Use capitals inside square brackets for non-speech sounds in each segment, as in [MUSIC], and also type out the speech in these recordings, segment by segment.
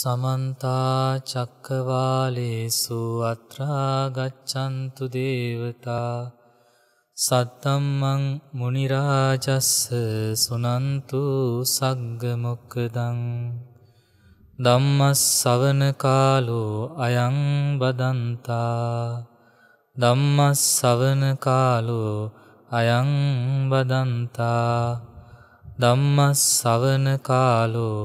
සමන්තා චක්කවාලේසු අත්‍රාගච්ඡන්තු දේවතා සත්තම්මං මුනිරාජස්ස සුනන්තු සග්ගමොක්කදං ධම්මස් සවන කාලෝ අයං බදන්තා ධම්මස් සවන කාලෝ අයං බදන්තා ධම්මස් සවන කාලෝ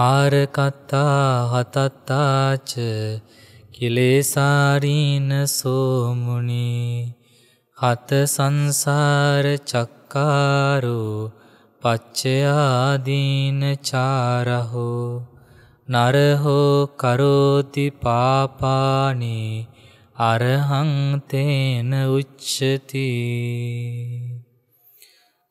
ආරකත්තා හතත්තාච කෙලේසාරීන සෝමුණි හත සංසාර චක්කාරු පච්චයාදීන චාරහෝ නරහෝ කරෝති පාපානි අරහංතේන උච්චතිී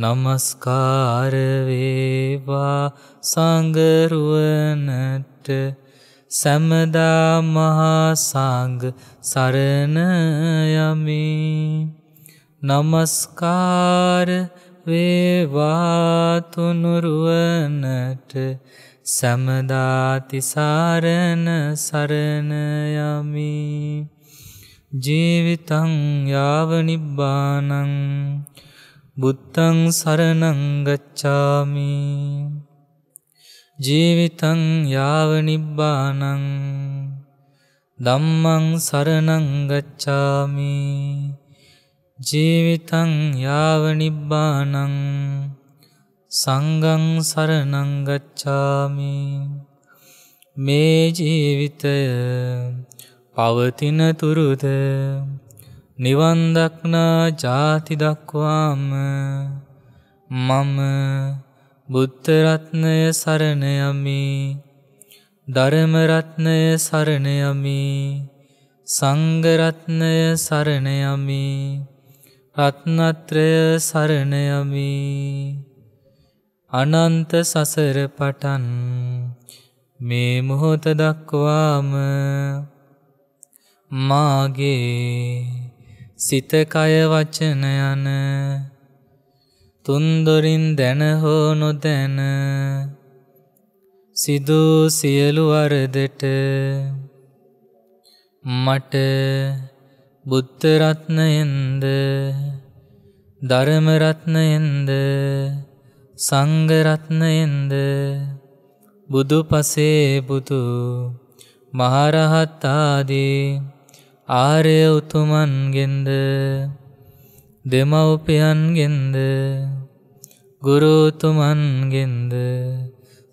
නමස්කාරවේවා සංගරුවනට සැමදා මහාසංග සරණයමි නමස්කාර වේවාතුනුරුවනට සැමදාතිසාරණ සරණයමි ජීවිතං යාවනිබ්බානං බුත්තං සරනංගච්ඡාමි ජීවිතං යාව නිබ්බානං ධම්මං සරනංගච්ඡාමි ජීවිතං යාව නිබ්බානං සංගං සරනංගච්ඡාමි මේ ජීවිතය පවතින තුරුද නිවන්දක්නා ජාති දක්වාම මම බුද්ධරත්නය සරණයමි ධර්මරත්නය සරණයමි සංගරත්නය සරණයමි රත්නත්‍රය සරණයමි අනන්ත සසර පටන් මේ මොහොත දක්වාම මාගේ සිතකය වචන යන තුන්දොරින් දැන හෝ නොදැන සිදූ සියලු වරදට මට බුද්ධරත්නයෙන්ද ධර්මරත්නයෙන්ද සංගරත්නයෙන්ද බුදු පසේ බුදු මහරහත්තාදී ආරය උතුමන්ගෙන්ද දෙමව්පියන්ගෙන්ද ගුරුතුමන්ගෙන්ද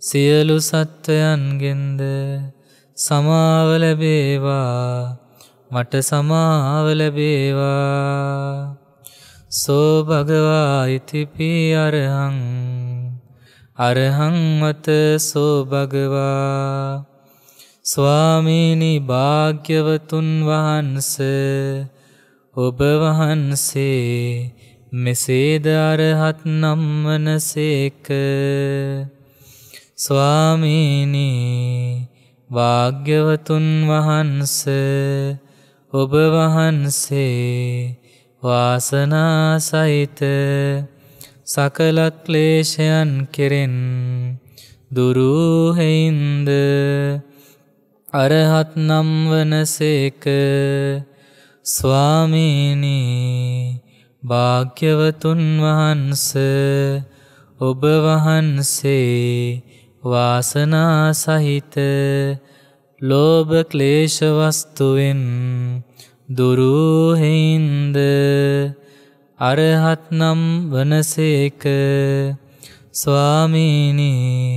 සියලු සත්වයන්ගෙන්ද සමාව ලැබේවා මට සමාව ලැබේවා සෝ භගවා ඉතිපි අරහං අරහං මත සෝ භගවා ස්වාමීනි භාග්‍යවතුන් වහන්ස ඔබ වහන්සේ මෙසේද අරහත් නම් වනසේක ස්වාමීනි භාග්‍යවතුන් වහන්ස ඔබ වහන්සේ වාසනා සහිත සකලක්ලේශයන් කෙරෙන් දුරූහෙයින්ද අරහත් නම් වනසේක ස්වාමීනී භාග්‍යවතුන් වහන්ස ඔබ වහන්සේ වාසනා සහිත ලෝභ ක්ලේශ වස්තුවෙන් දුරුහෙයින්ද අරහත් නම් වනසේක ස්වාමීනී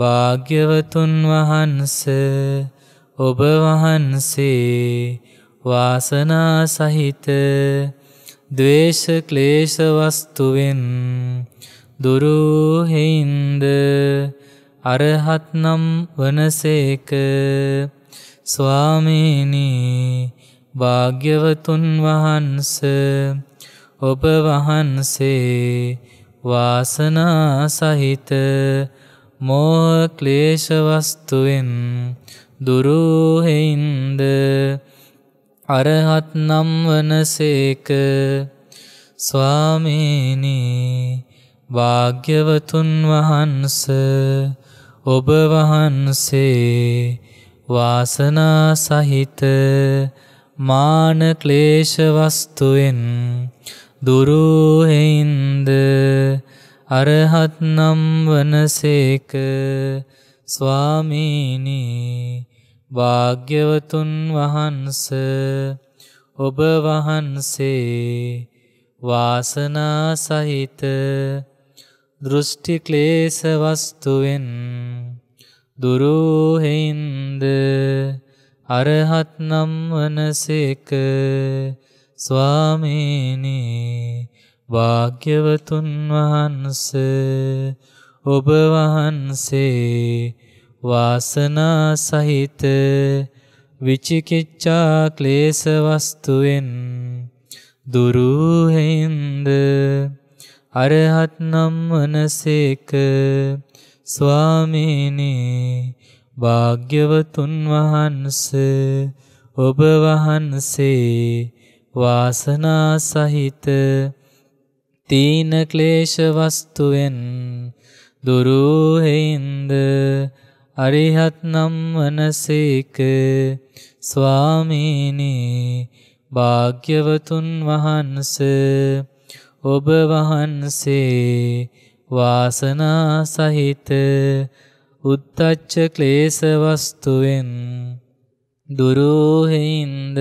භාග්‍යවතුන් වහන්ස ඔබ වහන්සේ වාසනා සහිත ද්වේෂ ක්ලේශ වස්තුවෙන් දුරුහෙයින්ද අරහත් නම් වනසේක ස්වාමීනි භාග්‍යවතුන් වහන්ස ඔබ වහන්සේ වාසනා සහිත මෝහ ක්ලේශවස්තුවෙන් දුරූහෙයින්ද අරහත් නම් වනසේක ස්වාමීනී භාග්‍යවතුන් වහන්ස ඔබ වහන්සේ වාසනා සහිත මාන ක්ලේශවස්තුවෙන් දුරූහෙයින්ද අරහත් නම් වනසේක ස්වාමීනී භාග්‍යවතුන් වහන්ස ඔබ වහන්සේ වාසනා සහිත දෘෂ්ටි ක්ලේශ වස්තුවෙන් දුරුහෙයින්ද අරහත් නම් වනසේක ස්වාමීනී භාග්‍යවතුන් වහන්ස ඔබ වහන්සේ වාසනා සහිත විචිකිච්ඡා ක්ලේශ වස්තුවෙන් දුරුහෙන්ද අරහත් නම් වනසේක ස්වාමීනි භාග්‍යවතුන් වහන්ස ඔබ වහන්සේ වාසනා සහිත තීන ක්ලේශවස්තුවෙන් දුරූහෙයින්ද අරිහත් නම් වනසේක ස්වාමීනී භාග්‍යවතුන් වහන්ස ඔබ වහන්සේ වාසනා සහිත උත්තච්ච ක්ලේශවස්තුවෙන් දුරූහෙයින්ද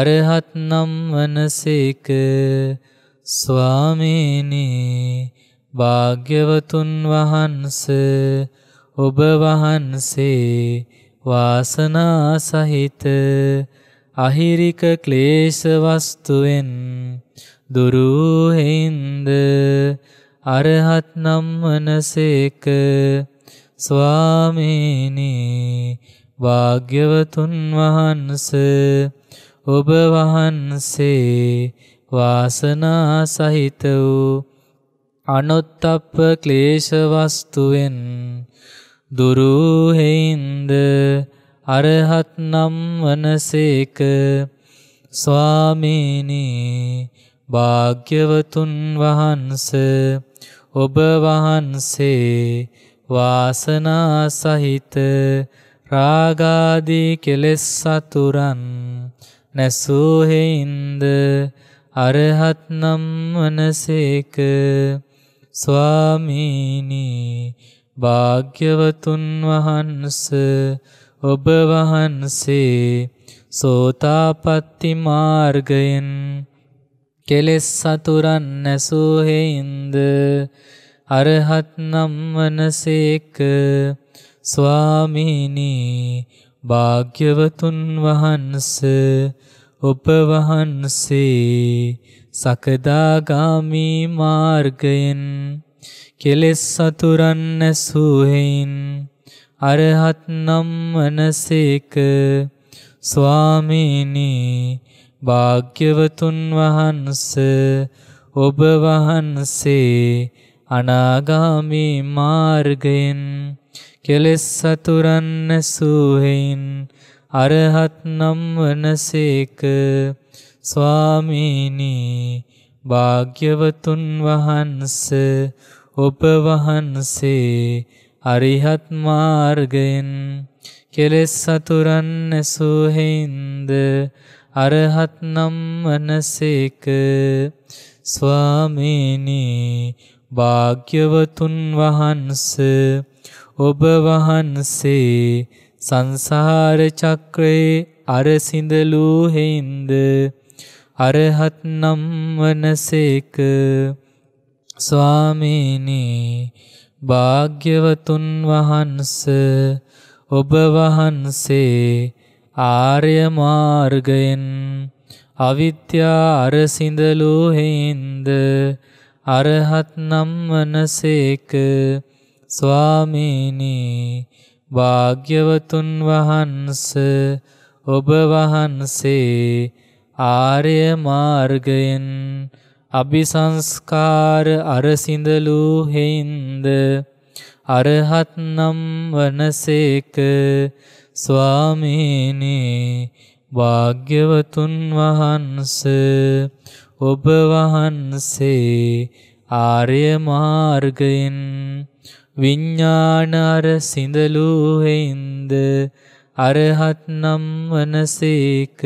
අරහත් නම් වනසේක ස්වාමීනී භාග්‍යවතුන් වහන්ස ඔබ වහන්සේ වාසනා සහිත අහිරික ක්ලේශ වස්තුවෙන් දුරුහින්ද අරහත් නම් වනසේක ස්වාමීනී භාග්‍යවතුන් වහන්ස ඔබ වහන්සේ වාසනා සහිත වූ අනුත්තප්ප ක්ලේශ වස්තුවෙන් දුරුහෙයින්ද අරහත් නම් වනසේක ස්වාමීනි භාග්‍යවතුන් වහන්ස ඔබ වහන්සේ වාසනා සහිත රාගාදී කෙලෙස් සතුරන් නැසූහෙයින්ද අරහත් නම් වනසේක ස්වාමීනී භාග්‍යවතුන් වහන්ස ඔබ වහන්සේ සෝතාපට්ටි මාර්ගයෙන් කෙලෙස් සතුරන් නැසූ හේින්ද අරහත් නම් වනසේක ස්වාමීනී භාග්‍යවතුන් වහන්සේ ඔබ වහන්සේ සකදාගාමී මාර්ගයෙන් කෙලෙස් සතුරන් නැසූහෙයින් අරහත් නම් වනසේක ස්වාමීනී භාග්‍යවතුන් වහන්ස ඔබ වහන්සේ අනාගාමී මාර්ගයෙන් කෙලෙස් සතුරන් නැසූහෙයින් අරහත් නම් වනසේක ස්වාමීනී භාග්‍යවතුන් වහන්ස ඔබ වහන්සේ අරිහත් මාර්ගයෙන් කෙලෙස් සතුරන් නැසූහෙයින්ද අරහත් නම් වනසේක ස්වාමීනී භාග්‍යවතුන් වහන්ස ඔබ වහන්සේ සංසාර චක්‍රයේ අරසිඳලූ හෙයින්ද අරහත් නම් වනසේක ස්වාමීනී භාග්‍යවතුන් වහන්ස ඔබ වහන්සේ ආර්ය මාර්ගයෙන් අවිද්‍යා අරසිඳලූ හෙයින්ද අරහත් නම් වනසේක ස්වාමීනී භාග්‍යවතුන් වහන්ස ඔබ වහන්සේ ආර්ය මාර්ගයෙන් අபிසංස්කාර අරසිඳලු හේින්ද අරහත් නම් වනසේක ස්වාමීනි භාග්‍යවතුන් වහන්ස ඔබ වහන්සේ ආර්ය මාර්ගයෙන් විඤ්ඥාන අර සිඳලූහෙයින්ද අරහත් නම් වනසේක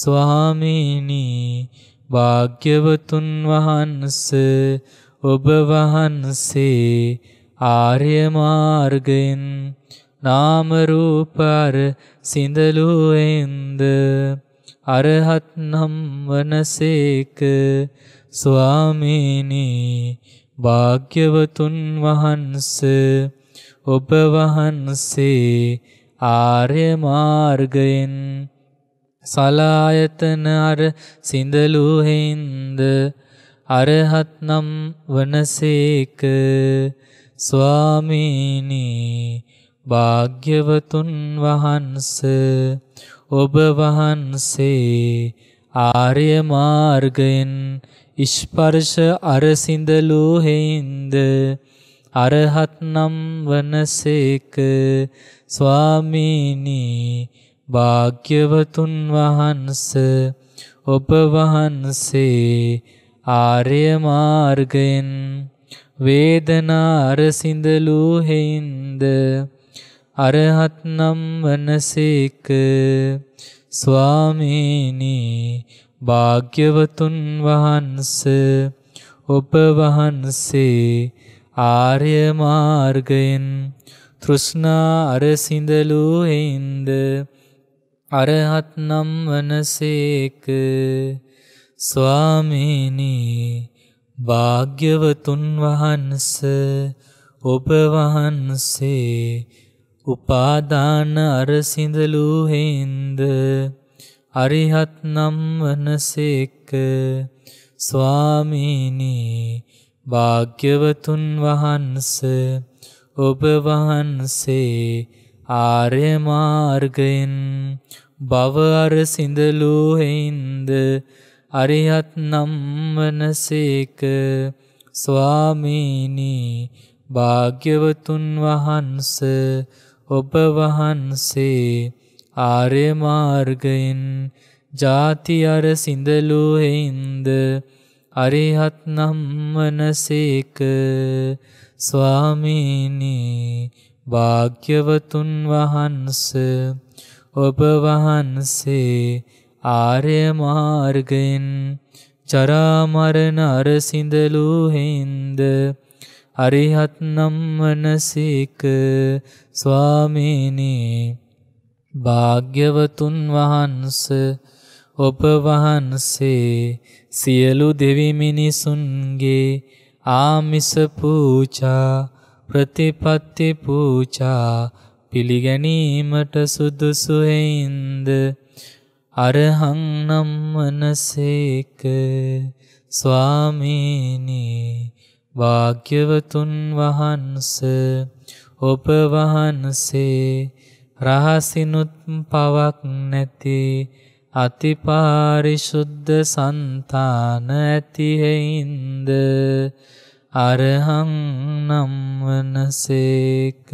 ස්වාමීනී භාග්‍යවතුන් වහන්ස ඔබ වහන්සේ ආර්යමාර්ගයෙන් නාමරූපර සිඳලුවෙන්ද අරහත් නම් වනසේක ස්වාමීනී භාග්‍යවතුන් වහන්ස ඔබ වහන්සේ ආර්ය මාර්ගයෙන් සලායතන අර සිඳලුහෙන්ද අරහත් නම් වනසේක ස්වාමීනි භාග්‍යවතුන් වහන්ස ඔබ වහන්සේ ආර්ය මාර්ගයෙන් ස්පර්ශ අරසිඳලූ හෙයින්ද අරහත් නම් වනසේක ස්වාමීනී භාග්‍යවතුන් වහන්ස ඔබ වහන්සේ ආර්ය මාර්ගයෙන් වේදනා අරසිඳලූ හෙයින්ද අරහත් නම් වනසේක ස්වාමීනී භාග්‍යවතුන් වහන්ස ඔබ වහන්සේ ආර්ය මාර්ගයෙන් තෘෂ්ණා අරසිඳලු හේන්ද අරහත් නම් වනසේක ස්වාමීනි භාග්‍යවතුන් වහන්ස ඔබ වහන්සේ උපාදාන අරසිඳලු හේන්ද අරිහත් නම් වනසේක ස්වාමීනී භාග්‍යවතුන් වහන්ස ඔබ වහන්සේ ආර්ය මාර්ගයෙන් භව අර සිඳලූහෙයින්ද අරිහත් නම් වනසේක ස්වාමීනී භාග්‍යවතුන් වහන්ස ඔබ වහන්සේ ආර්ය මාර්ගයෙන් ජාති අර සිඳලුහෙයින්ද අරිහත් නම්මනසේක ස්වාමීනි භාග්‍යවතුන් වහන්ස ඔබ වහන්සේ ආර්ය මාර්ගයෙන් චරාමරණ අර සිඳලුහෙයින්ද අරිහත් නම්මනසේක ස්වාමීනි භාග්‍යවතුන් වහන්ස ඔබ වහන්සේ සියලු දෙවි මිනිසුන්ගේ ආමිස පූජා ප්‍රතිපත්ති පූජා පිළිගැනීමට සුදුසු හේින්ද අරහං නම් මනසේක ස්වාමීනි භාග්‍යවතුන් වහන්ස ඔබ වහන්සේ රහසිනුත් පවක් නැති අතිපාරිශුද්ධ සන්තාන ඇතිහෙයින්ද අරහං නම් වනසේක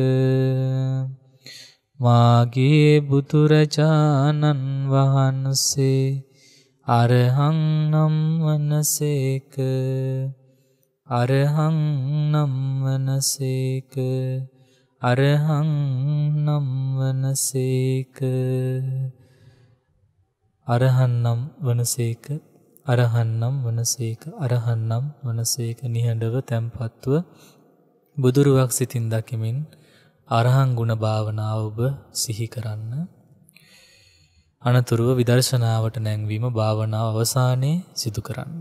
මාගේ බුදුරජාණන් වහන්සේ අරහං නම් වනසේක අරහං නම් වනසේක අරහං නම් වනසේක අරහන් නම් වනසේක අරහන් නම් වනසේක අරහන් නම් වනසේක නිහඬව තැම්පත්ව බුදුරුවක් සිතින් දකිමින් අරහං ගුණ භාවනාව ඔබ සිහි කරන්න අනතුරුව විදර්ශනාවට නැංවීම භාවනාව අවසානයේ සිදු කරන්න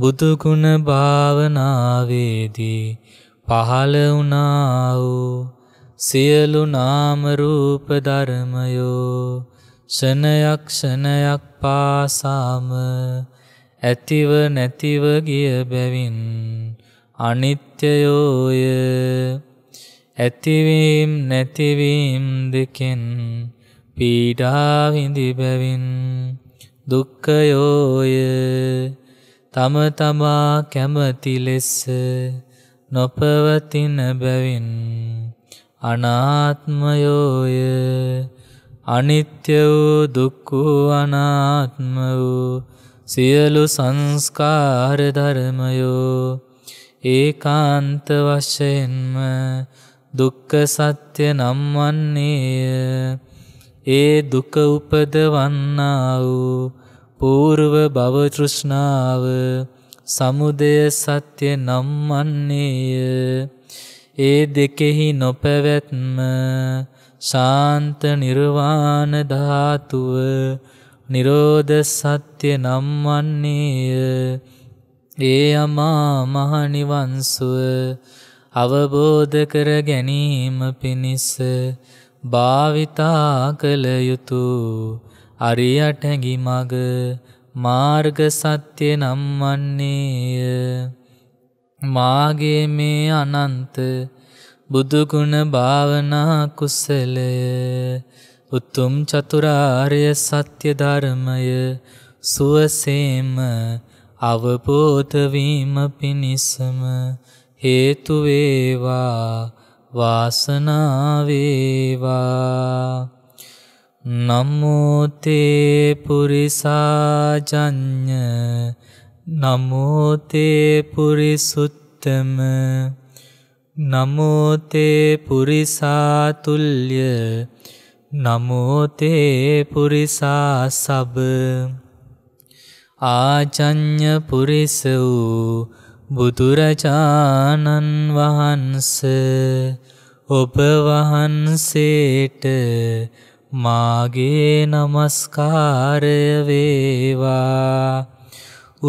බුදුගුණ භාවනාවේදී පහළ වුණාවූ සියලු නාමරූප ධර්මයෝ ෂණයක් ෂණයක් පාසාම ඇතිව නැතිව ගිය බැවින් අනිත්‍යයෝය ඇතිවීම් නැතිවීම් දෙකෙන් පීඩාවිඳි බැවින් දුක්කයෝය තම තමා කැමති ලෙස්ස නොපවතින බැවින් අනාත්මයෝය අනිත්‍ය වූ දුක්කු අනාත්ම වූ සියලු සංස්කාර ධර්මයෝ ඒකාන්ත වශයෙන්ම දුක්ක සත්‍ය නම් වන්නේය ඒ දුක උපදවන්නා වූ పూర్ව භවතෘෂ්ණාව සමුදය සත්‍ය නම්මන්නේය ඒ දෙකෙහි නොපැවැත්ම ශාන්ත නිර්වාණ ධාතුව නිරෝධ සත්‍ය නම්වන්නේය ඒ අමා මහනිවන්සුව අවබෝධ කර ගැනීම පිණිස භාවිතා කළ යුතු අරියටැඟි මග මාර්ග සත්‍ය නම් වන්නේය මාගේ මේ අනන්ත බුදුගුණ භාවනා කුසලය උතුම් චතුරාර්ය සත්‍ය ධර්මය සුවසේම අවබෝධවීම පිණිසම හේතුවේවා වාසනාවේවා නමෝතේ පුරිසාජ්ඥ නමෝතේ පුරිසුත්තම නමෝතේ පුරිසාතුල්්‍ය නමෝතේ පුරිසා සබ ආචඥ පුරිස වූ බුදුරජාණන් වහන්ස ඔබ වහන්සේට මාගේ নমස්කාරය වේවා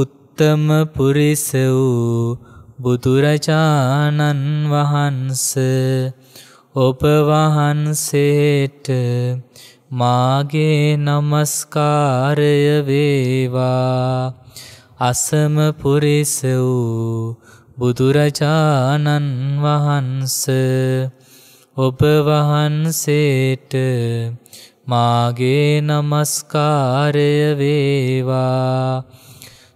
උත්තම පුරිස වූ බුදුරජාණන් වහන්ස ඔබ වහන්සේට මාගේ নমස්කාරය වේවා අසම පුරිස වූ බුදුරජාණන් වහන්ස ඔබ වහන්සේට මාගේ නමස්කාරය වේවා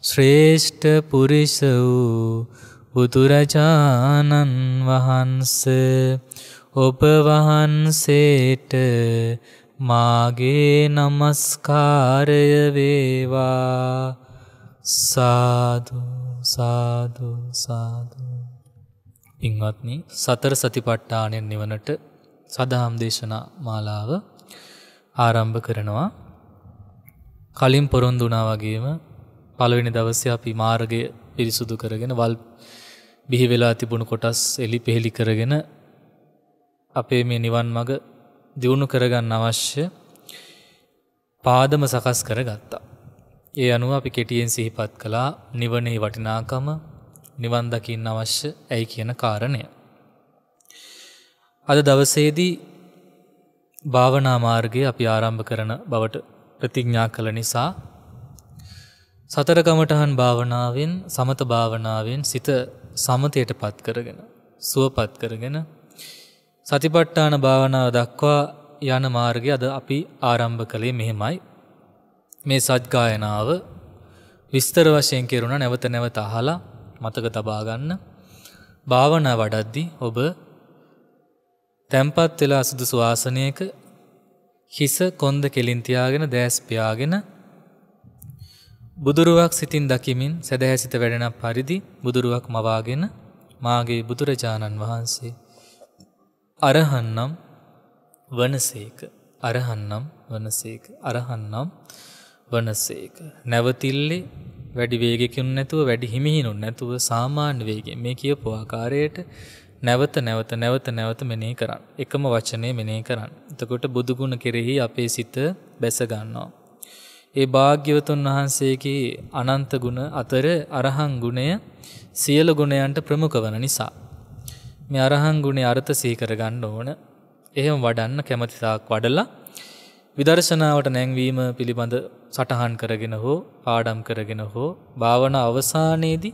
ශ්‍රේෂ්ඨ පුරිස වූ බුදුරජාණන් වහන්ස ඔබ වහන්සේට මාගේ නමස්කාරය වේවා සාදු සාදු සාදු පින්වත්නි සතර සතිපට්ඨානෙන් නිවනට සදාම් දේශනා මාලාව ආරම්භ කරනවා. කලින් පොරොන්දුනා වගේම පළවෙනි දවස්ස අපි මාර්ගය පිරිසුදු කරගෙන වල් බිහි වෙලා තිබුණු කොටස් එලි පෙහෙළි කරගෙන අපේ මේ නිවන් මඟ දියුණු කරගන්න අවශ්‍ය පාදම සකස් කර ගත්තා. ඒ අනුව අපි කෙටියෙන් සිහිපත් කළා නිවනේ වටිනාකම නිවන් දකින්න අවශ්‍ය ඇයි කියන කාරණය. අද දවසේදී භාවනා මාර්ගයේ අපි ආරම්භ කරන බවට ප්‍රතිඥ්ඥා කළ නිසා සතරකමටහන් භාවනාවෙන් සමත භාවනාවෙන් සිත සමතයට පත් කරගෙන සුවපත් කරගෙන සතිපට්ඨාන භාවනාව දක්වා යන මාර්ගය අද අපි ආරම්භ කළේ මෙහෙමයි මේ සද්ගායනාව විස්තර වශයෙන් කෙරුණ නැවත නැවත අහලා මතක තබාගන්න භාවනා වඩද්දි ඔබ තැම්පත් වෙලා සුදුසු ආසනයක හිස කොන්ද කෙලින් තියාගෙන දැස් පියාගෙන බුදුරුවක් සිතින් දකිමින් සදහැසිත වැඩෙන පරිදි බුදුරුවක් මවාගෙන මාගේ බුදුරජාණන් වහන්සේ අරහන්නම් වනසේක අරහන්නම් වනසේක අරහන්නම් වනසේක නැවතිල්ලේ වැඩි වේගකින් නැතුව වැඩි හිමිහිනුන් නැතුව සාමාන්‍ය වේගයෙන් මේ කියපු ආකාරයට නැවත නැවත නැවත නැවත මෙනෙහි කරන්න. එකම වචනය මෙනෙහි කරන්න. එතකොට බුදුගුණ කෙරෙහි අපේ සිත බැසගන්නවා. ඒ භාග්‍යවතුන් වහන්සේකි අනන්ත ගුණ අතර අරහං ගුණය සියල ගුණයන්ට ප්‍රමුඛ වන නිසා. මේ අරහං ගුණේ අර්ථ සීකරගන්න ඕන. එහෙම වඩන්න කැමතිසාක් වඩලා විදර්ශනාවට නැංවීම පිළිබඳ සටහන් කරගෙන හෝ පාඩම් කරගෙන හෝ භාවන අවසානයේදී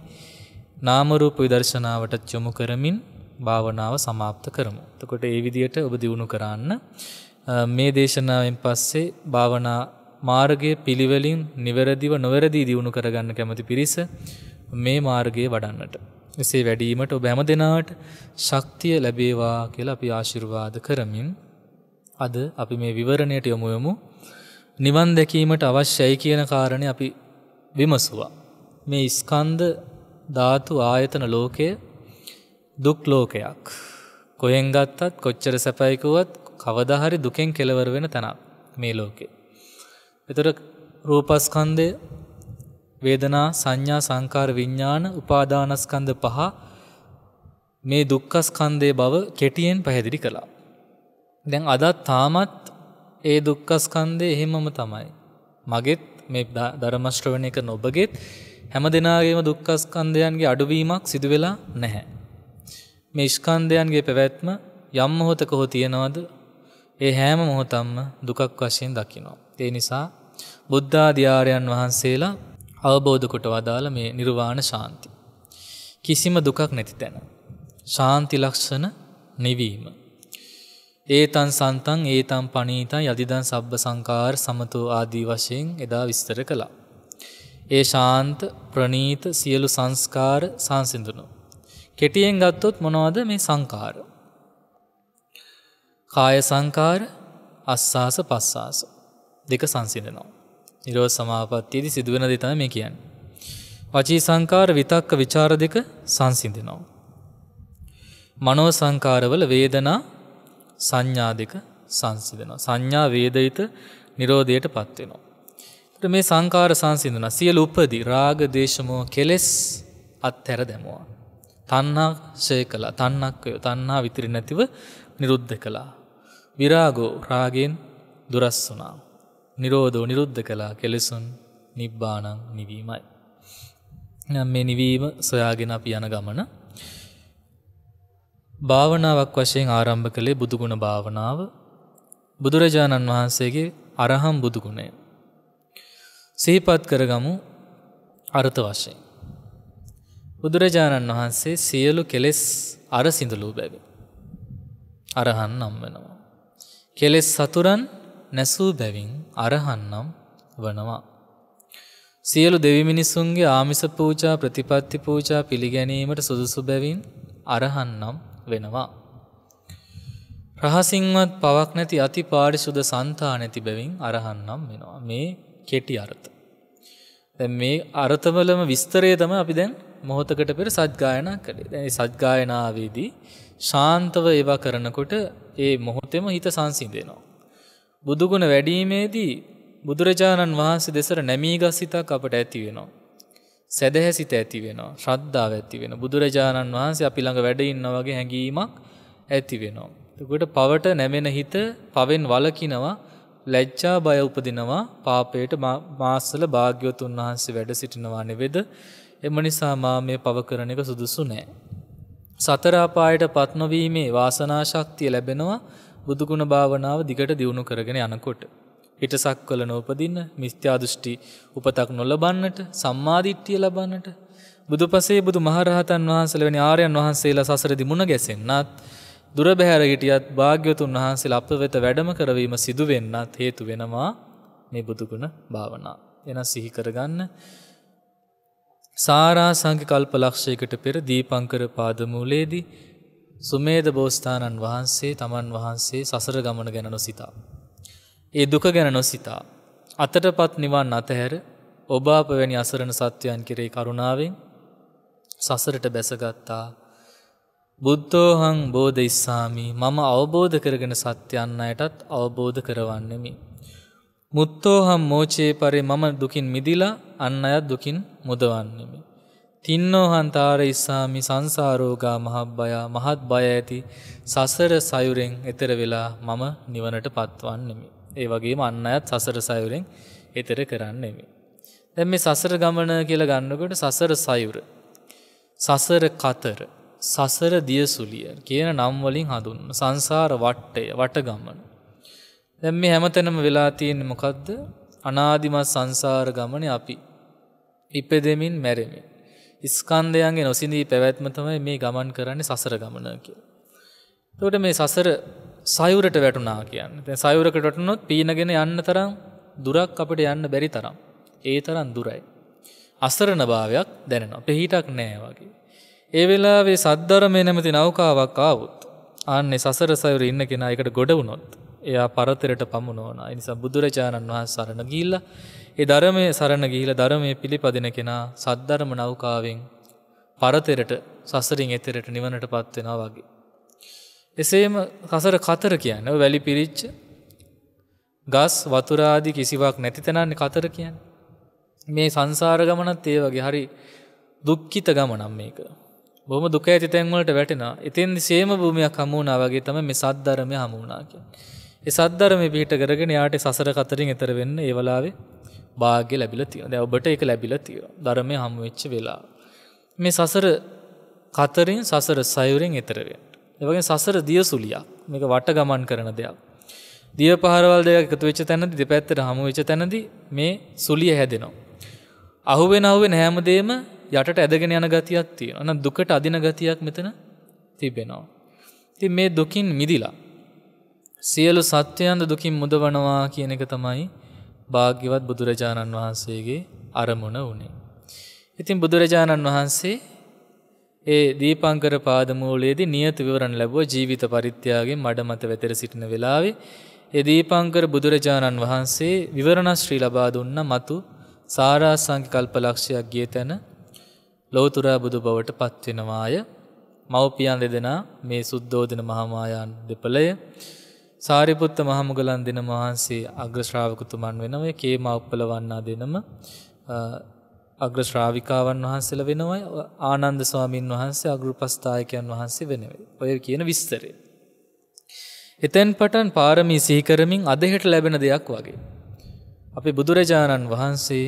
නාමරූප විදර්ශනාවට යොමු කරමින් භාවනාව සමාප්ත කරමු. එතකොට ඒ විදිහට ඔබ දියුණු කරන්න මේ දේශනාවෙන් පස්සේ භාවනා මාර්ගයේ පිළිවෙලින් නිවැරදිව නොවැරදී දියුණු කරගන්න කැමති පිරිස මේ මාර්ගයේ වඩන්නට. එසේ වැඩීමට ඔබ හැම දෙනාට ශක්තිය ලැබේවා කියලා අපි ආශිර්වාද කරමින් අද අපි මේ විවරණයට යොමු යමු. නිවන් දැකීමට අවශ්‍යයි කියන කාරණේ අපි විමසුවා. මේ ස්කන්ධ ධාතු ආයතන ලෝකයේ දුක් ලෝකයක්. කොයෙන් ගත්තත් කොච්චර සැපයිකුවත් කවදාහරි දුකෙන් කෙලවර වෙන තැනක් මේ ලෝකේ. එතර රූපස්කන්දය වේදනා සංඥා සංකාර විඤ්ඥාන උපාදානස්කන්ද පහ මේ දුක්කස්කන්දය බව කෙටියෙන් පැහැදිලි කළා. දැන් අදත් තාමත් ඒ දුක්කස්කන්දය එහෙමම තමයි. මගෙත් මේ ධර්මශ්‍රවණය එක නොබගෙත් හැම දෙනාගේම දුක්කස්කන්දයන්ගේ අඩුවීමක් සිදුවෙලා නැහැ. මේ ස්කන්ධයන්ගේ පැවැත්ම යම් මොහොතක හෝ තියනවාද ඒ හැම මොහොතම්ම දුකක් වශයෙන් දකිනවා. ඒ නිසා බුද්ධාධ්‍යාරයන් වහන්සේලා අවබෝධ කොට වදාළ මේ නිර්වාණ ශාන්ති. කිසිම දුකක් නැති තැන. ශාන්ති ලක්ෂණ නිවීම. ඒතන් සන්තන් ඒතම් පනීතන් යදිදන් සබ්බ සංකාර සමතෝ ආදී වශයෙන් එදා විස්තර කළා. ඒ ශාන්ත ප්‍රනීත සියලු සංස්කාර සංසිඳුනු. කෙටියෙන් ගත්තොත් මොනවද මේ සංකාර. කාය සංකාර අස්සාස පස්සාස දෙක සංසිඳනවා. නිරෝධ සමාපත්තියේදී සිදුවන දේ තමයි මේ කියන්නේ. වචී සංකාර විතක්ක ਵਿਚාර දෙක සංසිඳනවා. මනෝ සංකාරවල වේදනා සංඥා දෙක සංසිඳනවා. සංඥා වේදිත නිරෝධයටපත් වෙනවා. ඊට මේ සංකාර සංසිඳනවා. සියලු උපදී රාග, දේශ, කෙලෙස් අත්හැර දැමුවා. තන්නා ශය කලා තන්නක්කය තන්නා විතිරි නැතිව නිරුද්ධ කළා. විරාගෝ රාගෙන් දුරස් වනා. නිරෝධෝ නිරුද්ධ කලා කෙලෙසුන් නිබ්බානං නිවීමයි. නම් මේ නිවීම සොයාගෙන අපි යන ගමන. භාවනාවක් වශයෙන් ආරම්භ කළේ බුදුගුණ භාවනාව බුදුරජාණන් වහන්සේගේ අරහම් බුදුගුණය. සහිපත් කරගමු අර්ථ වශයෙන්. බුදුරජාණන් වහන්සේ සියලු කෙලෙස් අරසිඳලූ බැවි. අරහන් නම් වෙනවා. කෙලෙස් සතුරන් නැසූ බැවින් අරහන්නම් වනවා. සියලු දෙවි මිනිසුන්ගේ ආමිස පූජා ප්‍රතිපත්ති පූජා පිළිගැනීමට සුදුසු බැවින් අරහන්නම් වෙනවා. රහසිංවත් පවක් නැති අති පාරිශුද සන්තා නැති බැවින් අරහන්නම් වෙනවා මේ කෙටි අරත. දැ මේ අරතවලම විස්තරය තම අපි දැන් මොහොතකට පෙර සද්ගායනා කළේ දැනි සද්ගායනාවේදී ශාන්තව ඒවා කරනකොට ඒ මොහොතෙම හිත සංසිදෙනවා. බුදුගුණ වැඩීමේදී බුදුරජාණන් වහන්සේ දෙසර නැමී ගස්සිතක් අපට ඇතිවෙනවා. සැදැහැසිත ඇතිවෙනවා ශ්‍රද්ධාව ඇතිවෙන බුදුරජාණන් වහන්සේ අපි ළඟ වැඩ ඉන්න වගේ හැඟීමක් ඇතිවෙනවා. තකොට පවට නැමෙන හිත පවෙන් වලකිනවා ලැජ්ජා බය උපදිනවා පාපයට මාස්සල භාග්‍යවතුන් වහන්සේ වැඩ සිටිනවා නෙවෙද එම නිසා මාමය පවකරන එක සුදුසු නෑ. සතරාපායට පත්නොවීමේ වාසනාශක්තිය ලැබෙනවා බුදුගුණ භාවනාව දිගට දියුණු කරගෙන යනකොට. හිටසක් කල නෝපදින්න මිස්්‍යාදෘෂ්ටි උපතක් නොලබන්නට සම්මාධිට්ටිය ලබන්නට බුදුපසේ බුදු මහරහතන් වහන්සල වෙන ආරයන් වහන්සේලා සසරදි මුණ ගැසෙන්න්නත් දුරබැහැර හිටියත් භාග්‍යතුන් වහන්සේ අප වෙත වැඩම කරවීම සිදුවෙන්නත් හේතු වෙනවා මේ බුදුගුණ භාවනා. එන සිහිකරගන්න සාරාසංක කල්පලක්ෂයකට පෙර දීපංකර පාදමූලේදී සුමේද බෝස්ථානන් වහන්සේ තමන් වහන්සේ සසර ගමන ගැන නොසිතා. ඒ දුක ගැන නොසිතා. අතටපත් නිවන් අතහැර ඔබාප වැනි අසරණ සත්‍යයන් කෙරේ කරුණාවෙන් සසරට බැසගත්තා. බුද්ධෝහං බෝධ ඉස්සාමී මම අවබෝධ කරගෙන සත්‍යයන් අයටත් අවබෝධ කරවන්නෙමි. මුත්තෝහම් මෝචයේ පරි මම දුකින් මිදිලා අන්න අයත් දුකින් මුදවන්නෙමි. තින්නෝහන්තාර ඉස්සාමි සංසාරෝගා මහබ්බයා මහත් බය ඇති සසර සයුරෙන් එතර වෙලා මම නිවනට පත්වන්නෙමි. ඒ වගේම අන්න අයත් සසර සයුරෙන් එතර කරන්නෙමි. දැම් මේ සසර ගමන කියල ගන්නකොට සසර සයුර. සසර කතර සසර දියසුලිය කියන නම්වලින් හඳුන් සංසාර වට්ටය වටගමන. දැම් මේ හැමතැනම වෙලා තියෙන මොකක්ද අනාදිමත් සංසාර ගමන අපි ඉපදෙමින් මැරෙමින්. ඉස්කන්දයන්ගේ නොසිදී පැවැත්ම තමයි මේ ගමන් කරන්නේ සසර ගමන කිය. තොට මේ සසර සයුරට වැටුනා කියන්න තැ සයුරකට වටනොත් පීනගෙන යන්න තරම් දුරක් අපට යන්න බැරි තරම්. ඒ තරම් දුරයි. අසරණ භාවයක් දැනෙන පෙහිටක් නෑවාගේ. ඒ වෙලාවේ සද්ධරමය නැමති නෞකාවක් ආවුත් ආන්නේ සසර සයුර ඉන්න කෙනා එකට ගොඩ වුණොත්. එයා පරතරට පමුණුවන නිසා බුදුරජාණන් වහන් සරණ ගිල්ල ඒ ධරමය සරණ ගිහිල ධරමය පිළිපදින කෙනා සද්ධරම නෞකාවෙන් පරතරට සසරින් එතරට නිවනට පත්වෙන වගේ. එසේම කසර කතර කියන්න වැලි පිරිච්ච ගස් වතුරාදි කිසිවක් නැතිතනන්නේ කතර කියන්න. මේ සංසාර ගමනත් ඒ වගේ හරි දුක්කිත ගමනම් මේක. බොම දුක ඇති තැන්වලට වැටෙන ඉතින් සේම භූමයක් හමුණනාවගේ තම මේ සද්ධරමය හමුණනා කිය. ඒ සද්ධර්මය පිහිට කරගෙන යාට සසර කතරින් එතර වෙන්න ඒ වෙලාවේ භාග්‍ය ලැබිලා තියෙනවා. දැන් ඔබට ඒක ලැබිලා තියෙනවා. ධර්මය හමු වෙච්ච වෙලාව. මේ සසර කතරින් සසර සයුරෙන් එතර වෙන්න. ඒ වගේ සසර දියසුලියක්. මේක වට ගමන් කරන දෙයක්. දිය පහරවල් දෙක එකතු වෙච්ච තැනදී දෙපැත්තට හමු වෙච්ච තැනදී මේ සුලිය හැදෙනවා. අහුවෙන අහුවෙන හැමදේම යටට ඇදගෙන යන ගතියක් තියෙනවා. නැත්නම් දුකට අදින ගතියක් මෙතන තිබෙනවා. ඉතින් මේ දුකින් මිදිලා සියලු සත්‍යයන්ද දුකින් මුදවනවා කියන එක තමයි භාග්‍යවත් බුදුරජාණන් වහන්සේගේ අරමුණ වනේ. ඉතින් බුදුරජාණන් වහන්සේ ඒ දීපංකර පාදමූලයේදී නියත විවරණ ලැබුව ජීවිත පරිත්‍යාගේ මඩ මත වැතර සිටින වෙලාවේ ඒ දීපංකර බුදුරජාණන් වහන්සේ විවරණශ්‍රී ලබා දුන්න මතු සාරා සංකල්ප ලක්ෂයක් ගිය තැන ලෝතුරා බුදු බවට පත්වෙනවාය මව්පියන් දෙදෙනා මේ සුද්දෝධන මහමායාන් දෙපළය සාරිපුත්ත මහමුගලන් දෙන වහන්සේ අග්‍රශ්‍රාවකතුමන් වෙනව කේ මවප්පල වන්නා දෙනම අග්‍රශ්‍රාවිකාවන් වහන්සල වෙනවයි ආනන්ද ස්වාමීන් වහන්සේ අගෘපස්ථායකයන් වහන්සේ වෙනවේ. ඔය කියන විස්තරේ. එතැන් පටන් පාරමී සීකරමින් අදහෙට ලැබෙන දෙයක් වගේ. අපි බුදුරජාණන් වහන්සේ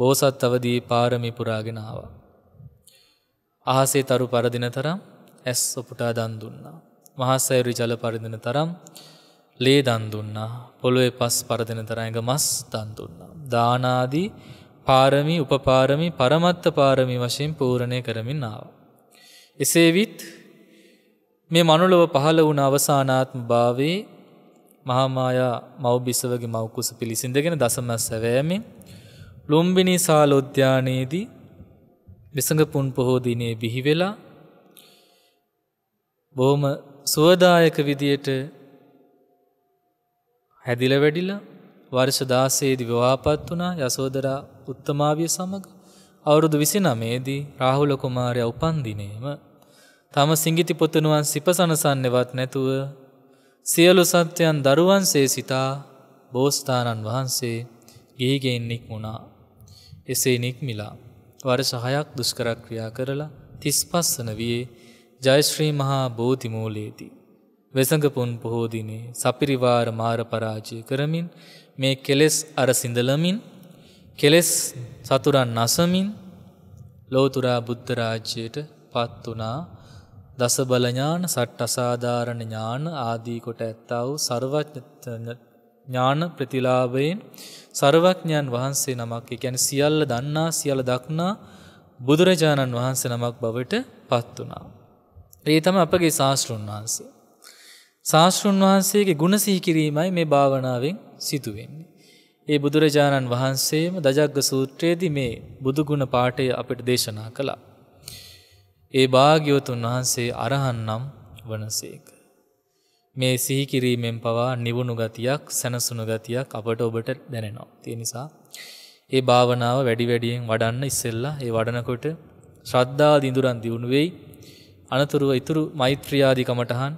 බෝසත් අවදී පාරමි පුරාගෙනාව. අහසේ තරු පරදින තරම් ඇස් ඔපුටා දන් දුන්නා. මහාසෑරු ජල පරිදින තරම් ලේ දන් දුන්නා පොළොවේ පස් පරදින තරඇඟ මස් දන් දුන්නා. දානාදී පාරමි උපපාරමි පරමත්ත පාරමි වශයෙන් පූරණය කරමින් ආව. එසේවිත් මේ මනුලොව පහළ වුණ අවසානාත්ම භාවේ මහාමායා මව්බිසවගේ මවකුස පිළිසිඳගෙන දසමස් සැවෑමෙන් ලුම්බිනි සාලොද්‍යානයේදී විසඟ පුන් පොහෝදිනය බිහිවෙලා බොහොම සුවදායක විදියට හැදිල වැඩිලා වර්ෂ දාසේදි විවාපත් වනා යසෝදරා උත්තමාවිය සමඟ අවුරුදු විසි නමේදී රාහුල කුමාරය උපන්දිනේම තම සිංගිති පොතනුවන් සිපසනසන්නෙවත් නැතුව සියලු සත්‍යයන් දරුවන්සේ සිතා බෝස්ථානන් වහන්සේ ගිහිගෙන් නික්මුණා. එසේ නික්මිලා වර සහයක් දුස්කරක්‍රියා කරලා තිස් පස්සන වයේ ජයශ්‍රී මහා බෝධිමූලයේදී. වෙසඟපුන් පොහෝදිනේ සපිරිවාර මාර පරාජය කරමින් මේ කෙලෙස් අර සිඳලමින් කෙලෙස් සතුරන් නසමින් ලෝතුරා බුද්ධරාජ්‍යයට පත් වනා දසබලඥාන සට්ට අසාධාරණ ඥාන ආදී කොට ඇත්තාව ඥාන ප්‍රතිලාභයෙන් සර්වඥන් වහන්සේ නමක් ගැන සියල්ල දන්නා සියල දක්නා බුදුරජාණන් වහන්සේ නමක් බවට පත් වනාා. ඒ තම අපගේ ශාස්තෘන් වහන්සේ. ශාස්තෘන් වහන්සේගේ ගුණසිහි කිරීමයි මේ භාවනාවෙන් සිදුවෙන්නේ. ඒ බුදුරජාණන් වහන්සේම දජග්ග සූත්‍රයේදී මේ බුදුගුණ පාටය අපට දේශනා කළා. ඒ භාග්‍යවතුන් වහන්සේ අරහන්නම් වනසේක. මේ සිහිකිරීමෙන් පවා නිවුණු ගතියක් සැනසුණු ගතියක් අපට ඔබට දැනෙනවා. තිය නිසා ඒ භාවනාව වැඩි වැඩියෙන් වඩන්න ඉස්සෙල්ලා ඒ වඩනකොට ශ්‍රද්ධා දිඳුරන් දියුණු වෙයි අනතුරුව ඉතුරු මෛත්‍රියාදිකමටහන්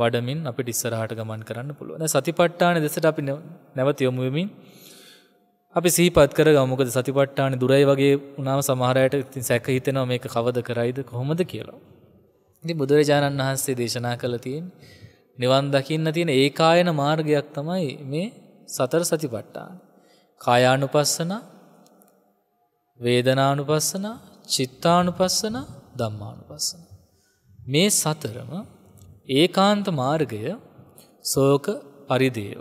වඩමින් අපිට ඉස්සරහට ගමන් කරන්න පුළුව සතිපට්ටාන දෙසට අපි නැවත යොමුවමින් අපි සීපත් කර ගමකද සතිපට්ටාන දුරයි වගේ උනාම සමහරයට ඉතින් සැක හිතෙනවා මේක කවද කරයිද කොහොමද කියලා. ඉති බුදුරජාණන් වහන්සේ දේශනා කළ තියෙන් නිවන් දකින්න තියෙන ඒකායන මාර්ගයක් තමයි මේ සතර සතිපට්ටාන. කායානුපස්සන වේදනානුපස්සන චිත්තානුපස්සන ධම්මානුපස්සන. මේ සතරම ඒකාන්ත මාර්ගය සෝක පරිදේව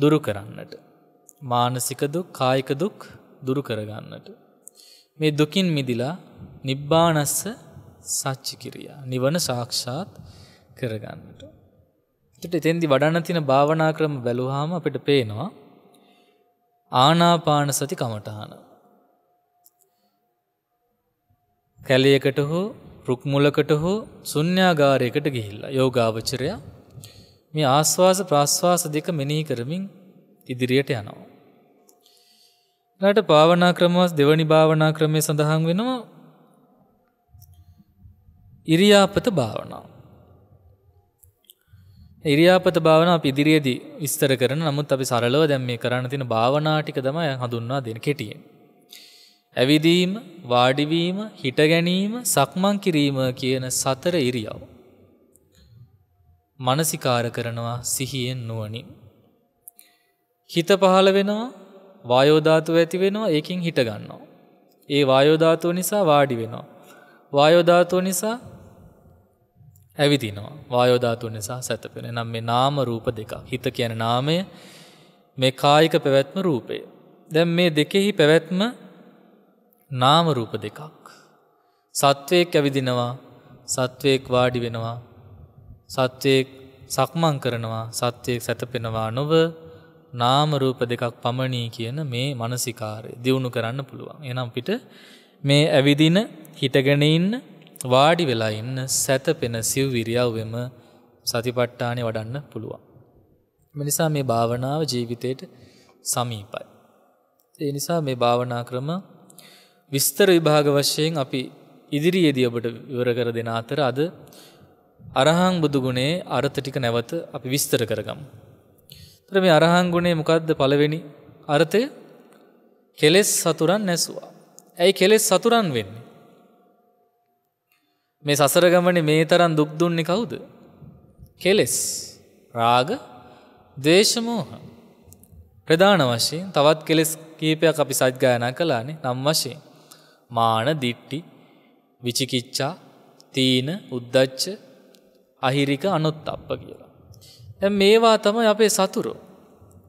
දුරු කරන්නට මානසික දුක් කායික දුක් දුරු කරගන්නට මේ දුකින් මිදිලා නිබ්බානස්ස සච්චි කිරියා නිවන සාක්ෂාත් කරගන්නට එතට එතෙන්දි වඩන්න තින භාවනා ක්‍රම බැලුවාම අපිට පේනවා ආනාපාන සති කමටහන කැලයකට හෝ රුක්මුලකට හෝ සුන්්‍යාගාරයකට ගිහිල්ලා යෝගාවචරයා මේ ආස්වාස ප්‍රශ්වාස දෙක මෙනී කරමින් ඉදිරියට යනවා. රට භාවනා ක්‍රමවස් දෙවනි භාවනා ක්‍රමය සඳහන් වෙනවා ඉරියාපත භාවනාව. ඉරියාපත භාවන අප ඉදිරියේදී විස්තර කරන නමුත් අපි සරලව දැම් මේ කරන්න තින භාවනාටික තමයි හඳුන්වා දෙන කෙටියෙන්. ඇවිදීම වාඩිවීම හිට ගැනීම සක්මන් කිරීම කියන සතර ඉරියව්. මනසිකාර කරනවා සිහියෙන් නුවනින්. හිත පහළ වෙනවා වායෝධාතුව ඇති වෙනවා ඒකින් හිටගන්නවා. ඒ වායෝධාතුව නිසා වාඩි වෙනවා. වායෝධාතුව නිසා ඇවිදිනවා වායෝධාතුව නිසා සැතපෙන නම් මේ නාම රූප දෙක හිත කියන නාමය මේ කායික පැවැත්ම රූපය. දැම් මේ දෙකෙහි පැවැත්ම නාමරූප දෙකක්. සත්වයෙක් ඇවිදිනවා සත්වයෙක් වාඩි වෙනවා සත්වයෙක් සක්මං කරනවා සත්වයෙක් සැතපෙනවා නොව නාමරූප දෙකක් පමණී කියන මේ මනසිකාරය දියුණු කරන්න පුළුවන්. එනම් පිට මේ ඇවිදින හිටගෙන ඉන්න වාඩි වෙලා ඉන්න සැතපෙන සිව් විරියව්වෙම සතිපට්ඨානය වඩන්න පුළුවන්. මිනිසා මේ භාවනාව ජීවිතයට සමීපයි. ඒ නිසා මේ භාවනා ක්‍රම විස්තර විභාග වශයෙන් අපි ඉදිරියේදී ඔබට විවර කර දෙන අතර අද අරහං බුදු ගුණේ අර්ථ ටික නැවත අපි විස්තර කරගමු. ତර මේ අරහං ගුණේ මොකද්ද පළවෙනි අර්ථය? කෙලෙස් සතුරන් නැසුවා. ඇයි කෙලෙස් සතුරන් වෙන්නේ? මේ සසර ගමනේ මේ තරම් දුක් දුන්නේ කවුද? කෙලෙස්. රාග, ද්වේෂ, මෝහ. ප්‍රධාන වශයෙන් තවත් කෙලෙස් කීපයක් අපි සත්‍යයනා කළානේ නම් වශයෙන්. මාන දිට්ටි විචිකිච්ඡා තීන උද්දච්ච අහිරික අනුත්තප්ප කියලා. දැන් මේවා තමයි අපේ සතුරු.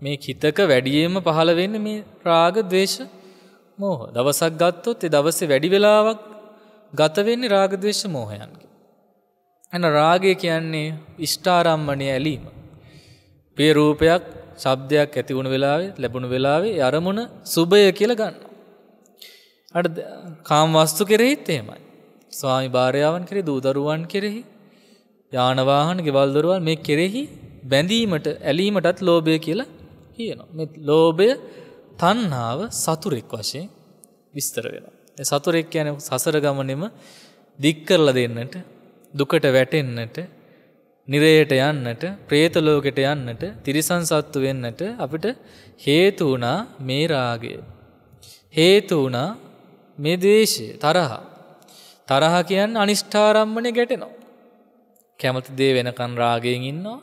මේ හිතක වැඩියෙන්ම පහළ වෙන්නේ මේ රාග ద్వේෂ මෝහ. දවසක් ගත්තොත් ඒ දවසේ වැඩි වෙලාවක් ගත වෙන්නේ රාග ద్వේෂ මෝහයන්ගේ. එන රාගය කියන්නේ ඉෂ්ඨාරම්මණය ඇලීම. ප්‍රිය රූපයක්, ශබ්දයක් ඇති වුණු වෙලාවේ, ලැබුණු වෙලාවේ අරමුණ සුභය කියලා ගන්න. අට කාම්වස්තු කෙරෙහිත් එහෙමයි. ස්වාමි භාරයාවන් කෙරෙ දූදරුවන් කෙරෙහි යානවාහන ගෙවල්දරුවන් මේ කෙරෙහි බැඳීමට ඇලීමටත් ලෝබය කියලා කියනවා. මෙ ලෝබය තන්නාව සතුරෙක් වශයෙන් විස්තර වෙනවා. සතුරෙක් යන සසර ගමනෙම දික්කරල දෙන්නට දුකට වැටෙන්නට නිරයට යන්නට ප්‍රේතලෝකෙට යන්නට තිරිසන් සත්තු වෙන්නට අපිට හේතු වුණා මේ රාගය. හේතු වුණා මේ දේශය තරහා. තරහ කියන්න අනිෂ්ඨාරම්මණය ගැටෙනවා. කැමති දේ වෙනකන් රාගයෙන් ඉන්නවා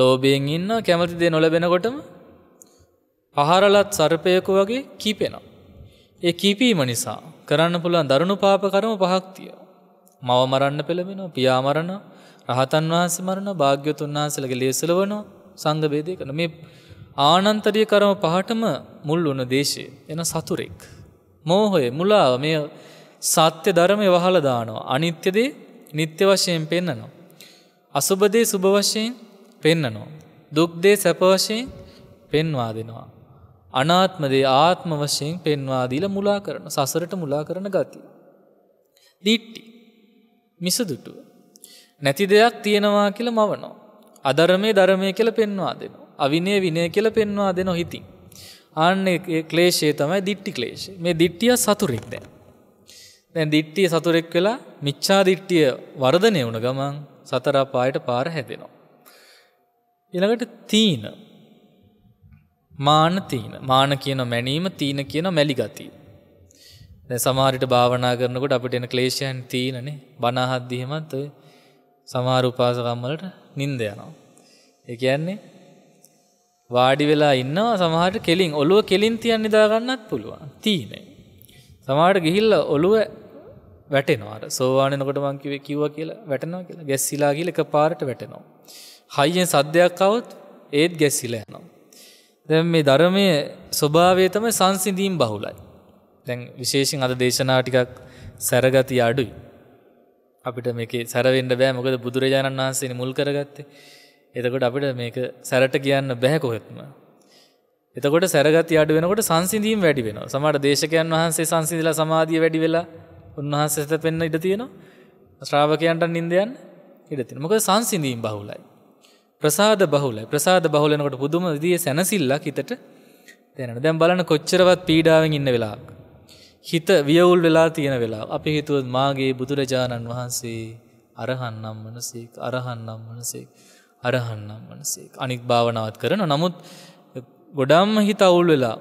ලෝබයෙන් ඉන්න කැමති දේ නොලබෙනකොටම පහරලත් සර්පයකු වගේ කීපෙනවා. ඒ කීපීම නිසා කරන්න පුළුවන් දරුණු පාප කරම පහක්තිය. මව මරන්න පෙළබෙන පියාමරණ රහතන් වහන්ස මරණ භාග්‍යතුන් වහන්සලගේ ලේසල වන සංග බේදය කන මේ ආනන්තරිය කරම පහටම මුල් වුණ දේශය එන සතුරෙක්. මෝහය මුලාව මේ සත්‍ය ධර්මය වහල දානවා. අනිත්‍යදේ නිත්‍ය වශයෙන් පෙන්නනවා. අසුබදේ සුභ වශයෙන් පෙන්නනවා. දුක්දේ සැප වශයෙන් පෙන්වා දෙනවා. අනාත්මදේ ආත්ම වශයෙන් පෙන්වාදීල මුලා කරන සසරට මුලා කරන ගති. දිට්ටි මිසදුටුව. නැති දෙයක් තියෙනවා කියල මවනෝ. අධරමේ ධරමය කියල පෙන්වා දෙනවා. අවිනේ විනය කියල පෙන්වා දෙනො හිතින්. ආන්න ක්ලේශය තමයි දිට්ටි ක්ලේශය මේ දිට්ටිය සතුරෙක් දැන්. දැන් දිට්ටිය සතුරෙක් වෙලා මිච්චා දිට්ටිය වර්ධනය වුණ ගමන් සතරාපායට පාර හැදෙනවා. ඉළඟට තීන මාන තීන මාන කියන මැනීම තීන කියන මැලිගතිී. දැ සමාරිට භාවනා කරනකොට අපිට එන ක්ලේෂයන් තීනනෙ බනාහත්දිහෙමත් සමාරුපාසකම්මලට නින්ද යනවා. එක යන්නේ වාඩි වෙලා ඉන්නවා සමහරට කෙලින් ඔළුව කෙලින් තියන් නිදාගන්නත් පුළුවන් තීනේ. සමහරට ගිහිල්ල ඔළුව වැටෙනවා සෝවානනකොට මං කිව්වේ කිව්වා කියලා වැටෙනවා කියලා ගැස්සිලා ගිහලා එකපාරට වැටෙනවා. හයියෙන් සද්දයක් આવොත් ඒත් ගැස්සිලා යනවා. දැන් මේ ධර්මයේ ස්වභාවය තමයි සංසිඳීම් බහුලයි. දැන් විශේෂයෙන් අද දේශනා ටිකක් සැරගති අඩුයි. අපිට මේකේ සැරවෙන්න බෑ මොකද බුදුරජාණන් වහන්සේනේ මුල් කරගත්තේ. එතකොට අපිට මේක සැරට කියන්න බැහැ කොහෙත්ම. එතකොට සැරගත් අඩු වෙනකොට සංසිඳීම් වැඩි වෙන සමට දේශකයන් වහන්සේ සංසිදිල සමාධිය වැඩි වෙලා උන්වහන්සේ සත පෙන්න්න ඉඩ තියෙනවා ශ්‍රාවකයන්ට නින්දයන් ඉඩතින මොක සංසිඳීම් බහුලයි. ප්‍රසාද බහුල ප්‍රසාද බහුලනකොට පුදුම දිය සැනසිල්ලක් හිතට තැන දැම් බලන කොච්චරවත් පීඩාවෙන් ඉන්න වෙලා. හිත වියවුල් වෙලා තියෙන වෙලා අපි හිතුවත් මාගේ බුදුරජාණන් වහන්සේ අරහන්නම් වනසේක් අරහන්නම් වනසේක්. අරහන්නම් වන්සේ අනික් භාවනාවත් කරන නමුත් ගොඩම්ම හිත අවුල් වෙලා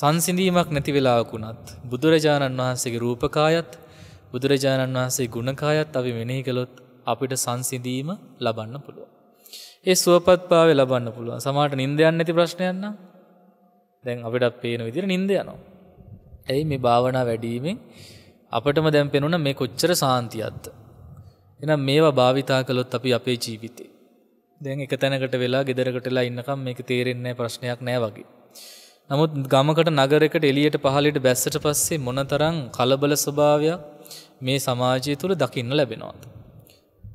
සංසිඳීමක් නැති වෙලාකුණත් බුදුරජාණන් වහන්සේගේ රූපකායත් බුදුරජාණන් වහන්සේ ගුණකායත් අපි මෙනෙහි කළොත් අපිට සංසිඳීම ලබන්න පුළුව. ඒ සුවපත්භාව ලබන්න පුළුව සමට නින්දයන්න ඇති ප්‍රශ්නයන්න දැන් අපිටත් පේන විදිර නින්ද යනවා. ඇයි මේ භාවනා වැඩීමෙන් අපටම දැම්පෙනුන මේ කොච්චර සාන්තියත්ත. එනම් මේවා භාවිතා කළොත් අපි අපේ ජීවිතේ. දැන් එක තැනකට වෙලා ගෙදරකටලා ඉන්නකම් මේක තේරෙන්නේ ප්‍රශ්නයක් නෑ වගේ. නමුත් ගමකට නගරකට එළියට පහලට බැස්සට පස්සේ මොනතරං කලබල ස්වභාවයක් මේ සමාජය තුළ දකින්න ලැබෙනවාද.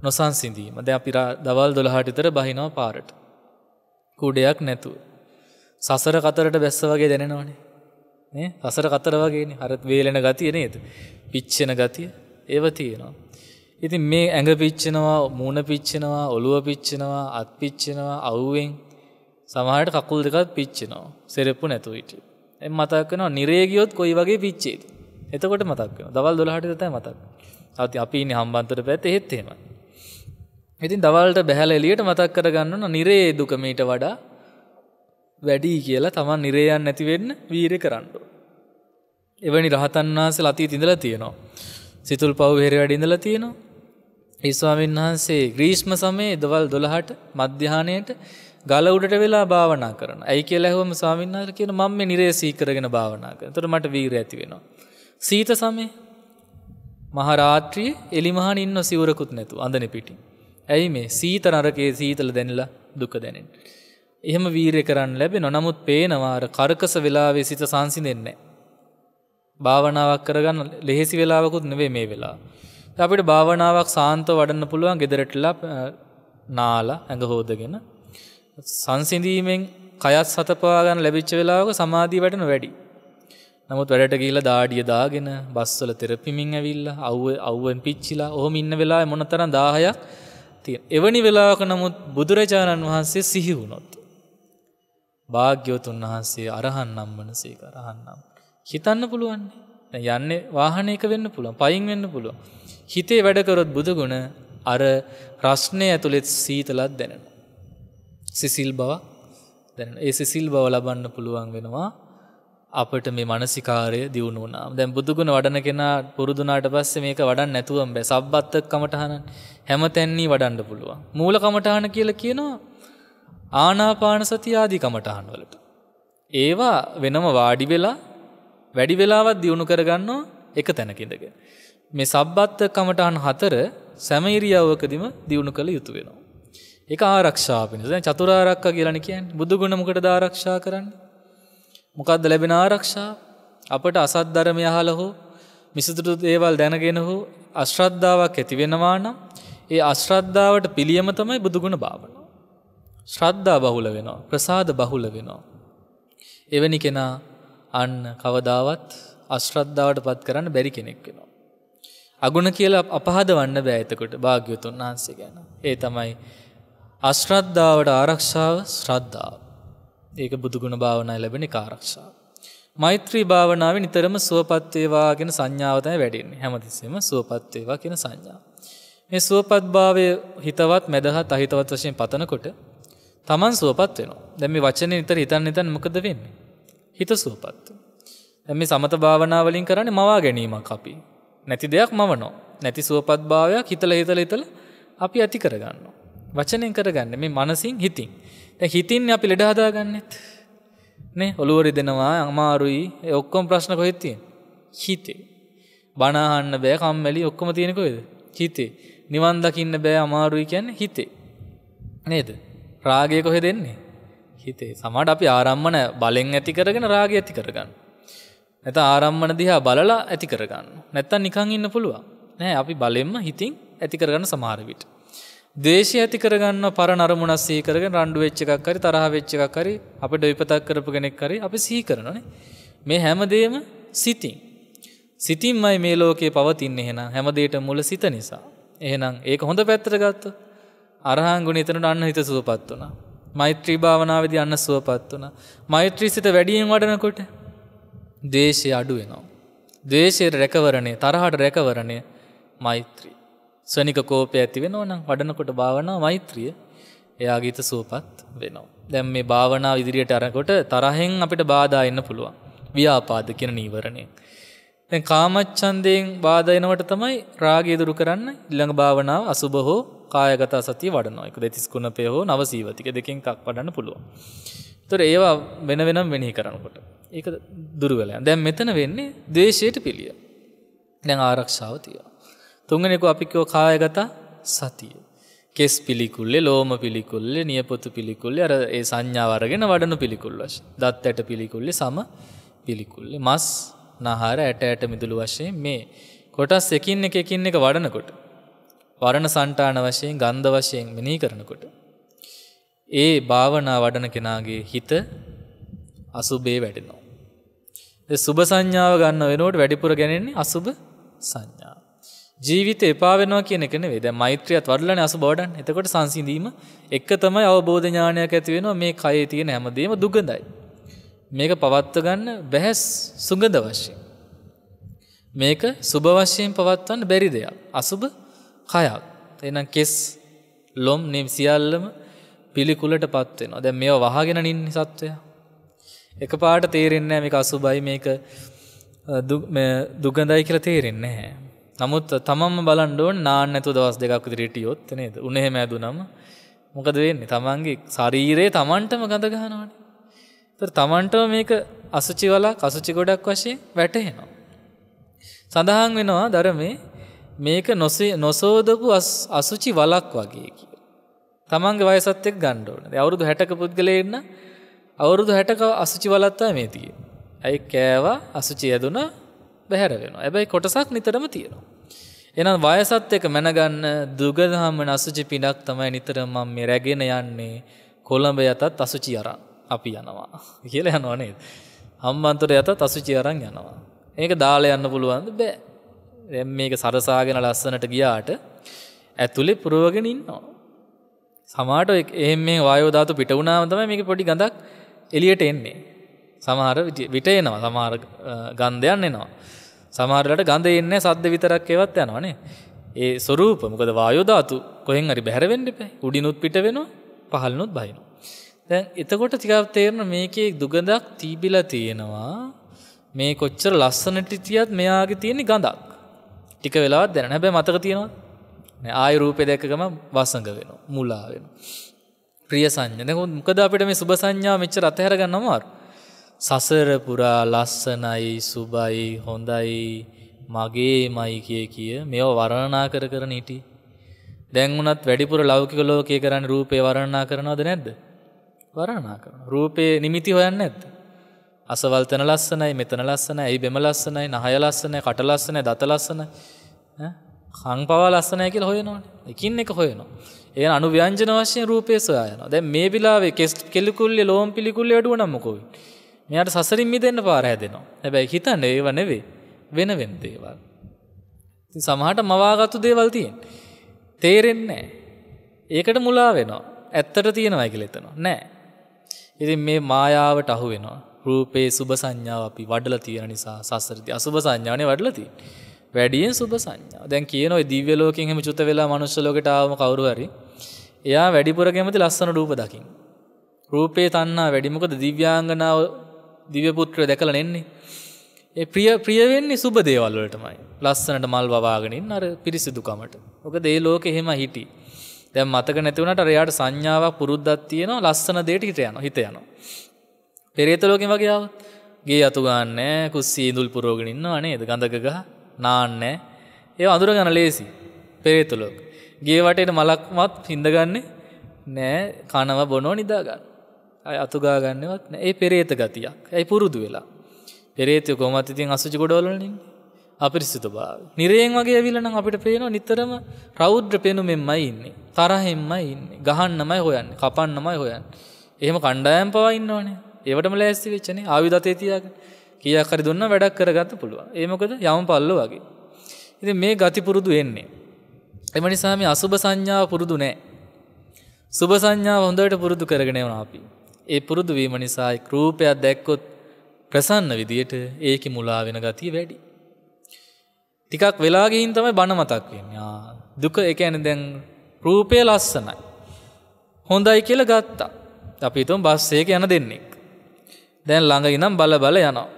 නොසන්සිඳීම ද අපිරා දවල් දොළහටිතර බහිනව පාරට. කුඩයක් නැතුව. සසර කතරට බැස්ස වගේ දැනෙනවානේ සසර කතර වගේ හරත් වේලෙන ගතිය නේද. පිච්චෙන ගතිය ඒව තියෙනවා. ඉතින් මේ ඇඟ පිච්චෙනවා මූණ පිච්චෙනවා ඔළුව පිච්චෙනවා අත් පිච්චෙනවා අවුවෙන් සමහට කකුල් දෙකත් පිච්චෙනවා සෙරෙප්පු නැතු හිට. එම මතක්කනවා නිරේගියොත් කොයි වගේ පිච්චේද. එතකොට මතක්කෙන දවල් දොලහට තැ මතක් අති අපි ඉන්න හම්බන්තර පැත් එහෙත්තේම. ඉතින් දවල්ට බැහැල එලියට මතක් කරගන්නන නිරේ දුකමීට වඩා වැඩී කියලා තමන් නිරේයන් නැතිවෙන්න වීර කරන්නඩ. එවැනි රහතන් වහන්සේ ලතී තිඳලා තියෙනවා. සිතුල් පව් හෙර වැඩිඳලා තියෙනවා ඒස්වාමීන් වහන්සේ ග්‍රීෂ්ම සමයේ දවල් දොළහට මධ්‍යානයට ගල උඩට වෙලා භාවනා කරන ඇයි කියලැහවම ස්වාමින්නාර කියන මං මේ නිරේසී කරගෙන භාවනා කර තොට මට වීර ඇති වෙනවා. සීත සමේ මහරාත්‍රිය එලිමහන ඉන්න සිවරකුත් නැතු අඳන පිටි. ඇයි මේ සීත නරකයේ සීතල දැනිලා දුක දැනෙන්. එහෙම වීරය කරන්න ලැබෙන නමුත් පේනවාර කරකස වෙලාවේ සිත සංසි දෙන්නේ. භාවනාවක් කරගන්න ලෙහෙසි වෙලාවකුත් නෙවේ මේ වෙලා. අපිට භාවනාවක් සාන්ත වඩන්න පුළුවන් ගෙදරටලා නාලා ඇඟ හෝදගෙන සංසිඳීමෙන් කයත් සතපාගන්න ලැබිච්ච වෙලාවක සමාධී වැටන වැඩි. නමුත් වැඩට ගීල දාඩිය දාගෙන බස්සල තෙරපිමින් ඇවිල්ල අව්ව අව්ුවෙන් පිච්චිලා ඕහම ඉන්න වෙලා මොනතර දාහයක් තිය. එවැනි වෙලාවක නමුත් බුදුරජාණන් වහන්සේ සිහි වුණොත්. භාග්‍යවතුන් වහන්සේ අරහන්නම් වනසේ කරහන්නම්. හිතන්න පුළුවන් යන්න වාහනයක වෙන්න පුළුවන් පයින් වෙන්න පුළුවන්. හිතේ වැඩකරොත් බුදුගුණ අර රශ්නය ඇතුළෙත් සීතලත් දැනෙන. සිසිල් බව දැන ඒ සිසිල් බව ලබන්න පුළුවන් වෙනවා අපට මේ මනසිකාරය දියුණුනා දැන් බුදුගුණ වඩන කෙනා පුරුදුනාට පස්සේ මේක වඩන්න නැතුවම් බෑ සබ්බත්ත කමටහන හැම තැන්නේ වඩන්න පුළුවන් මූල කමටහන කියලා කියනවා ආනාපාන සති ආදී කමටහන් වලට ඒවා වෙනම වාඩි වෙලා වැඩි වෙලාවත් දියුණු කරගන්නවා එක තැනකින්දගෙන මේ සබ්බත්ත කමටහන් හතර සැමීරියාවකදිම දියුණු කළ යුතු වෙනවා. එක ආරක්ෂා පිණිස චතුරාරක්ක කියලන කියන් බුදු ගුණමකට ආරක්ෂා කරන්න. මොකක්ද ලැබෙන ආරක්ෂා අපට අසත් ධරමය හල හෝ මිසතුරු ඒවල් දැනගෙන හෝ අශ්‍රද්ධාවක් ඇතිවෙනවා නම් ඒ අශ්‍රද්ධාවට පිළියම තමයි බුදුගුණ භාවන. ශ්‍රද්ධා බහුල වෙනවා ප්‍රසාද බහුල වෙනවා. එවැනි කෙනා අන්න කවදාවත් අශ්‍රද්ධාවට පත් කරන්න බැරි කෙනෙක් වෙනවා. අගුණ කියලා අපහද වන්න බෑඇතකොට භාග්‍යතුන් වහන්සේ ගැන. ඒ තමයි අශ්‍රද්ධාවට ආරක්ෂාව ශ්‍රද්ධාව. ඒක බුදුගුණ භාවනා ලැබෙන කාරක්ෂා. මෛත්‍රී භාවනාව නිතරම සුවපත්වේවාගෙන සංඥාවතය වැඩින් හැමතිස්සෙම සුවපත්වේවා කියෙන සංඥා. මේ සුවපත්භාවය හිතවත් මැදහත් අහිතවත් වශයෙන් පතනකොට තමන් සුවපත් වෙන දැම වචනය නිතර හිතන් නිතන් මොකද වෙන්නේ. හිත සුවපත්. ඇම සමත භාවනාවලින් කරන්න මවා ගැනීමක් අපි නැති දෙයක් මවනෝ නැති සුවපත් භාවයක් හිතල හිතල හිතල අපි ඇති කරගන්න. වචනයෙන් කරගන්න මේ මනසින් හිතින්. හිතින් අපි ලෙඩහදාගන්නෙත්. නේ ඔළුවරි දෙනවා අමාරුයි ඔක්කොම් ප්‍රශ්න කොහෙත්තිය. හිතේ. බනාහන්න බෑ කම්මැලි ඔක්කොම තියෙනකොයිද. හිතේ. නිවන් දකින්න බෑ අමාරුයි කියන්න හිතේ. නේද. රාගය කොහෙ දෙන්නේ. හිතේ සමට අපි ආරම්මන බලෙන් ඇති කරගෙන රාග ඇති කරගන්න. නැත ආරම්මන දිහා බලලා ඇති කරගන්න. නැත්තන් නිකං ඉන්න පුළුවන්. නෑ අපි බලෙන්ම හිතින් ඇති කරගන්න සමහරවිට. දේශය ඇති කරගන්න පර නරමුණ සීකරග රණ්ඩු වෙච්ච එකක් හරි තරහ වෙච්ච එකක් හරි අපිට විපතක් කරපු කෙනෙක් හරි අපි සිහි කරනනේ. මේ හැමදේම සිතින්. සිතින්මයි මේ ලෝකයේ පවතින්නේ එහෙනම් හැමදේට මුල සිත නිසා. එහෙනම් ඒක හොඳ පැත්තට ගත්ත. අරහංගුණ එතනට අන්න හිත සුවපත් වුණා. මෛත්‍රී භාවනාවේදී අන්න සුවපත් වුණා. මෛත්‍රී සිත වැඩියෙන් වඩනකොට දේශය අඩුවෙනවා. දේශයට රැකවරණය තරහට රැකවරණය මෛත්‍රී. ස්වනික කෝපය ඇති වෙනවනම් වඩනකොට භාවනා මෛත්‍රිය එයාගීත සුවපත් වෙනවා. දැම් මේ භාවනා ඉදිරියට අරකොට තරහෙන් අපිට බාධා එන්න පුළුවන්. ව්‍යාපාද කියෙන නීවරණය. තැන් කාමච්චන්දයෙන් බාධයනවට තමයි රාගේදුරු කරන්න ඉල්ළඟ භාවනාව අසුබහෝ කායගත සති වඩනොයක දෙතිස්කුණ පයහෝ නවසීවතික දෙකින් එකක් වඩන්න පුළුවන්. තොර ඒවා වෙන වෙනම් වෙනහි කරනකොට. ඒක දුරවල දැන් මෙතන වෙන්නේ දේශයට පිළිය දැන් ආරක්ෂාව තියෝ. තුංගනෙකු අපිකෝ කායගතා සතිය. කෙස් පිළිකුල්ලේ ලෝම පිළිකුල්ලේ නියපොතු පිළිකුල්ලේ අර ඒ සංඥාවරගෙන වඩනු පිළිකුල් වශ. දත් ඇට පිළිකුල්ලේ සම පිළිකුල්ලේ මස් නහාර ඇට ඇට මිදුළු වශයෙන් මේ කොටස් එකින් එක එකින් එක වඩනකොට. වරණ සන්ටාන වශයෙන් ගන්ධ වශයෙන් මෙනී කරනකොට. ඒ භාවනා වඩන කෙනාගේ හිත අසුබේ වැඩෙනවා. සුබ සංඥාව ගන්න වෙනුවට වැඩිපුර ගැනෙන්නේ අසුබ සංඥා. ජීවිත එපා වෙනවා කියන එක නෙවෙයි. දැන් මෛත්‍රියත් වඩලානේ අසුබ වඩන්න. එතකොට සංසිඳීම එක තමයි අවබෝධ ඥානයක් ඇති වෙනවා මේ කයේ තියෙන හැමදේම දුගඳයි. මේක පවත්ව ගන්න බැහැස් සුගඳ වශයෙන්. මේක සුබ වශයෙන් පවත්වන්න බැරි දෙයක්. අසුබ කයක්. එහෙනම් කෙස් ලොම් නෙම් සියල්ලම පිළිකුලටපත් වෙනවා. දැන් මේව වහගෙන ඉන්නේ සත්වයා. එක පාට තේරෙන්නේ මේක අසුබයි මේක දුගඳයි කියලා තේරෙන්නේ නැහැ. නමුත් තමන්ම බලන්න ඕන නාන්න නැතුව දවස් දෙකක් විතර හිටියොත් නේද? උණ එහෙම ඇදුනම මොකද වෙන්නේ? තමන්ගේ ශරීරයේ තමන්ටම ගඳ ගන්නවනේ. ඒතර තමන්ටම මේක අසුචි වලක් අසුචි ගොඩක් වශයෙන් වැටහෙනවා. සඳහන් වෙනවා ධර්මයේ මේක නොසෝදපු අසුචි වලක් වගේ කියලා. තමන්ගේ වයසත් එක්ක ගන්න ඕනේ. අවුරුදු 60ක පුද්ගලයෙක් නම් අවුරුදු හැටක අසුචි වලත්තා මේ තිය. ඇයි කෑවා අසුචි ඇදුන බැහැර වෙන ඇබැයි කොටසක් නිතරම තියෙනවා. එනම් වයසත් එක මැනගන්න දුගදහම අසුචි පිඩක් තමයි නිතර මම මේ රැගෙන යන්නේ කොළඹ යතත් අසුචි අරන් අපි යනවා [LAUGHS] කියල යනවා නේද. හම්බන්තර යතත් අසුචි අරන් යනවා. ඒක දාල යන්න පුළුවන්ද බෑ. එම් මේක සරසාගෙන ලස්සනට ගියාට ඇතුළෙ පුරුවගෙන ඉන්නවා. සමාට එහ මේ වායෝධාතු පිට වුණාම තම මේක පොඩි ගඳක් එලියට එන්නේ. සමහර විට එනවා සමහර ගන්ධයන් එනවා. සමහරලට ගඳ එන්නේ සද්ද විතරක් ඒවත් යනවනේ. ඒ ස්වરૂප මොකද වායෝ ධාතු කොහෙන් හරි බැහැර වෙන්න ඉපැයි. උඩිනුත් පිට වෙනවා, පහළනුත් බහිනවා. දැන් එතකොට ටිකක් තේරෙන මේකේ දුගඳක් තීබිලා තියෙනවා. මේ කොච්චර ලස්සනට තියත් මෙයාගේ තියෙන ගඳක්. ටික වෙලාවක් දැනෙන හැබැයි මතක තියෙනවා. ආය රූපේ දැක්ක ගම වසඟ වෙනවා, මුලා වෙනවා. ප්‍රිය සංඥ දැ මොකද අපිට මේ සුභ සංඥා මෙච්ච රතහැර ගන්නවාර. සසර පුරා ලස්සනයි සුබයි හොඳයි මගේ මයි කිය කිය මෙ වරණනා කර කර නීටි. දැංගුනත් වැඩිපුර ලෞකික ලෝකය කරන්න රූපේ වරණනා කරනවද නැද්ද. වරණනා කරන රූපේ නිමිති හොයන්න ඇද. අසවල්තන ලස්සනයි මෙතන ලස්සන ඇයි බෙම ලස්සනයි නහය ලස්සනය කට ලස්සනය දත ලස්සන කං පවා ලස්සනය කියල හොයනවා එකින් එක හොයනවා. ඒ අනු ව්‍යංජන වශයෙන් රූපය සොයායන දැ මේ පිලාවේ කෙස් කෙල්ලිකුල්ලෙ ලෝම් පිළිකුල්ල අඩුව නම්මකොයි මෙයාට සසරින් මිදන්න පාරහැදෙනවා හැබැයි හිතන්න ඒව නෙවේ වෙන වෙන දේවල් සමහට මවාගත්තු දේවල්තියෙන් තේරෙන්නේ ඒකට මුලා වෙනවා ඇත්තට තියෙනවා ඇකිලෙතනවා නෑ ඉතින් මේ මායාවට අහු වෙනවා රූපේ සුභ සංඥාව අපි වඩල තියෙන නිසා සස්සරති අසුභ සංඥානය වඩලතිී වැඩියෙන් සුබ සංඥාව. දැන් කියන ඔය දිව්‍ය ලෝකයෙන් හැම චුත වෙලා මනුෂ්‍ය ලෝකයට ආවම කවුරු හරි එයා වැඩිපුර කැමති ලස්සන රූප දකින්න. රූපේ තණ්හා වැඩි මොකද දිව්‍යාංගනාව දිව්‍ය පුත්‍රය දැකලා නෙන්නේ. ඒ ප්‍රිය ප්‍රිය වෙන්නේ සුබ දේවල් වලටමයි. ලස්සනට මල් වවාගෙන ඉන්න අර පිරිසිදුකමට. මොකද ඒ ලෝකේ එහෙම හිටි. දැන් මතක නැති වුණාට අර එයාට සංඥාවක් පුරුද්දක් තියෙනවා ලස්සන දෙයට හිත යනවා හිත යනවා. පෙරේත ලෝකෙම වගේ ආවොත් ගේ අතු ගන්නෑ කුස්සියේ ඉඳුල් පුරවගෙන ඉන්නවා නේද ගඳක ගහ නාන්නෑ ඒ අඳුර ගන ලේසි පෙරේතුලොක්. ගේවටට මලක්මත් හිඳගන්නේ නෑ කනව බොනෝ නිදාගන්න. අය අතුගා ගන්නවත් ඒ පෙරේත ගතියක් ඇයි පුරුදු වෙලා. පෙරේතය කොමත් ඉතින් අසුචි ගොඩවලනින් අපිරිසිතු බාව. නිරයෙන් වගේ ඇවිලනම් අපිට පේනවා නිතරම රෞද්‍ර පෙනුමෙන්මයි ඉන්නේ. තරහෙම්මයි ඉන්නේ ගහන්නමයි හොයන්න කපන්නමයි හොයන්න. එහෙම කණ්ඩායම් පවා ඉන්නවනේ ඒවටම ලෑස්ති වෙච්චනේ ආවිධතේ තියාගන්න. කියාකරි දුන්න වැඩක් කරගත පුළුව ඒමකද යම පල්ල වගේ. ඉති මේ ගති පුරුදු එන්නේ. එම නිසාම අසුභ සංඥාව පුරුදු නෑ. සුභ සංඥාව හොඳට පුරුදු කරගෙනවන අපි. ඒ පුරුදු වීම නිසායි රූපයක් දැක්කොත් ප්‍රසන්න විදියට ඒක මුලා වෙන ගතිය වැඩි. ටිකක් වෙලාගින් තමයි බණ මතක් වෙන්නේ. දුක ඒ කියන්නේ දැන් රූපය ලස්සනයි. හොඳයි කියලා ගත්තා. අපි හිතමු බස් එක යන දෙන්නෙක්. දැන් ළඟ ඉඳන් බල බල යනවා.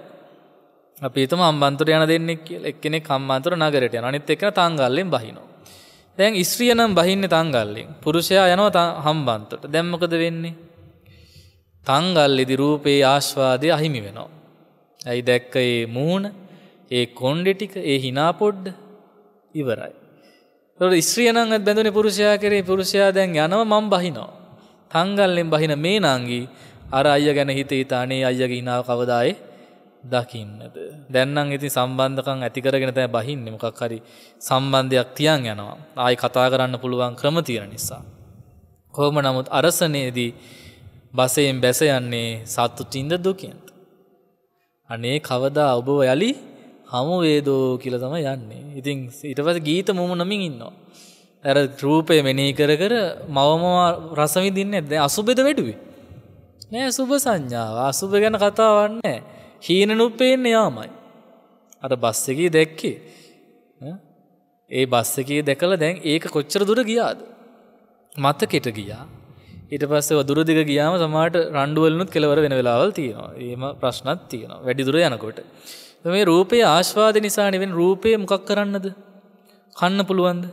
අපිතම අම්බන්තුර යන දෙන්නෙක් කියල එක්කෙනෙ කම්බන්තුර නගරට යන අනිත් එක තංගල්ලෙන් බහිනෝ. දැන් ස්ත්‍රියනම් බහින්න තංගල්ලෙන් පුරුෂයා යනවා හම්බන්තට දැම්මකද වෙන්නේ. තංගල් ඉදි රූපයේ ආශ්වාදය අහිමි වෙනවා. ඇයි දැක්ක ඒ මූුණ ඒ කොන්්ඩෙටික ඒ හිනාපොඩ්ඩ ඉවරයි. ස්ත්‍රියනත් බැඳනි පුරුෂයා කරේ පුරුෂයා දැන් යනව මම් බහිනෝ. තංගල්ලෙන් බහින මේ නංගී අර අය ගැන හිත හිතානේ අයගේ හිනාව කවදායේ දකින්නද. දැන්නම් ඉති සම්බන්ධකම් ඇතිකරගෙන තෑ බහින්න මොකක් හරි සම්බන්ධයක් තියන් යනවා ආයි කතා කරන්න පුළුවන් ක්‍රම තියෙන නිසා. කොහොම නමුත් අරසනයේදී බසයෙන් බැස යන්නේ සත්තුටින්ද දුකෙන්ට. අනේ කවදා ඔබව යළි හමුවේදෝ කියල තම යන්නේ. ඉතින් ඉටපස ගීත මුම නමින් ඉන්නවා. ඇර රූපය මෙනී කර කර මවම රසවිදින්න ඇද අසුබෙද වැඩුවේ. නෑ සුභ සංඥාව අසුභ ගැන කතාවන්නේ. හීනනුපේන්න යාමයි. අර බස්සකී දැක්කේ ඒ බස්සකී දැකල දැන් ඒක කොච්චර දුර ගියාද. මතකෙට ගියා ඊට පස්සේ දුරදිග ගියාම සමට රණ්ඩුවලනුත් කෙලවර වෙන වෙලාවල් තියෙනවා ඒම ප්‍රශ්නත් තියෙනවා වැඩිදුර යනකොට. මේ රූපය ආශ්වාද නිසානවෙන් රූපය මොකක් කරන්නද. කන්න පුළුවන්ද.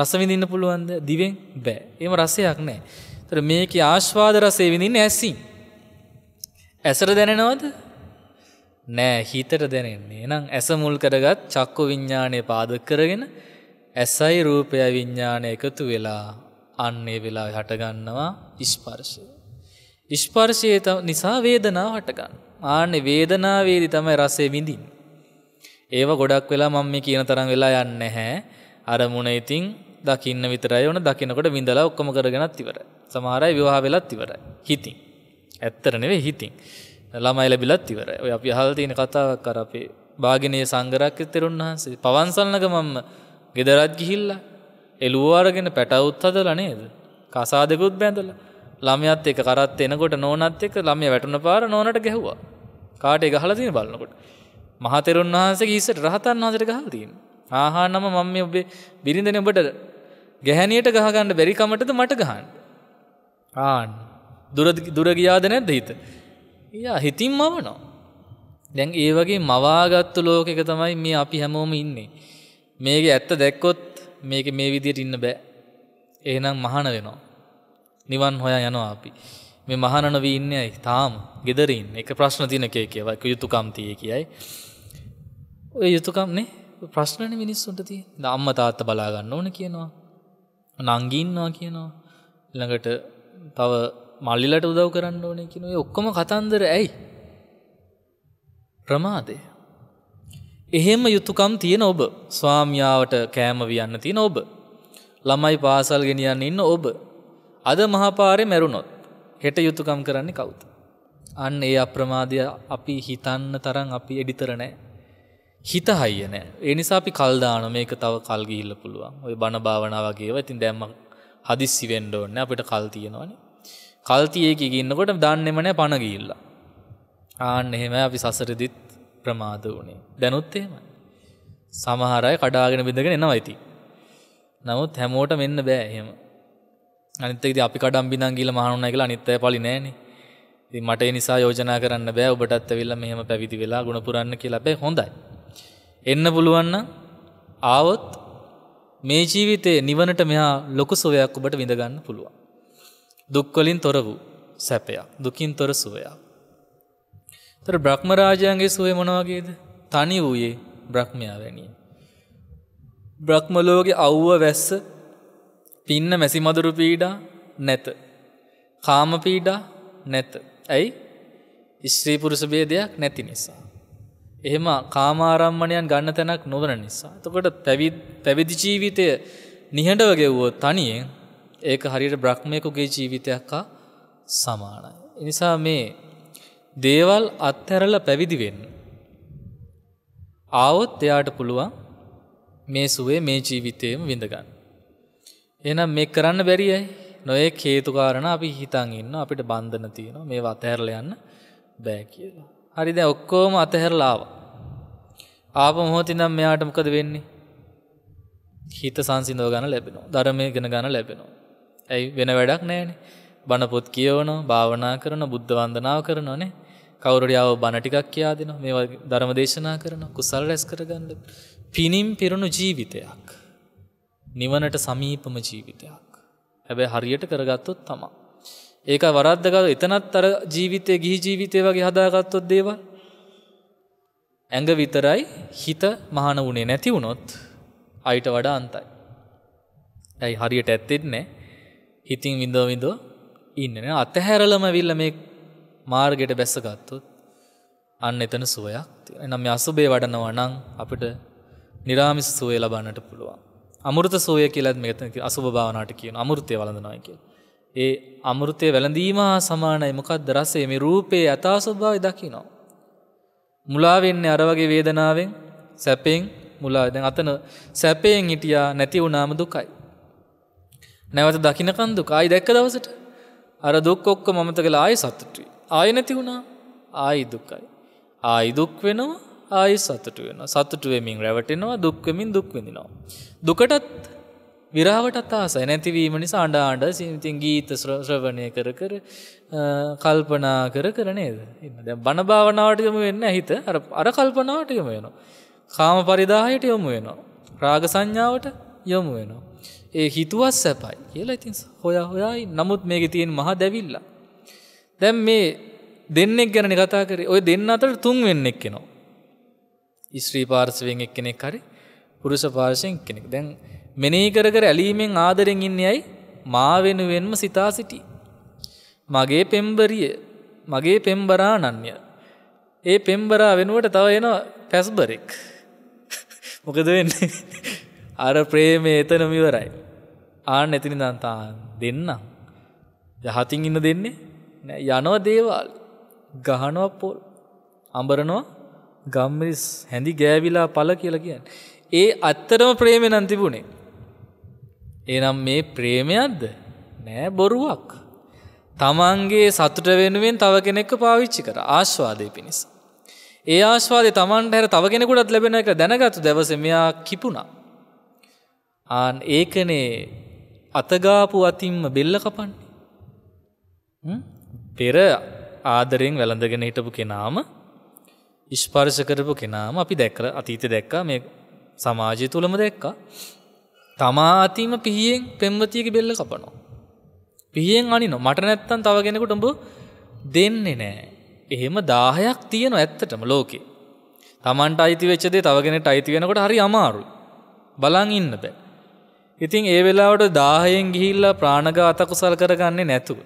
රසවිඳන්න පුළුවන්ද දිවෙන් බෑ ඒම රසයක් නෑ. තර මේක ආශ්වාද රසේ විඳින්න ඇසින්. ඇසර දැනෙනවද නෑ හිතට දැනෙන්නේ නම් ඇස මුල් කරගත් චක්කු විඤ්ඥානය පාද කරගෙන ඇසයි රූපය විඤ්ඥානය එකතු වෙලා අන්නේ වෙලා හටගන්නවා ඉස්පර්ශය. ඉස්පර්ශය නිසා වේදනා හටගන්න ආනෙ වේදනාවේදි තමයි රසේ විඳින්. ඒව ගොඩක් වෙලා මම්ම කියන තරම් වෙලා යන්න හැ අරමුණ ඉතිං දකින්න විතරයි ඕන දකිනකොට විඳලා ඔක්කම කරගෙනත් තිවර සමහරයි විවාහ වෙලත් තිවරයි හිතින් ඇත්තර නෙවේ හිතින්. ළමයි ලැබිලත් ඉවර ඔය අපි හල් තියෙන කතාවක් කර අපේ භාගනය සංගරක් තෙරුන් වහන්සේ පවන්සල්න්නක මම ගෙදරත් ගිහිල්ලා එලුවාරගෙන පැටවුත් හදල නේද කසාදකුත් බැඳල ළමයත් එක කරත් එනකොට නෝනත් එක ළමය වැටුන පාර නොනට ගැහ්වා කාට එක හලතින බලන්නකොට මහතෙරුන් වහන්සේ ඉස්සට රහතන් වහසට ගහල්තිීන් ආහා නම මම ඔබේ බිරිඳන ඔබට ගැහැනියට ගහගන්න බැරිකමටද මට ගහන් ආන් දුරගියාද නැද්ද හිත යා හිතින් මවනවා. දැන් ඒ වගේ මවාගත්තු ලෝකෙක තමයි මේ අපි හැමෝම ඉන්නේ. මේක ඇත්ත දැක්කොත් මේක මේ විදියට ඉන්න බෑ. එහෙනම් මහාන වෙනවා. නිවන් හොයා යනවා අපි. මේ මහාන නොවී ඉන්නේ අයි තාම. gedare ඉන්නේ. එක ප්‍රශ්න තියෙන කේ කියවයි. යුතුයකම් තියේ කියයි. ඔය යුතුයකම් නේ ප්‍රශ්නනේ මිනිස්සුන්ට තියෙන. අම්මා තාත්තා බලා ගන්න ඕන කියනවා. නංගි ඉන්නවා කියනවා. ළඟට තව මල්ලිලට උදව් කරන්න ඕනේ කියන ඔක්කොම කතන්දර ඇයි ප්‍රමාදය එහෙම යුතුකම් තියෙන ඔබ ස්වාමියාවට කෑම වියන්න තියෙන ඔබ ළමයි පාසල් ගෙනියන්න ඉන්න ඔබ අද මහපාරය මැරුණොත් හෙට යුතුකම් කරන්නේ කවුද අන්න ඒ අප්‍රමාදය අපි හිතන්න තරම් අපි එඩිතර නෑ හිත හයිය නෑ ඒ නිසා අපි කල්දාන මේක තව කල් ගිහිල්ල පුළුවන් ඔය බණ භාවනා වගේ ඉතින් දැම්ම හදිස්සි වෙන්න ඕනේ අපිට කල් තියෙනවනේ කල්තියේකේ ඉන්නකොට දන්නෙම නෑ පණ ගිහිල්ලා. ආන්න එහෙම අපි සසරෙදිත් ප්‍රමාද වුණේ. දැනුත් එහෙමයි. සමහර අය කඩාගෙන බිඳගෙන එනවා ඉතින්. නමුත් හැමෝටම එන්න බෑ එහෙම. අනිත් එක ඉතින් අපි කඩම් බිඳන් ගිහිල්ලා මහණුනා කියලා අනිත් අය පලි නෑනේ. ඉතින් මට ඒ නිසා යෝජනා කරන්න බෑ ඔබටත් ඇවිල්ලා මෙහෙම පැවිදි වෙලා ගුණ පුරන්න කියලා. හැබැයි හොඳයි. එන්න පුළුවන් නම් ආවොත් මේ ජීවිතේ නිවනට මෙහා ලොකු සොයක් ඔබට විඳගන්න පුළුවන්. දුක්වලින් තොර වූ සැපයක් දුකින් තොර සුවයක්. තර බ්‍රහ්මරාජයන්ගේ සුවේ මොනවාගේද තනි වූයේ බ්‍රහ්මයාවැනි. බ්‍රහ්මලෝගේ අව්ව වැස්ස පින්න මැසි මදුරු පීඩා නැත. කාම පීඩා නැත. ඇයි ස්ත්‍රීපුරුස බේදයක් නැති නිසා. එහෙම කාමාරම්මණයන් ගන්න තැනක් නොවන නිසා. තකොට පැවිදි ජීවිතය නිහඬවගෙව්වෝ තනියෙන් ඒක හරියට බ්‍රහ්මයකුගේ ජීවිතයක් හා සමානයි. එනිසා මේ දේවල් අත්හැරල පැවිදිවෙන්. ආවොත් එයාට පුළුවන් මේ සුවේ මේ ජීවිතයම විඳගන්න. එනම් මේ කරන්න බැරියයි නොය කේතුකාරණ අපි හිතන් ඉන්න අපිට බන්ධන තියෙන මේ අතහැරල යන්න බෑ කියලා. හරි දැ ඔක්කෝම අතහැරලාව. ආප මොහොති නම් මෙයාටමකද වෙන්නේ. හිත සංසිදව ගන ලැබෙනවා ධරමය ගෙන ගන ලැබෙනවා. ඇයි වෙන වැඩක් නෑනේ බණපොත් කියවන භාවනා කරන බුද්ධ වන්දනාව කරනනේ කවුරඩියාව බණටිකක් කියා දෙන මේ ධර්ම දේශනා කරන කුසල් රැස් කරගන්න පිණිම් පිරුණු ජීවිතයක් නිවනට සමීපම ජීවිතයක් හැබැ හරියට කරගත්තොත් තමා ඒක වරද්දගල එතනත් අර ජීවිතය ගිහි ජීවිතය වගේ හදාගත්තොත් දේව ඇඟ විතරයි හිත මහන වුණේ නැති වුණොත් අයිට වඩා අන්තයි ඇයි හරියට ඇත්තෙත් නෑ හිතින් විඳෝ විඳෝ ඉන්නන අතහැරලම විල්ල මේ මාර්ගයට බැස්සගත්තොත් අන්න එතන සුවයක් එනම් අසුබේ වඩනවා නං අපිට නිරාමිස සුවය ලබන්නට පුළුවන් අමුෘත සෝය කියලත් මෙත අසුභ භාවනාට කියන අමුෘතය වලඳනා කිය. ඒ අමුෘතය වැළඳීම සමානයි මොකක් දරසේ මේ රූපයේ අතාසුභාව දකිනවා. මුලාවෙන්නේ අරවගේ වේදනාවෙන් සැපෙන් මුලා දැන් අතන සැපයෙන් හිටියා නැති වුනාම දුකයි. නැවත දකිනකන් දුක ආයි දැක්ක දවසට අර දුක් ඔක්ක මමතකල ආය සතුටුයි. ආය නැති වුණා ආයි දුක්කයි. ආයි දුක් වෙනවා ආයි සතුට වෙන සතුටුවමින් රැවටෙනවා දුක්වමින් දුක්විඳිනවා. දුකටත් විරාවටත් ආසයි නැතිවීම නිසා අඩ ආඩ සිතින් ගීත ශ්‍රවණය කර කර කල්පනා කර කරනේද. ඉන්න බණභාවනාවටයම වෙන්න හිත අර කල්පනාවට යොම වෙනවා. කාම පරිදාහයට යොමු වෙනවා. රාග සංඥාවට යොමු වෙනවා. ඒ හිතුවත් සැපයි කියලා ඉතින් හොයා හොයායි නමුත් මේක තියෙන් මහ දැවිල්ලා. දැම් මේ දෙන්නෙක් ගැන කතා කරේ ඔය දෙන්න අතට තුන් වෙන්න එක් කෙනවා. ඉස්ත්‍රී පාර්සුවෙන් එක් කෙනෙක් හරි පුරුෂ පාර්ශයෙන් කෙනෙක් දැන් මෙනෙහි කර කර ඇලීමෙන් ආදරෙන් ඉන්න යයි මා වෙනුවෙන්ම සිතා සිටි. මගේ පෙම්බරිය මගේ පෙම්බරා නන්්‍ය. ඒ පෙම්බරා වෙනුවට තව එන පැස්බරෙක් [LAUGHS] මොකද වෙන්නේ අර ප්‍රේමේ එතනම ඉවරයි. ආන්න එතන ඉඳන් තාන් දෙන්නම්. යහතින් ඉන්න දෙන්නේ නෑ යනවා දේවල්. ගහනවා පොල්. අඹරනවා ගම්මිරිස් හැඳි ගෑවිලා පළ කියලා කියන්නේ. ඒ ඇත්තටම ප්‍රේමේ නම් තිබුණේ. එනම් මේ ප්‍රේමයක්ද? නෑ බොරුවක්. තමන්ගේ සතුට වෙනුවෙන් තව කෙනෙක්ව පාවිච්චි කර ආස්වාදය පිණිස. ඒ ආස්වාදේ තමන්ට හැර තව කෙනෙකුටත් ලැබෙන එක දැනගත්තු දවසේ මෙයා කිපුණා. ආන් ඒකනේ අතගාපු අතින්ම බෙල්ල කපන්නේ. පෙර ආදරෙන් වැළඳගෙන හිටපු කෙනාම ඉස්්පර්ශ කරපු කෙනාම අපි දැකර අතීත දැක්කා මේ සමාජය තුළම දැක්කා. තමා අතිම පිහියෙන් පෙම්වතියක බෙල්ල කපනවා. පිහියෙන් අනින මට නැත්තන් තව කෙනෙකුටඹ දෙන්නේ නෑ. එහෙම දාහයක් තියෙන ඇත්තටම ලෝකෙ. තමන්ට අයිති වෙච්චදේ තවගෙනට අයිති වෙනකොට හරි අමාරු. බලන් ඉන්න බෑ. ඉතින් ඒ වෙලාවට දාහයෙන් ගිහිල්ලා ප්‍රාණඝාත කුසල් කරගන්නේ නැතුව.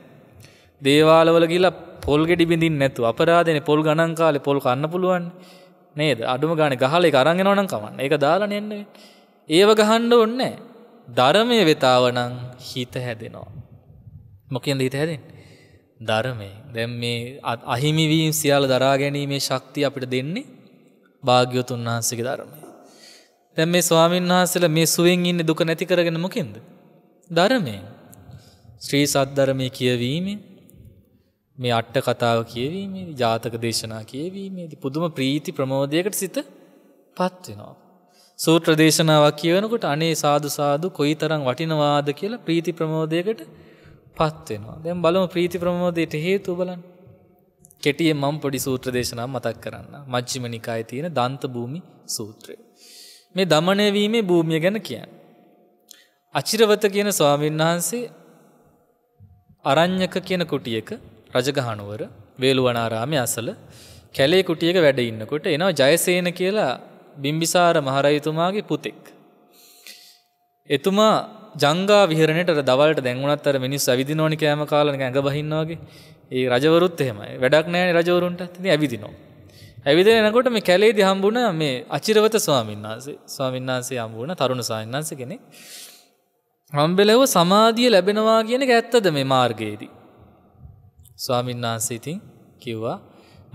දේවාලවල ගිහිල්ලා පොල් ගෙඩි බින්දින් නැතුව අපරාධනේ පොල් ගණන් කාලේ පොල් කන්න පුළුවන් නේද? අඩුම ගානේ ගහලා ඒක අරන් එනවා නම් කමන්න. ඒක දාලා නෙන්නේ. ඒව ගහන්න ඕනේ නැහැ. ධර්මයේ වෙතාවනම් හිත හැදෙනවා. මොකෙන්ද හිත හැදෙන්නේ? ධර්මය දැම් මේ අහිමිවීම් සියල දරා ගැනීමේ ශක්තිය අපිට දෙන්නේ භාග්‍යවතුන් වහන්සේගේ ධර්මය. දැන් මේ ස්වාමීන් වහන්සේලා මේ සුවෙන් ඉන්නේ දුක නැති කරගෙන මොකෙන්ද? ධර්මයෙන්. ශ්‍රී සද්ධර්මයේ කියවීමෙන් මේ අට කතාව කියවීමේ ජාතක දේශනා කියවීමේදී පුදුම ප්‍රීති ප්‍රමෝදයකට සිතපත් වෙනවා. සූත්‍ර දේශනාවක් කියවනකොට අනේ සාදු සාදු කොයිතරම් වටිනවාද කියලා ප්‍රීති ප්‍රමෝදයකටපත් වෙනවා. දැන් බලමු ප්‍රීති ප්‍රමෝදයට හේතුව බලන්න. කෙටියෙන් මම පොඩි සූත්‍ර දේශනාවක් මතක් කරන්නම්. මජ්ක්‍ධිම නිකායේ තියෙන දන්ත භූමි සූත්‍රය. මේ දමනය වීමේ භූමිය ගැන කියන්න. අචිරවත කියන ස්වාමීන් වහන්සේ අරං්ඥක කියන කුටියක රජගහනුවර වේළුවනාරාමය අසල කැලේ කුටියක වැඩ ඉන්නකොට එනවා ජයසේන කියලා බිම්බිසාර මහරයතුමාගේ පුතෙක්. එතුමා ජංගා විහරණයට දවල්ට දැන්වුණත් අර මිනිස් ඇවිදිනෝනි කෑම කාලන ඇඟ බහින්නවාගේ ඒ රජවරුත් එහෙමයි වැඩක් නෑන රජවරුන්ට ඇවිදිනවා. ඇවිදෙන එනකොට මේ කැලේදී හම්බුණ මේ අචිරවත ස්වාමීන් වහන්සේ ස්වාමීන් වහන්සේ හම්බුණ තරුණ ස්වාමීන් වහන්සේ කෙනෙක්. හම්බෙලව සමාධිය ලැබෙනවා කියන එක ඇත්තද මේ මාර්ගයේදී. ස්වාමීන් වහන්සේ ඉතින් කිව්වා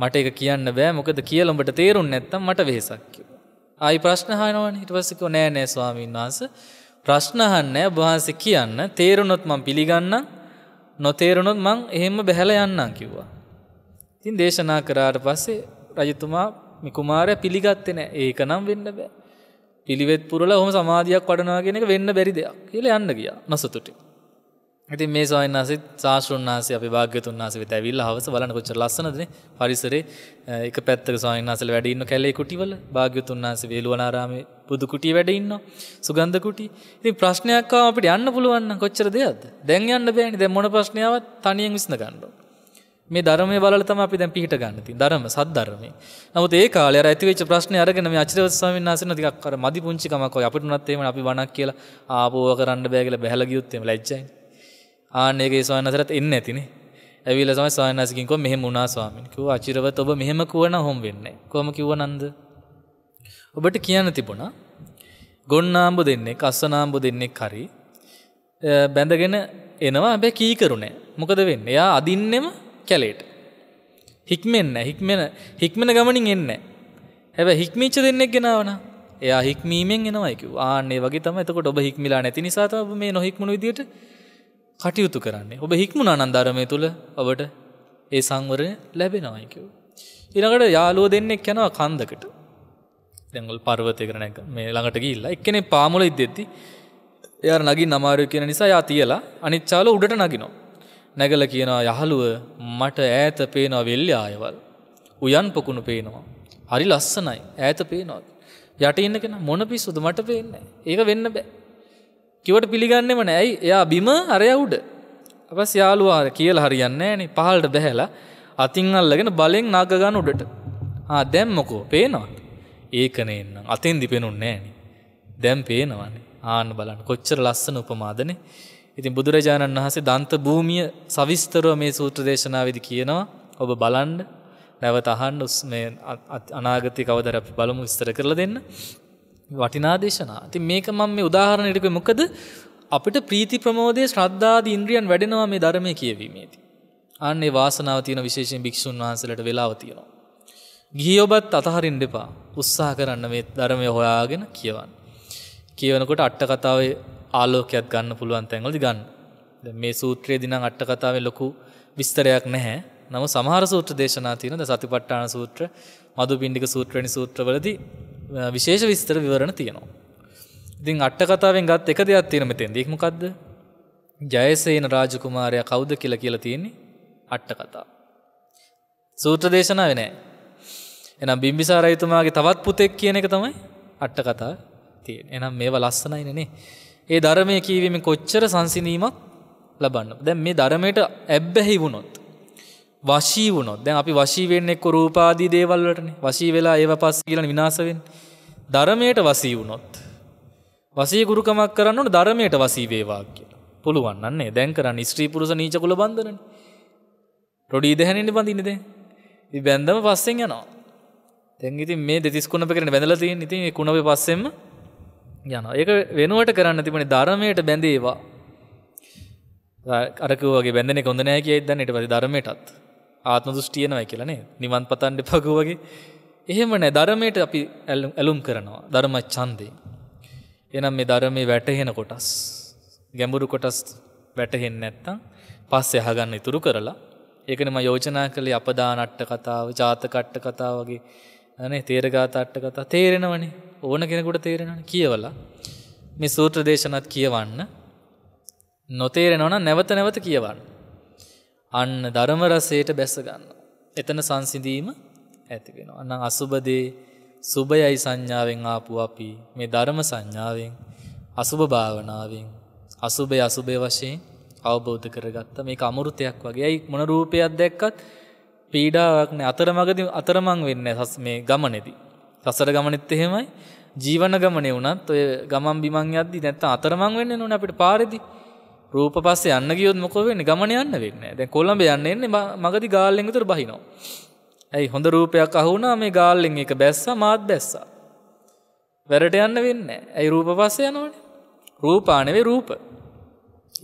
මට ඒක කියන්න බෑ මොකද කියලා උඹට තේරුන්නේ නැත්තම් මට වෙහෙසක් කිව්වා. ආයි ප්‍රශ්න අහනවනේ ඊට පස්සේ කිව්වා නෑ නෑ ස්වාමීන් වහන්සේ ප්‍රශ්න අහන්නේ ඔබ වහන්සේ කියන්න තේරුනොත් මම පිළිගන්නම් නොතේරුණොත් මං එහෙම බැහැලා යන්නම් කිව්වා. ඉතින් දේශනා කරාට පස්සේ රජතුමා මිකුමාරය පිළිගත්තෙන ඒක නම් වෙන්න බෑ. පිළිවෙත් පුරල හොම සමාධයක් වඩනවාගෙනක වෙන්න බැරි දෙයක් කියල යන්න ගිය නොසතුටි. ඇති මේ සවන්සේ ශාස්ෘන්හස අප භාග්‍යතුන් වහස වෙත ඇවිල්ල හවස බලන කොච්ච ලස්සනදන පරිසරේ එක පැත්තක සවන්සල වැඩින්න කැලේ කුටිවල භාග්‍යතුන් වහස වේලුවනාරාම බුදු කුටි වැඩඉන්න සුගන්ධ කුටි ඉති ප්‍රශ්නයක්කා අපට යන්න පුළුවන්න කොච්චර දෙයක්ද දැන් යන්න බෑනි දැ මොන ප්‍රශ්නාවත් තනියෙන් විස්න ගණ්ඩෝ මේ ධර්මය බලල තම අපි දැන් පිහිට ගන්න තින් ධර්ම සද්ධර්මය. නමුත් ඒ කාලේ අර ඇතිවෙච්ච ප්‍රශ්නේ අරගෙන මේ අචිරවත ස්වාමීන් වහන්සේ ටිකක් අර මදි පුංචි කමක් ඔය අපිට උනත් එහෙම අපි වණක් කියලා ආපෝව කරන්න බෑ කියලා බැහැලා ගියොත් එහෙම ලැජ්ජයි. ආන්න ඒකේ ස්වාමීන් වහන්සේට එන්නේ නැතිනේ. ඇවිල්ලා තමයි ස්වාමීන් වහන්සේ කිව්වා මෙහෙම වුණා ස්වාමීන්. කිව්වා අචිරවත ඔබ මෙහෙම කවන හොම් වෙන්නේ. කොහොම කිව්වා නන්ද? ඔබට කියන්න තිබුණා ගොන්නාම්බු දෙන්නේ කස්සනාම්බු දෙන්නේ හරි බැඳගෙන එනවා හැබැයි කීකරු නෑ. මොකද වෙන්නේ? එයා අදින්නෙම කැලේට. හික්මෙන්න හික්මෙන හික්මෙන ගමනින් එන්න. හැබැ හික්මිච්ච දෙන්නෙක් ගෙනවන එයා හික්මීමෙන් එනවයික ආනේ වගේ තම එතකොට ඔබ හික්මිලා නැති නිසාතාව මේ නොහික්මුණු විදියට කටයුතු කරන්නේ ඔබ හික්මුණ අනන්ධරමය තුළ ඔබට ඒ සංවරය ලැබෙනවායිකව. ඉරකට යාලුව දෙන්නෙක් යනවා කන්දකට දැගල් පර්වතය කරන එක මේ ළඟට ගිල්ලා එක්කනෙ පාමුල ඉදෙද්දි එයා නගින් අමාරු කියන නිසා යා තියලා අනිච්චාල උඩට නගිනවා නැගල කියනවා යහළුව මට ඈත පේනවා වෙල්ලි ආයවල්. උයන් පොකුණු පේනවා. හරි ලස්සනයි ඈත පේනොත්. යට ඉන්න කෙන මොන පිස්සුද මට පේන්නේ. ඒක වෙන්න බෑ. කිවට පිළිගන්නෙම නෑයි එයා බිම අරය උඩ. අපස් යාළුවාර කියල හරියන්න ෑන පහල්ට බැහැලා අතින් අල්ලගෙන බලෙන් නාගගන්න උඩට. ආ දැම්මකෝ පේනවා. ඒකන එන්න අතෙන් දිපෙනුන් නෑන. දැම් පේනවන්නේ ආන බලන්න කොච්චර ලස්සන උපමාදනේ ඉතින් බුදුරජාණන් වහන්සේ දන්ත භූමිය සවිස්තරව මේ සූත්‍ර දේශනාවේදී කියනවා ඔබ බලන්න නැවත අහන්න මේ අනාගතය කවදර අපි බලමු විස්තර කරලා දෙන්න වටිනා දේශනා. ඉතින් මේක මම මේ උදාහරණයට කිව්වේ මොකද අපිට ප්‍රීති ප්‍රමෝදයේ ශ්‍රද්ධාදී ඉන්ද්‍රියන් වැඩෙනවා මේ ධර්මයේ කියවීමේදී. අනේ වාසනාව තියෙන විශේෂයෙන් භික්ෂුන් වහන්සේලාට වෙලාව තියෙනවා. ගිහි ඔබත් අතහරින්න එපා. උත්සාහ කරන්න මේ ධර්මය හොයාගෙන කියවන්න. කියවනකොට අට කතාවේ ආලෝකයක් ගන්න පුළුවන් තැන්වලදි ගන්න. මේ සූත්‍රයේ දිනම් අට කතාවේ ලොකු විස්තරයක් නැහැ. නම සමහර සූත්‍ර දේශනා තියෙනවා. ද සතිපට්ඨාන සූත්‍ර, මදුපිණ්ඩික සූත්‍ර වැනි සූත්‍රවලදී විශේෂ විස්තර විවරණ තියෙනවා. ඉතින් අට කතාවෙන් ගත් එක දෙයක් තියෙන මෙතෙන්දී. ඒක මොකද්ද? ජයසේන රාජකුමාරයා කවුද කියලා කියලා තියෙන්නේ අට කතාව. සූත්‍ර දේශනාවේ නැහැ. එහෙනම් බිම්බිසාර රජතුමාගේ තවත් පුතෙක් කියන එක තමයි අට කතාව තියෙන්නේ. එහෙනම් මේවා ලස්සනයිනේ නේ. ඒ ධර්මය කීවීම කොච්චර සංසිනීමක් ලබන්න. දැන් මේ ධර්මයට ඇබ්බැහි වුණොත්. වශී වුණොත් දැන් අපි වශී වෙන්නේ එක්ක රූපාදී දේවල් වලටනේ. වශී වෙලා ඒව පස්සේ කියලා විනාශ වෙන්නේ. ධර්මයට වශී වුණොත්. වශී ගුරුකමක් කරන්න ඕන ධර්මයට වශී වේවා කියලා. පුළුවන් නන්නේ. දැන් කරන්නේ ස්ත්‍රී පුරුෂ නීච කුල බන්ධනනේ. රොඩි දෙහැනෙන්න බඳින්නේ දැන්. ඉතින් බැඳම පස්සෙන් යනවා. දැන් ඉතින් මේ දෙතිස් කුණප කරන බැඳලා තියෙන. ඉතින් මේ කුණපේ පස්සෙන්ම යන ඒක වෙනුවට කරන්න තිබන ධර්මයට බැඳේවා අරකවගේ බැඳෙන කොඳනෑ කිය දන්නට පති ධර්මයටත් ආත්ම දුෂ්ටියනවයි කියලනේ නිවන් පතන්ඩි පගුවගේ එහෙම නෑ ධර්මයට අපි ඇලුම් කරනවා ධර්ම චන්දේ. එනම් මේ ධර්මය වැටහෙන කොටස්. ගැඹුරු කොටස් වැටහෙන් නැත්තං පස් යහගන්න ඉතුරු කරලා ඒකනම යෝජනා කළේ අපදානට්ට කතාව ජාතකට්ට කතාවගේ ඇනේ තේරගාතට්ට කතා තේරෙනවනේ ඕන කෙනකුට තේරෙනන කියවලා මේ සූත්‍ර දේශනත් කියවන්න නොතේරෙනවන නැවත නැවත කියවන්න. අන්න ධර්මරසයට බැසගන්න. එතන සංසිඳීම ඇතිගෙන. අන්න අසුබදේ සුභයයි සංඥාවෙන් ආපු අපි මේ ධර්ම සංඥාවෙන් අසුභ භාවනාවෙන් අසුභය අසුභය වශයෙන් අවබෝධ කරගත්ත මේ අමුෘතයක් වගේ ඇයි මොන රූපයක් දැක්කත් පීඩාවක්න අතරමගද අතරමං වෙන්න සස් මේ ගමනෙදී. රසට ගමනෙත් එහෙමයි ජීවන ගමනේ වුණත් ඔය ගමන් බිමන් යද්දි නැත්තම් අතරමං වෙන්න ඕනේ අපිට පාරේදී. රූප පස්සේ යන්න ගියොත් මොකද වෙන්නේ? ගමන යන්න වෙන්නේ. දැන් කොළඹ යන්න එන්නේ මගදී ගාල්ලෙන් විතර බහිනවා. ඇයි හොඳ රූපයක් අහු වුණා මේ ගාල්ලෙන් එක බැස්සා මාත් බැස්සා. වැරට යන්න වෙන්නේ ඇයි රූප පස්සේ යනවනේ. රූපා නෙවෙයි රූප.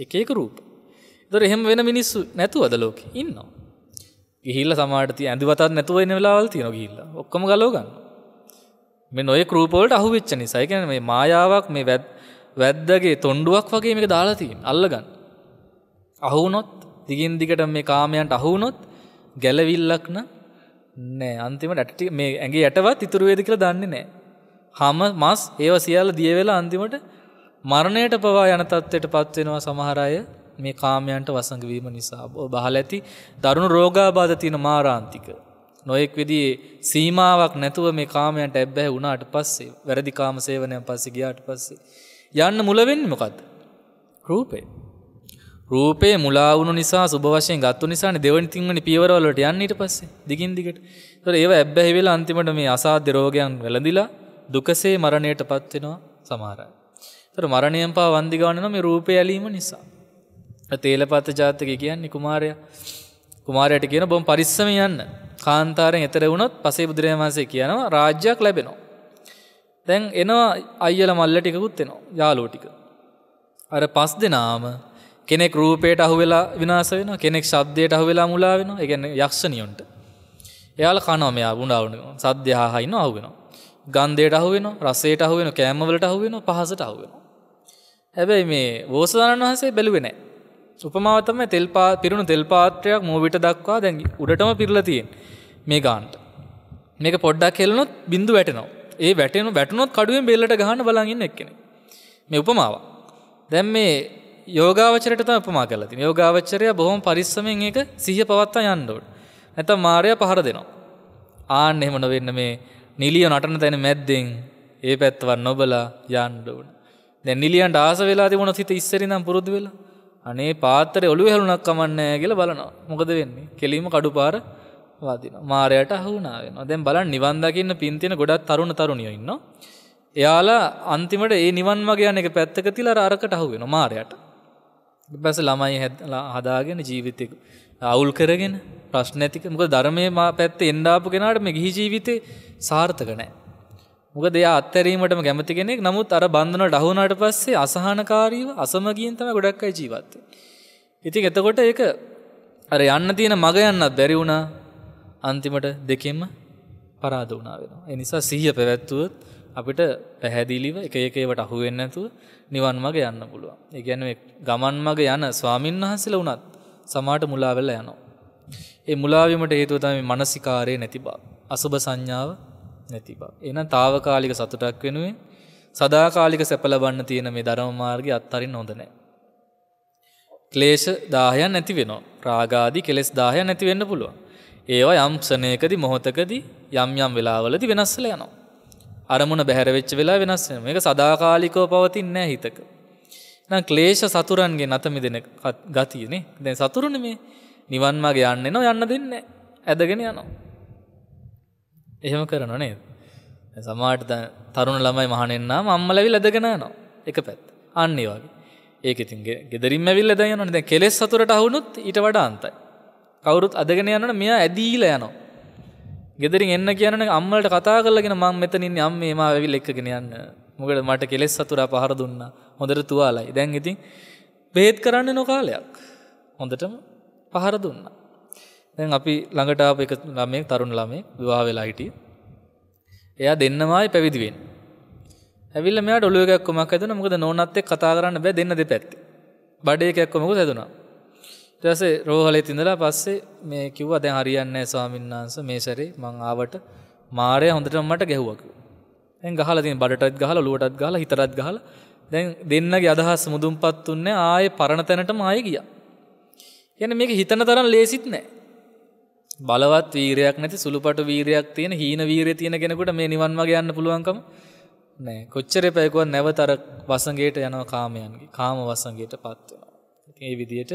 එක එක රූප. ඒතර එහෙම වෙන මිනිස්සු නැතුවද ලෝකේ? ඉන්නවා. ගිහිල්ලා සමහරට ඇඳුවතත් නැතුව ඉන්න වෙලාවල් තියෙනවා ගිහිල්ලා. ඔක්කොම ගලව ගන්නවා. මේ නොය රූපවලට අහුවෙච්ච නිසා එකන මේ මායාවක් මේ වැද්දගේ තොණ්ඩුවක් වගේ මේක දාලාතිීන් අල්ලගන්න. අහුනොත් දිගින් දිගට මේ කාමයන්ට අහුනොත් ගැලවිල්ලක්න නෑ අන්තිමට ඇටටි මේ ඇගේ යටවත් ඉතුරුවේද කියලා දන්නේ නෑ. හම මස් ඒව සියල්ල දියවෙලා අන්තිමට මරණයට පවා යන තත්ත්වයට පත්වෙනවා සමහරය මේ කාමයන්ට වසඟවීම නිසා බහල ඇති දරුණු රෝගාබාධ තියෙන මාරාන්තික නොයෙක් විදිේ සීමාවක් නැතුව මේ කාමයන්ට ඇබ්බැහ වුණාට පස්සේ වැරදි කාම සේවනයන් පස්සේ ගියාට පස්සේ. යන්න මුලවෙන්න මොකක්ද. රූපේ. රූපේ මුලාවුණු නිසා සුභවශයෙන් ගත්තු නිසාන දෙවනි තිංවනි පියවරවලට යන්නට පස්සේ දිගින් දිගට තොර ඒව ඇබ්බැහි වෙලා අන්තිමට මේ අසාධ්‍ය රෝගයන් වැළඳිලා දුකසේ මරණයට පත්වෙනවා සමහරයි. තොර මරණයම් පා වන්දිගානන මේ රූපය ඇලීම නිසා. තේලපත්ත ජාතක කියන්නේ කුමාරය කුමාරයට කියන බොම් පරිස්සම යන්න කාන්තාරෙන් එතර වුණොත් පසේ බුදුරජාන් වහන්සේ කියනවා රාජ්‍යයක් ලැබෙනවා. දැන් එනවා අයියල මල්ල ටිකකුත් එනවා යාලෝ ටික. අර පස් දෙනාම කෙනෙක් රූපයට අහුවෙලා විනාස වෙන කෙනෙක් ශබ්දයට අහුවෙලා මුලා වෙන එකන යක්ෂණියොන්ට. එයාල කනවා මෙයා ගුණාවන සද්‍යහා හයින අහුවෙනවා. ගන්දයට අහුවෙන රසේට අහුවෙන කෑමවලට අහුවෙන පහසට අහුවෙන. හැබැයි මේ බෝසධාණන් වහන්සේ බැලුවෙන. උපමාවතම තෙල්පා පිරුණු තෙල්පාත්‍රයක් මෝවිට දක්වා දැන් උඩටම පිරලතියෙන්. මේ ගාන්ට. මේක පොඩ්ඩක් කෙල්ලනොත් බිඳු වැටනවා. ඒ වැටෙන වැටනොත් කඩුවෙන් බෙල්ලට ගහන්න බලන් ඉන්න එක්කෙනෙක්. මේ උපමාව. දැන් මේ යෝගාවචරයට තමයි උපමා කරලා තියෙන්නේ. යෝගාවචරය බොහොම පරිස්සමෙන් ඒක සිහිය පවත්වා යන්න ඕනේ. නැත්නම් මායя පහර දෙනවා. ආන්න එහෙම නොවෙන්න මේ නිලිය නටන තැන මැද්දෙන් ඒ පැත්තවත් නොබලා යන්න ඕනේ. දැන් නිලියන්ට ආස වෙලා තිබුණොත් හිත ඉස්සරින්නම් පුරුදු වෙලා අනේ පාත්‍රය ඔළුවේ හැලුණක් කමන්නේ නැහැ කියලා බලනවා. මොකද වෙන්නේ? කෙලින්ම කඩුපාර වදින මාරයට හුුණාවෙන දැන් බලන් නිවන්දකින්න පින්තින ගොඩත් තරුණ තරුණිය ඉන්න. එයාලා අන්තිමට ඒ නිවන් මගේ යන එක පැත්තක තිල අරකට හුවෙන මාරයට. බැස ළමයි හැලා හදාගෙන ජීවිතක අවුල් කරගෙන ප්‍රශ්න ඇතික මුක ධර්මය මා පැත්ත එන්ඩාපු කෙනාට මේ ගිහි ජීවිතය සාර්ථක නෑ. මොක දෙයා අත්තැරීමටම ගැමති කෙනෙක් නමුත් අර බන්ධන ඩහුනාට පස්සේ අසහනකාරීව අසමගියන්තම ගොඩක් අයි ජීවත්තේ. ඉතින් එතකොට ඒක අර යන්න තියෙන මග යන්නත් බැරි වුණා අන්තිමට දෙකෙන්ම පරාද වනා වෙන. එනිසා සීහ පැවැත්තුවත් අපිට පැහැදිලිව එක ඒකේවට අහුවෙන්න ඇතුව නිවන් මග යන්න පුළුවන්. ඒගැන ගමන් මග යන ස්වාමීන් වහන්සල වනත් සමාට මුලාවෙල්ල යනවා. ඒ මුලාවීමට හේතුවතම මනසිකාරය නැති බා. අසුබ සංඥාව නැති බා. එන තාවකාලික සතුටක් වෙනුවෙන් සදාකාලික සැපලබන්න තියෙන මේ දරම මාර්ග අත්තරින් හොඳනෑ. ක්ලේෂ දාහයන් නැති වෙනවා රාගාදී කෙලෙස් දාහය නැතිවෙන්න පුළුවන්. ඒවා යම් ක්ෂණයකදි මොහොතකදී යම් යම් වෙලාවලදී වෙනස්සල යනවා. අරමුණ බැහැරවෙච්ච වෙලා වෙනස් වෙනවා. මේක සදාකාලිකව පවතින්නේ නැහැ හිතක. එහෙනම් ක්ලේශ සතුරන්ගේ නත මිදෙන ගතියනේ. දැන් සතුරුනේ මේ නිවන් මාර්ග යන්න එනවා යන්න දෙන්නේ ඇදගෙන යනවා. එහෙම කරනව නේද? සමහරට තරුණ ළමයි මහණෙන්නාම අම්මලාවිල ඇදගෙන යනවා. එක පැත්ත. අන්න ඒ වගේ. ඒක ඉතින් gederin ඇවිල්ලා දැන් යනවනේ. දැන් කෙලෙස් සතුරට අහුනොත් ඊට වඩා අන්තයි. කවුරුත් අදගෙන යන්නට මෙයා ඇදීල යනවා. ගෙදරින් එන්න කියන අම්මලට කතා කරලගෙන මං මෙතනින් අම්ම මේමා ඇවිල් එක්කගෙන යන්න මොකට මට කෙලෙස් සතුරා පහර දුන්න හොඳට තුවාලයි දැන් ඉතින් බේත් කරන්න නොකාලයක් හොඳටම පහර දුන්න. දැන් අපි ළඟට අප එක ළමෙක් තරුණ ළමේ විවාහ වෙලා හිටිය. එයා දෙන්නමයි පැවිදිවෙන්. ඇවිල්ල මෙයාට ඔලුවකක් කොමක් ඇදෙන මොකද නෝනත් එක්ක කතා කරන්න බෑ දෙන්න දෙපැත්තේ. බඩේකක් කොමකුත් හැදුනා. ටසේ රෝහලේ තිඳලා පස්සේ මේ කිව්ව දැ හරියන්න ස්වාමින්නාන්ස මේ සැරේ මං ආවට මාරය හොඳට මට ගැහුවක ඇ ගහල ති බඩටත් ගහල ලුවටත් ගහල හිතරත් ගහල දැන් දෙන්නගේ අදහස් මුදුම් පත් වන්නේ ආය පරණ තැනට මය ගිය යන මේක හිතන තරම් ලේසිත් නෑ බලවත් වීරයක් නැති සුළුපට වීරයක් තියෙන හීන වීරය තියෙන කෙනෙකුට මේ නිවන්මග යන්න පුළුවන්කම නෑ කොච්චර පැයකුව නැවතර වසගේට යනව කාමයන්ගේ කාම වසගේට පත්වවා ඒ විදියට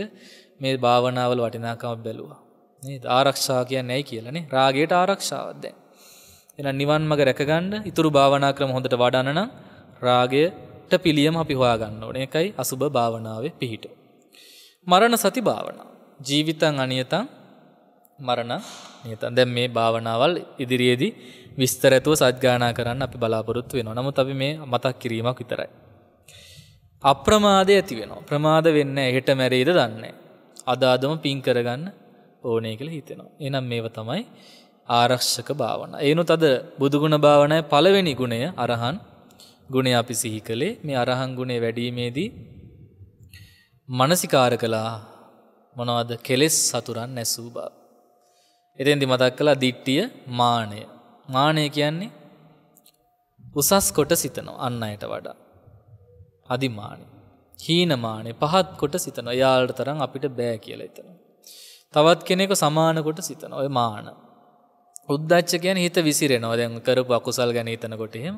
මේ භාවනාවල වටිනාකමක් බැලුවා ආරක්ෂා කිය නැයි කියලනේ රාගේට ආරක්ෂාවත්ද. එන නිවන් මග රැකගන්න ඉතුරු භාවනා ක්‍රම හොඳට වඩනනම් රාගයට පිළියම් අපි හොයාගන්න ඕන එකයි අසුභ භාවනාවේ පිහිට. මරණ සති භාවනා. ජීවිතන් අනියතන් මරණ නියතන් දැම් මේ භාවනාවල් ඉදිරියේදී විස්තරඇතුව සජ්ගානා කරන්න අපි බලාපොරොත්තු වෙන නමු තබි මේ මතක් කිරීමක් විතරයි. අප්‍රමාදය ඇති වෙන ප්‍රමාද වෙන්න එහෙට මැරේද දන්නේ අදාදම පින් කරගන්න ඕනේ කළ හිතෙනවා. එනම් මේව තමයි ආරක්ෂක භාවන. ඒනු තද බුදුගුණ භාවනය පළවෙනි ගුණය අරහන් ගුණේ අපි සිහි කළේ මේ අරහන් ගුණේ වැඩීමේදී මනසිකාර කලා මොනවද කෙලෙස් සතුරන් නැසූ බව. එතෙන්දි මතක් කලා දිට්ටිය මානය. මානය කියන්නේ උසස් කොට සිතනවා අන්න අයට වඩා. අධිමානය. හීනමානේ පහත් කොට සිතන යාලට තරම් අපිට බෑ කියලා එතන. තවත් කෙනෙක සමානකොට සිතන ඔය මාන. උද්දච්ච කියන හිත විසිරෙනවා දැන් කරපු අකුසල් ගැන හිතනකොට එහෙම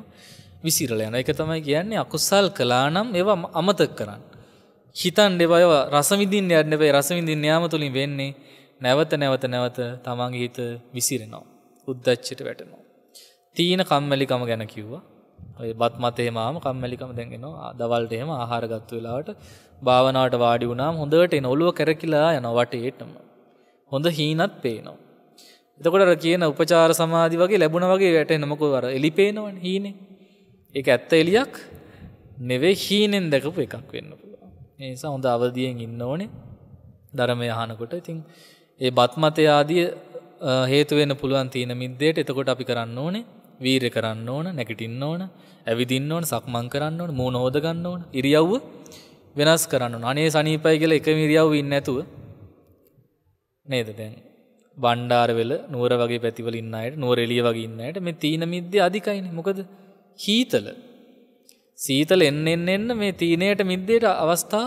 විසිරලා යන එක තමයි කියන්නේ අකුසල් කළා නම් ඒවා අමතක කරන්න. හිතන් දෙවයව රස විඳින්න යන්න එපා රස විඳින්න යාම තුලින් වෙන්නේ නැවත නැවත නැවත තමන්ගේ හිත විසිරෙනවා. උද්දච්චයට වැටෙනවා. තීන කම්මැලිකම ගැන කිව්වා. ඔය බත් මතේ මාම කම්මැලිකම දැන්ගෙනවා දවල්ට එහෙම ආහාර ගත්තු වෙලාවට භාවනාවට වාඩි වුණාම හොඳට එන ඔළුව කැරකිලා යන වටේටම හොඳ හීනත් පේනවා එතකොට අර කියන උපචාර සමාධි වගේ ලැබුණ වගේ වැටෙන මොකද අර එලි පේනවනේ හීනේ ඒක ඇත්ත එලියක් නෙවෙයි හීනෙන් දැකපු එකක් වෙන්න පුළුවන් ඒ නිසා හොඳ අවදියෙන් ඉන්න ඕනේ ධර්මය අහනකොට ඉතින් ඒ බත් මතේ ආදී හේතු වෙන්න පුළුවන් තීන මිද්දේට එතකොට අපි කරන්න ඕනේ වීරය කරන්න ඕන නැකටින්න ඕන ඇවිදින්න ඕන සක්මං කරන්න ඕන මූුණ හෝදගන්න ඕන ඉරියව්ව වෙනස් කරන්න අනේ සනීපයි කියල එක මිරියව් ඉන්න ඇතුව නේද දැන් බණ්ඩාරවෙල නුවර වගේ පැතිවල ඉන්නයට නුවර එලිය වගේ ඉන්නයට මේ තීන මිද්‍ය අධිකයින මොකද හීතල සීතල එන්න එන්න එන්න මේ තීනයට මිද්දයට අවස්ථා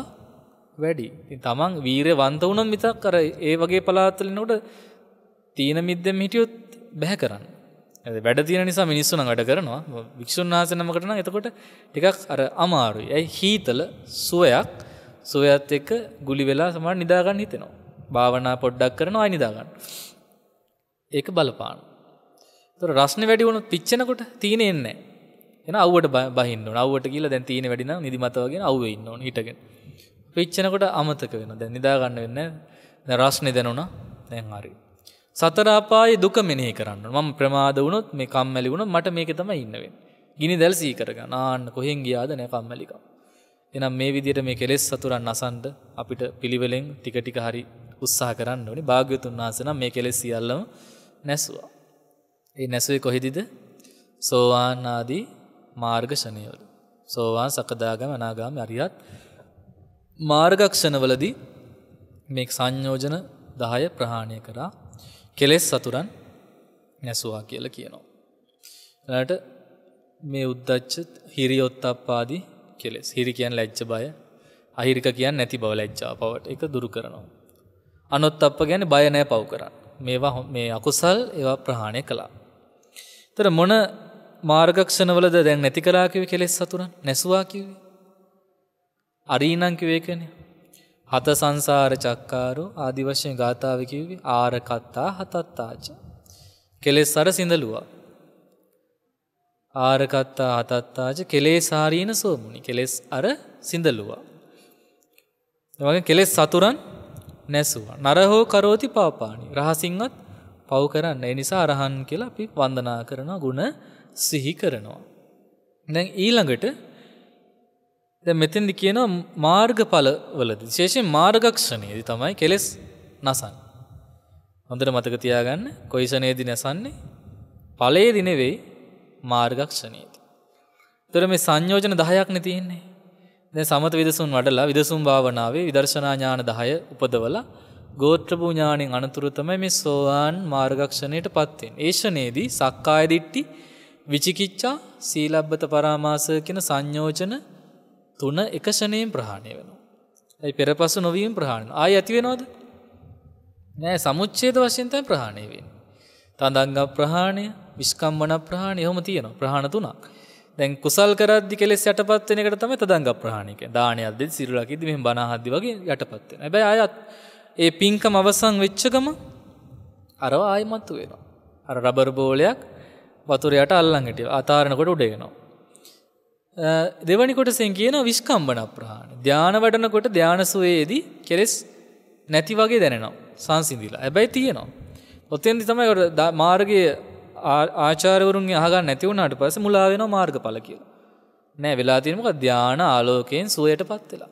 වැඩි තමන් වීරය වන්ත වුණන් මිතක් කර ඒ වගේ පලාත්තලිනොට තීන මිද්දෙන් හිටියොත් බැහැ කරන්න වැඩ තියෙන නිසා මිනිස්සුන වැඩ කරනවා වික්ෂුන් වහසනමකටන එතකොට ටිකක් අර අමාරු ඇයි හීතල සුවයක් සුවයත් එක්ක ගුලි වෙලා සමට නිදාගන්න හිතෙනවා භාවනා පොඩ්ඩක් කරනවා අනිදාගන්න ඒක බලපාන තොර රස්න වැඩි වුණු පිච්චනකොට තියෙන එන්න එන අව්වට බහින්න අව්වට කියලා දැන් තියෙන වැඩින නිදිමතවගෙන අව්ව ඉන්න ඕන හිටගෙන පිච්චනකොට අමතක වෙන දැන් නිදාගන්න වෙන්න රස්නෙ දැනුණා දැන් හරි සතරාපායේ දුක මෙනෙහි කරන්න. මම ප්‍රමාද වුණොත් මේ කම්මැලි වුණොත් මට මේක තමයි ඉන්න වෙන්නේ. ගිනි දැල් සිහි කරගන්න. ආන්න කොහෙන් ගියාද නෑ කම්මැලිකම. එහෙනම් මේ විදිහට මේ කෙලෙස් සතුරන් අසන්න අපිට පිළිවෙලෙන් ටික ටික හරි උත්සාහ කරන්න ඕනේ. භාග්‍යතුන් වහන්සේ නම් මේ කෙලෙස් සියල්ලම නැසුවා. ඒ නැසුවේ කොහෙදද? සෝවාන් ආදී මාර්ගෂණයවල. සෝවාන් සකදාගාම අනාගාම අරියත් මාර්ගක්ෂණවලදී මේ සංයෝජන 10 ප්‍රහාණය කරා කෙලෙස් සතුරන් නැසවා කියලා කියනවා. එලාට මේ උද්දච්ච හිරියොත්තප්පාදී කෙලෙස්. හිරි කියන්නේ ලැජ්ජ බය. අහිරික කියන්නේ නැති බව ලැජ්ජාපවට ඒක දුරු කරනවා. අනොත්තප්ප කියන්නේ බය නැහැ පව් කරන්න. මේවා මේ අකුසල් ඒවා ප්‍රහාණය කළා. ඒතර මොන මාර්ගක්ෂණවලද දැන් නැති කරා කිව්වේ කෙලෙස් සතුරන් නැසුවා කිව්වේ. අරීනම් කිව්වේ කියන්නේ හත සංසාර චක්කාරු ආදි වශයෙන් ගාථාව කිව්වේ ආරකත්තා හතත්තාච. කෙලෙස් සර සිඳලුවා. ආරකත්තා හතත්තාච කෙලේ සාරීන සෝමුණි කෙලෙස් අර සිඳලුවා. වගේ කෙලෙස් සතුරන් නැසුවා. නරහෝ කරෝති පාපානි රහසිංහත් පව් කරන්න ඒ නිසා අරහන් කියලා අපි වන්දනා කරන ගුණ සිහි කරනවා. දැන් ඊළඟට දැන් මෙතෙන්දි කියනවා මාර්ගඵලවලදී විශේෂයෙන් මාර්ගක්ෂණයේදී තමයි කෙලෙස් නසන්නේ. හොඳට මතක තියාගන්න කොයිසනේදී නසන්නේ? ඵලයේදී නෙවෙයි මාර්ගක්ෂණයේදී. ඒතර මේ සංයෝජන 10ක් නේ තියෙන්නේ. දැන් සමත විදසුන් වඩලා විදසුන් භාවනාවේ විදර්ශනා ඥාන 10 උපදවලා ගෝත්‍ර භූ ඥාණයෙන් අනතුරු තමයි මේ සෝවාන් මාර්ගක්ෂණයටපත් වෙන්නේ. ඒෂණේදී සක්කාය දිට්ටි, විචිකිච්ඡා, සීලබ්බත පරාමාස කියන සංයෝජන තුන එකෂණයෙන් ප්‍රහාණය වෙනවා. ඇයි පෙරපසු නොවීම ප්‍රහාණ ආය ඇතිවෙනවාද නෑ සමුච්චේද වශයෙන්තයි ප්‍රහාණය වෙන්. තඳංග ප්‍රහාණය විශ්කම්මන ප්‍රහාණය හොම තියෙන ප්‍රහණ තුනක් දැන් කුසල් කරදදි කෙලෙ යටපත්වන එකට තම තදංග ප්‍රහණික දානයක්ද සිරුලකිද මෙම බනාහදදි වගේ යටපත්වෙන ඇබැයි අයත් ඒ පින්කම අවසං වෙච්චකම අරවා ආයමත්තු වෙනවා. අර රබර් බෝලයක් වතුරයට අල්ලංගට අතාරණකොට උඩේනවා. දෙවනි කොටසෙන් කියන විශ්කම්බන ප්‍රහාණ. ධ්‍යාන වඩනකොට ධ්‍යානසුවේදී කෙලෙස් නැති වගේ දැනෙනවා සංසිඳිලා. හැබැයි තියෙනවා. ඔතෙන්දි තමයි ඔර මාර්ගයේ ආචාර්යවරුන්ගේ අහගන්න නැති වුණාට පස්සේ මුලා වෙනවා මාර්ගඵල කියලා. නෑ වෙලා තියෙන මොකද ධ්‍යාන ආලෝකයෙන් සුවයටපත් වෙලා.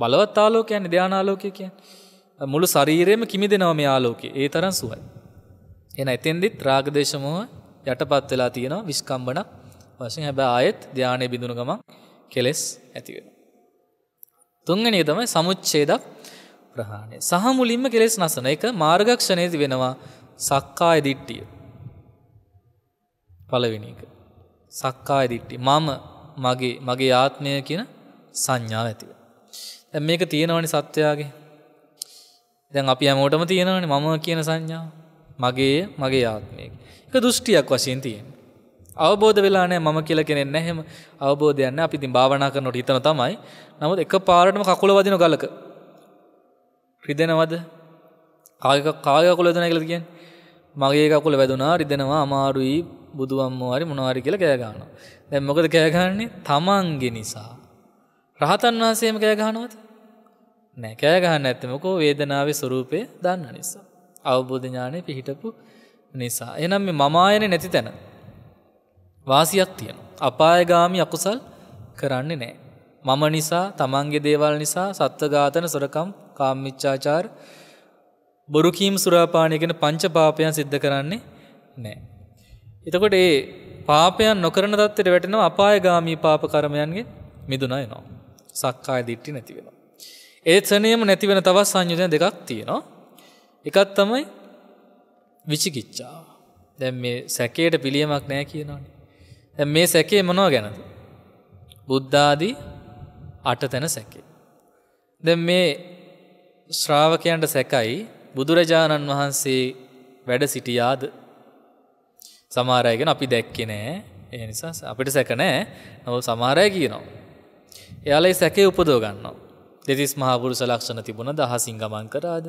බලවත් ආලෝකය කියන්නේ ධ්‍යාන ආලෝකය කියන්නේ. මුළු ශරීරෙම කිමිදෙනවා මේ ආලෝකය. ඒ තරම් සුවයි. එන එතෙන්දිත් රාගදේශමෝ යටපත් වෙලා තියෙනවා විස්කම්බනක් වශයෙන් හැබැයි ආයෙත් ධානය බිඳුන ගමන් කෙලෙස් ඇති වෙනවා. තුන්වෙනි එක තමයි සමුච්ඡේදක් ප්‍රහාණය. සහ මුලින්ම කෙලෙස් නැසන එක මාර්ගක්ෂණයේදී වෙනවා සක්කාය දිට්ඨිය. පළවෙනි එක. සක්කාය දිට්ඨිය. මම මගේ මගේ ආත්මය කියන සංඥාව ඇති වෙනවා. දැන් මේක තියෙනවනේ සත්‍යයගේ. දැන් අපි හැමෝටම තියෙනවනේ මම කියන සංඥාව. මගේ මගේ ආත්මය. ඒක දෘෂ්ටියක් වශයෙන් තියෙනවා. අවබෝධ වෙලා නෑ මම කියලා කෙනෙක් නැහැ එහෙම අවබෝධයක් නැහැ. අපි ඉතින් භාවනා කරනකොට හිතන තමයි. නමුත් එක පාරටම කකුල වදින ගලක රිදෙනවද? කාගේ කාගේ කකුල වැදුනා කියලාද කියන්නේ? මගේ කකුල වැදුනා රිදෙනවා අමාරුයි බුදු අම්මෝ හරි මොනවා හරි කියලා කෑ ගන්නවා. දැන් මොකද කෑ ගහන්නේ? තමන්ගේ නිසා. රහතන් වහන්සේම කෑ ගහනවද? නෑ කෑ ගහන්න නැත්තේ මොකෝ වේදනාවේ ස්වરૂපය දන්න නිසා. අවබෝධ ඥානෙ පිහිටපු නිසා. එහෙනම් මේ මම ආයනේ නැති තැන වාසියක් තියෙනවා. අපායගාමි අකුසල් කරන්නේ නෑ. මම නිසා තමන්ගේ දේවල් නිසා සත්වඝාතන සොරකම් කාම්මිච්චාචාර බොරුකීම් සුරාපානයගෙන පංච පාපයන් සිද්ධ කරන්නේ නෑ. එතකොට ඒ පාපයන් නොකරන තත්ත්වයට වැටෙනවා අපායගාමී පාප කර්මයන්ගේ මිදුණා එනවා. සක්කාය දිට්ටි නැති වෙනවා. ඒ ක්ෂණයේම නැති වෙන තවත් සංයෝජන දෙකක් තියෙනවා. එකක් තමයි විචිකිච්ඡාව. දැන් මේ සැකයට පිළියමක් නැහැ කියනවනේ. මේ සැකේ මොනව ගැනද. බුද්ධාදී අටතැන සැකේ. ද මේ ශ්‍රාවකයන්ට සැකයි බුදුරජාණන් වහන්සේ වැඩ සිටියාද සමාරයගෙන අපි දැක්කෙ නෑ ඒ නිසා අපිට සැකනෑ නව සමාරය කියනවා. එයාලයි සැකේ උපදෝ ගන්නවා. දෙතිස් මහාපුරුෂ ලක්ෂණ තිබුණ දහසින් ගමන් කරාද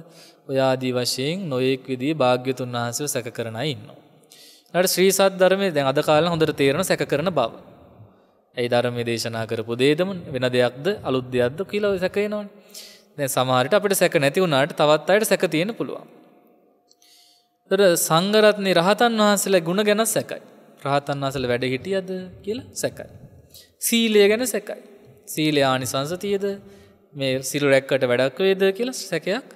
ඔයාදී වශයෙන් නොයෙක් විදී භාග්‍යතුන් වහන්සේ සැක කරන ඉන්නවා. ට ශ්‍රී සද්ධර්මය දැන් අද කාල හොඳට තේරණ සැක කරන බව. ඇයි ධර්මය දේශනා කරපු දේදම වෙන දෙයක්ද අලුද්‍යයක්ද කියලව සැකයනවන් දැ සමහරිට අපට සැක නැති වුණට තවත් අයට සැක තියෙන පුළුවන්. තර සංගරත්නය රහතන් වහන්සේලා ගුණ ගැන සැකයි. රහතන් වහසල වැඩ හිටියද කියලා සැකයි. සීලය ගැන සැකයි. සීලයානි සංසතියද මේ සිල් රැක්කට වැඩක් වේද කියලා සැකයක්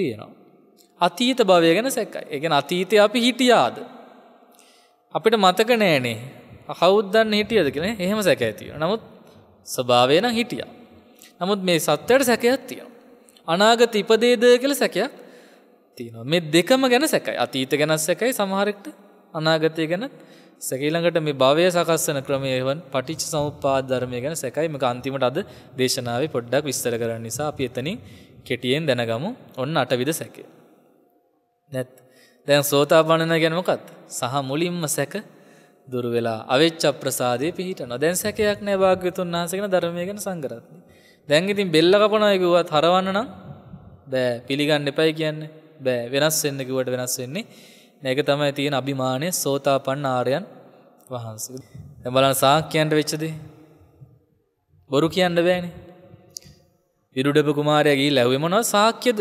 තියෙනවා. අතීත භවය ගැන සැකයි. එකන අතීතය අපි හිටියාද අපිට මතක නෑනේ කවුද්දන්න හිටියද කියෙන එහෙම සැක ඇතිය. නමුත් ස්භාවය නම් හිටිය. නමුත් මේ සත්වයට සැකයක් තිය. අනාගත ඉපදේද කළ සැකයක් තියෙන මේ දෙකම ගැන සැකයි අතීත ගැනත් සැකයි සමහරෙක්ට අනාගතය ගැන සැකීළඟට මේ භවය සකස්සන ක්‍රමයවන් පටිච් සමුපාද ධර්මය ගැන සැකයි මේ අන්තිමට අද දේශනාව පොඩ්ඩක් විස්තර කරන්න නිසා අපි එතනින් කෙටියෙන් දැනගමු ඔන්න අටවිද සැකේ. නැත්. දැන් සෝතාපන්නන ගැන මොකත් සහ මුලින්ම සැක දුර වෙලා අවිච්ච අප්‍රසාදය පිහිට නොදැන් සැකයක් නෑ භාග්‍යතුන් වහන්සේගෙන ධර්මය ගැන සංගරත්න්නේ. දැන් ඉතින් බෙල්ල කපනයකුවත් හරවන්න නම් බෑ පිළිගන්න එපයි කියන්න බෑ වෙනස් වෙන්න කිවට වෙනස් වෙන්නේ නැක තමයි තියෙන අභිමානය සෝතාපන්න ආරයන් වහන්සේ. දැබලන් සාක්කයන්ට වෙච්චදේ. බොරු කියන්න බෑනේ. ඉරුඩප කුමාරයගේ ලැවීමනවා සාක්‍යද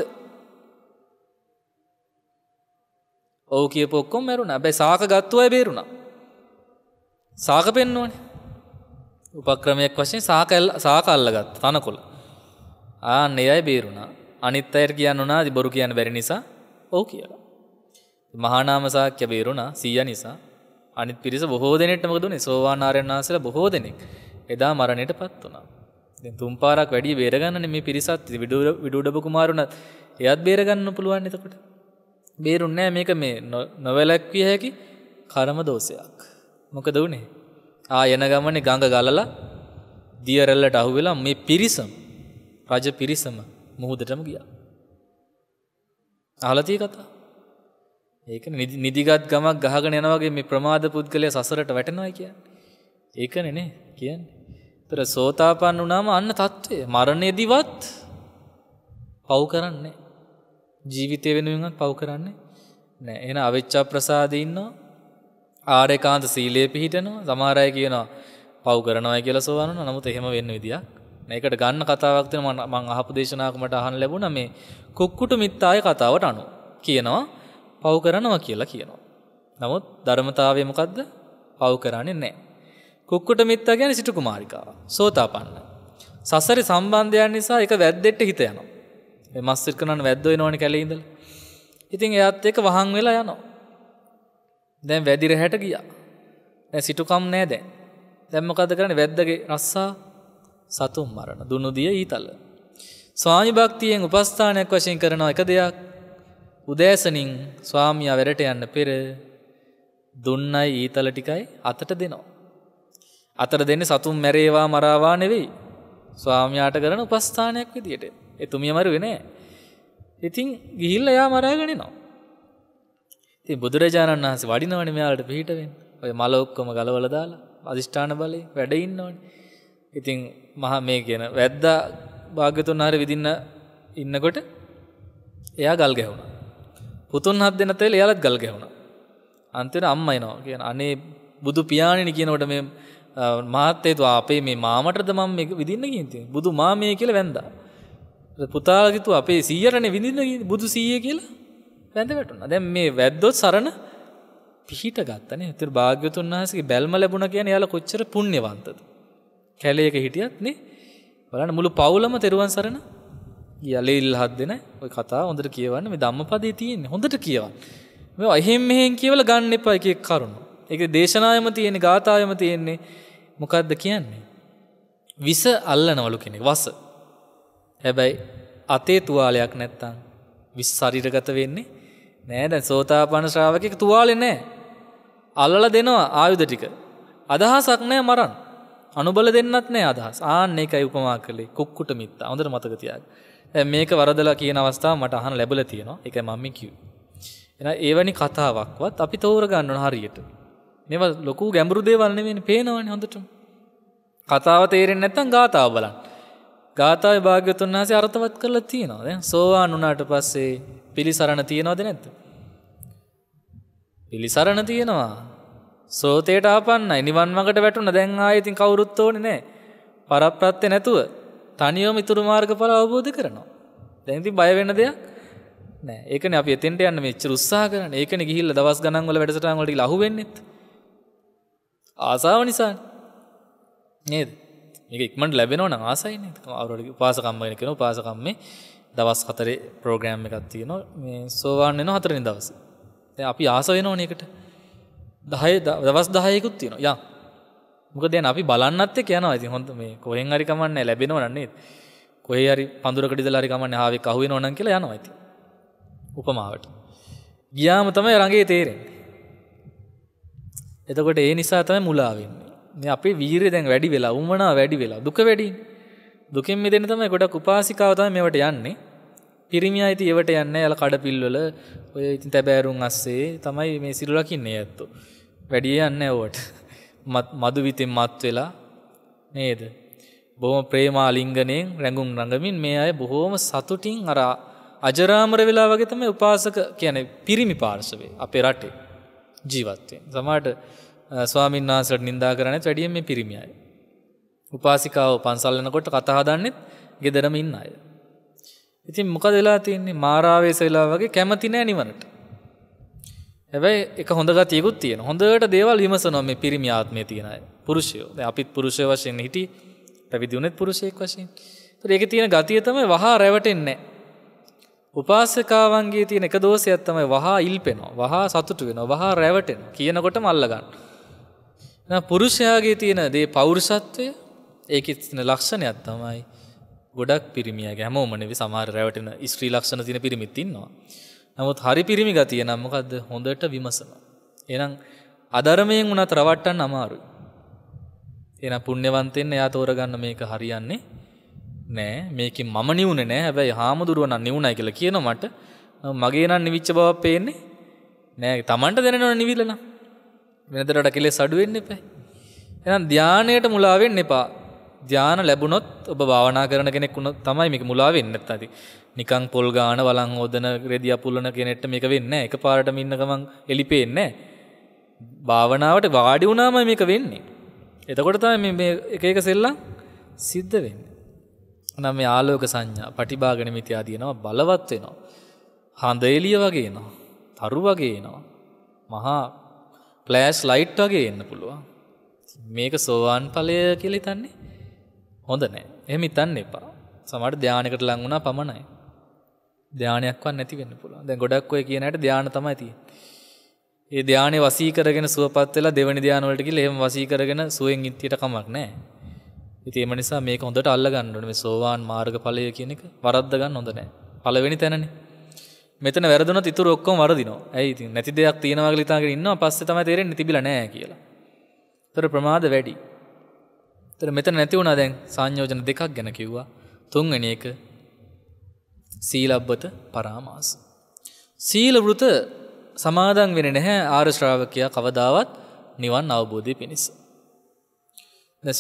ඔවු කිය පොක්කොම් මැරුණ බැයි සාක ගත්තුවයි බේරුණා. සාක පෙන්න ඕනේ උපක්‍රමයක් වශයෙන් සාකල් සාකල්ල ගත් තනකොළ. ආන්න එයයි බේරුණා අනිත් අයට කියන්න නාදි බොරු කියන්න බැරි නිසා ඔවු කියලා. මහානාමසාක්‍ය බේරුණා සීය නිසා අනිත් පිරිස බොහෝ දෙනෙට මකදුනේ සෝවානාරයන් වහන්සේලා බොහෝ දෙනෙක් එදා මරණයට පත් වුණා. දැන් තුන් පාරක් වැඩි බේරගන්නනේ මේ පිරිසත් විදුඩ විදුඩබ කුමාරුණත් එයත් බේරගන්න පුළුවන් එතකොට. බේරුන්නෑ මේක මේ නොවැලැක්විය හැකි කරම දෝසයක්. මොකද වනේ. ආ යන ගමන ගඟ ගලලා දියරල්ලට අහු වෙලා මේ පිරිසම් රජ පිරිසම මුහුදටම ගිය. අහලතිය කතා. ඒක නිදිගත් ගමක් ගහගෙන යනවගේ මේ ප්‍රමාද පුද්ගලය සසරට වැටනවා කිය. ඒක නෙනේ කියන්නේ. තර සෝතාපන්න වනාම අන්න තත්ත්වය මරණයදිවත් පව් කරන්නේ. ජීවිතය වෙනුවෙන්ත් පව් කරන්නේ නෑ එන අවිච්චා ප්‍රසාදඉන්නවා ආරයකාන්ත සීලයේ පිහිටනවා සමාරය කියනවා පව් කරනවා කියල සවන නමුත් එහෙම වෙන්න විදිියක් ඒකට ගන්න කතාවක්ත මං අහපු දේශනාකමට අහන් ලැබුණ මේ කුක්කුට මිත්තාය කතාවට අනු කියනවා පව් කරනවා කියලා කියනවා. නමුත් ධර්මතාවයමකක්ද පව් කරන්නේ නෑ. කුක්කුට මිත්තා ගැන සිටු කුමාරිකාව සෝතාපන්න. සසරි සම්බන්ධයන් නිසා එක වැද්දෙට්ට හිත යනවා. මස්සිර් කරන වැද්ද වෙනවන කැලෙඉදල. ඉතින් එයත් එක වහන් වෙලා යනවා. දැන් වැදිර හැට ගිය. සිටුකම් නෑ දැන් දැම්මකද කරන වැද්දගේ රස්සා සතුම් මරණ දුන්නු දිය ඊතල්ල. ස්වාමි භක්තියෙන් උපස්ථානයක් වශයෙන් කරනවා එක දෙයක් උදෑසනින් ස්වාමියා වැරට යන්න පෙර දුන්නයි ඊතල ටිකයි අතට දෙනවා. අතර දෙන්න සතුම් මැරේවා මරාවා නෙවෙයි ස්වාමයාට කරන උපස්ථානයක් විදියට. එතුමිය මරුවේ නෑ. ඉතින් ගිහිල්ලා එයා මරාගෙන එනවා. ඉතින් බුදුරජාණන් වහන්සේ වඩිනවනේ මෙයාලට පිට වෙන්න. ඔය මල ඔක්කොම ගලවලා දාලා අදිෂ්ඨාන බලේ වැඩ ඉන්නවනේ. ඉතින් මහා මේ කියන වැද්දා භාග්‍යතුන් හරි විදින්න ඉන්නකොට එයා ගල් ගැහුණා. පුතුන් හත් දෙන තෙල් එයාලත් ගල් ගැහුණා. අන්තිමට අම්මා එනවා කියන අනේ බුදු පියාණෙනි කියනකොට මේ මහත්තයතු අපේ මේ මාමටද මම මේක විදින්න කියන තියෙන්නේ. බුදු මාමේ කියලා වැන්දා. පුතාගතු අපේ සීයරන විඳින්න බුදු සීය කියලා පැඳ වැටුන දැ මේ වැද්දොත් සරණ පිහිට ගත්තන තුර භාග්‍යතුන් වහසගේ බැල්ම ලැබුණ කියන යාල කොච්චර පුුණ්‍යවන්තද. කැලයක හිටියත්නේ බලන මුළු පවුලම තෙරුවන් සරණ යලෙල් හත් දෙන ඔය කතා හොඳට කියවන්න මේ දම්ම පදේ තියෙන් හොඳට කියවන්න මේ අහෙම මෙහෙන් කියවල ගන්න එපා එක කරුණු එක දේශනායම තියෙන ගාථයම තියෙන්නේ මොකක්ද කියන්නේ විස අල්ලනවලු කෙනෙ වස හැබැයි අතේ තුවාලයක් නැත්තං විස් ශරීරගත වෙන්නේ නෑද සෝතාපන ශ්‍රාවකයක තුවාලෙ නෑ. අල්ලල දෙනවා ආයුධ ටික. අදහසක් නෑ මරන්. අනුබල දෙන්නත් නෑ අදහස් ආන්න එකයි උපමා කළේ කුක්කුට මිත්තා හොඳට මතක තියාග. මේක වරදලා කියන අවස්ථාව මට අහන ලැබල තියෙනවා එක මම්ම කිව්. එන ඒවැනි කතාවක්වත් අපි තෝරගන්නන හරියට. මෙව ලොකු ගැඹුරු දේවල්න්නේ පේනවන හොඳට. කතාව තේරෙන් නැත්තන් ගාථාව බලන්න. ගාථාව භාග්‍යතුන් වහසේ අර්ථවත් කරලා තියෙනවාද සෝවාන් වුණාට පස්සේ පිළිසරණ තියෙනවද නැද්ද පිළිසරණ තියෙනවා සෝතයට ආපන්නයි නිවන් මඟට වැටුණ දැන් ආයෙ ඉතින් කවුරුත් ඕනේ නැහැ පරප්‍රත්‍ය නැතුව තනියම ඊතුරු මාර්ගඵල අවබෝධ කරනවා දැන් ඉතින් බය වෙන්න දෙයක් නෑ ඒකනේ අපි එතෙන්ට යන්න මෙච්චර උත්සාහ කරන්නේ ඒකනේ ගිහිල්ලා දවස් ගණන් වල වැඩසටහන් වලට ගිහලා අහුවෙන්නේ ආසාව නිසානේ නේද මේක ඉක්මට ලැබෙනවන ආසයින අවරලි පාසකම්මයන කෙන පාසකම්මේ දවස් හතරේ ප්‍රෝග්‍රෑම් එකක් තියෙන සෝවාන් එන හතරෙන දවස අපි ආසවෙන ඕනකට දහය දවස් දහයකුත් තියෙන යා මොක දැන් අපි බලන්නත්ය කියන ඇති හොඳ මේ කොහෙන් අරිකමන්න ලැබෙනවනන්නේ කොේ අරි පඳුරකට දලාරිකමන්න හාවේ කහුවේ නොන කියලා යන ඇති උපමාවට ගියාම තමයි රඟේ තේරෙන් එතකොට ඒ නිසා තමයි මුලාවෙන්න මේ අපේ වීරිය දැන් වැඩි වෙලා උමනා වැඩි වෙලා දුක වැඩි. දුකෙන් මිදෙන්න තමයි ගොඩක් උපාසිකාව තමයි මේවට යන්නේ. පිරිමියා ඉතින් ඒවට යන්නේ එයාලා කඩපිල්වල ඔය ඉතින් තැබෑරුම් අස්සේ තමයි මේ සිරු ලකින්නේ ඇත්තෝ. වැඩි යන්නේ ඕවට. මදු විතින් මත් වෙලා නේද? බොහොම ප්‍රේමාලිංගණයෙන් රැඟුම් රඟමින් මේ අය බොහොම සතුටින් අර අජරාමර වෙලා වගේ තමයි උපාසක කියන්නේ පිරිමි පාර්ශවේ අපේ රටේ ජීවත් වෙන්නේ. සමහරට ස්වාමීන් වහන්සට නින්දා කරනෙත් වැඩිය මේ පිරිමියයි. උපාසිකාව පන්සල්ලනකොට කතාහදන්නෙත් ගෙදරම ඉන්න අය. ඉතින් මොක දෙලා තියන්නේ මාරාවේස වෙලා වගේ කැමතිනෑ නිවනට. හැබැයි එක හොඳ ගතියකුත් තියෙන හොඳට දේවල් විමසනො මේ පිරිමි ආත්මය තියෙනයි පුරුෂයෝ අපිත් පුරුෂය වශයෙන් හිටි පැවිදිුනෙත් පුරුෂයෙක් වශයෙන් ඒක තියෙන ගතිය තමයි වහා රැවටෙන්නේ. උපාසකාවන්ගේ තියෙන එක දෝෂයක් තමයි වහා ඉල්පෙනවා වහා සතුටු වෙනවා වහා රැවටෙනවා කියනකොට මල්ලගන්න. පුරුෂයාගේ තියෙන දේ පෞරුසත්වය ඒක තින ලක්ෂණයක් තමයි ගොඩක් පිරිමිය ගැමෝමනවි සමාර රැවටන ස්ත්‍රී ලක්ෂණ තින පිරිමිතින්නවා. නමුත් හරි පිරිමි ගතිය නම්මකක්ද හොඳට විමසම. එනම් අධර්මයෙන් වනත් රවට්ටන් අමාරු. එන පුුණ්‍යවන්තෙන් එයා තෝරගන්න මේක හරියන්නේ නෑ මේක මම නිවුණ නෑ හැබැයි හාමුදුරුවන නිවුණයි කියල කියන මට මගේ නම් නිවිච්ච බව පේන්නේ නෑ තමන්ට දෙනවන නිවිලලා වෙනතරට කෙලෙ සඩුවෙන්න එපැ. එනම් ධ්‍යානයට මුලාවෙන්න එපා. ධ්‍යාන ලැබුණොත් ඔබ භාවනා කරන කෙනෙක් වුණොත් තමයි මේක මුලා වෙන්නේ නැත්තේ. නිකන් පොල් ගාන වලන් හොදන රෙදි අපුලන කෙනෙක්ට මේක වෙන්නේ නැහැ. එකපාරටම ඉන්න ගමන් එලිපෙන්නේ නැහැ. භාවනාවට වාඩි වුණාම මේක වෙන්නේ. එතකොට තමයි මේ එක එක සෙල්ලම් සිද්ධ වෙන්නේ. නම් මේ ආලෝක සංඥා, පටිභාග නිමිති ආදී එනවා බලවත් වෙනවා. හඳ එළිය වගේ එනවා. තරු වගේ එනවා. මහා ප්ලෑස්් ලයිට් වගේ එන්න පුළුවන් මේක සෝවාන් පලය කියලි තන්නේ හොඳ නෑ එහෙම ඉතන්න එපා සමට ධ්‍යානකට ලංවුණා පමණයි ධ්‍යානයක්ව නැතිවෙන්න පුළුව දැ ගොඩක් ඔය කියනට ධ්‍යාන තමයිති ඒ ධ්‍යානය වසී කරගෙන සුවපත් වෙලා දෙවනි ධ්‍යානවලටකි ලෙම වසී කරගෙන සුවෙන් ඉත්තියට කමක් නෑ ඉතිේම නිසා මේක හොඳට අල්ල ගන්නඩන සෝවාන් මාර්ග පලය කියන එක වරද්ද ගන්න හොඳ නෑ පලවෙනි තැනනේ මෙතන වැරදුන තිතුර ඔක්කොම වරදිනවා ඇයි නැති දෙයක් තියෙනවාගල තාගෙන ඉන්න පස්ස තම තේරෙන් තිබිල නෑ කියලා. තොර ප්‍රමාද වැඩි. තර මෙත නැති වුණා දැන් සංයෝජන දෙකක් ගැන කිව්වා තුන්ගන එක සීලබ්බත පරාමාස. සීලවෘත සමාදන් වෙන නැහැ ආර්ශ්‍රාවකයා කවදාවත් නිවන් අවබෝධය පිණිස.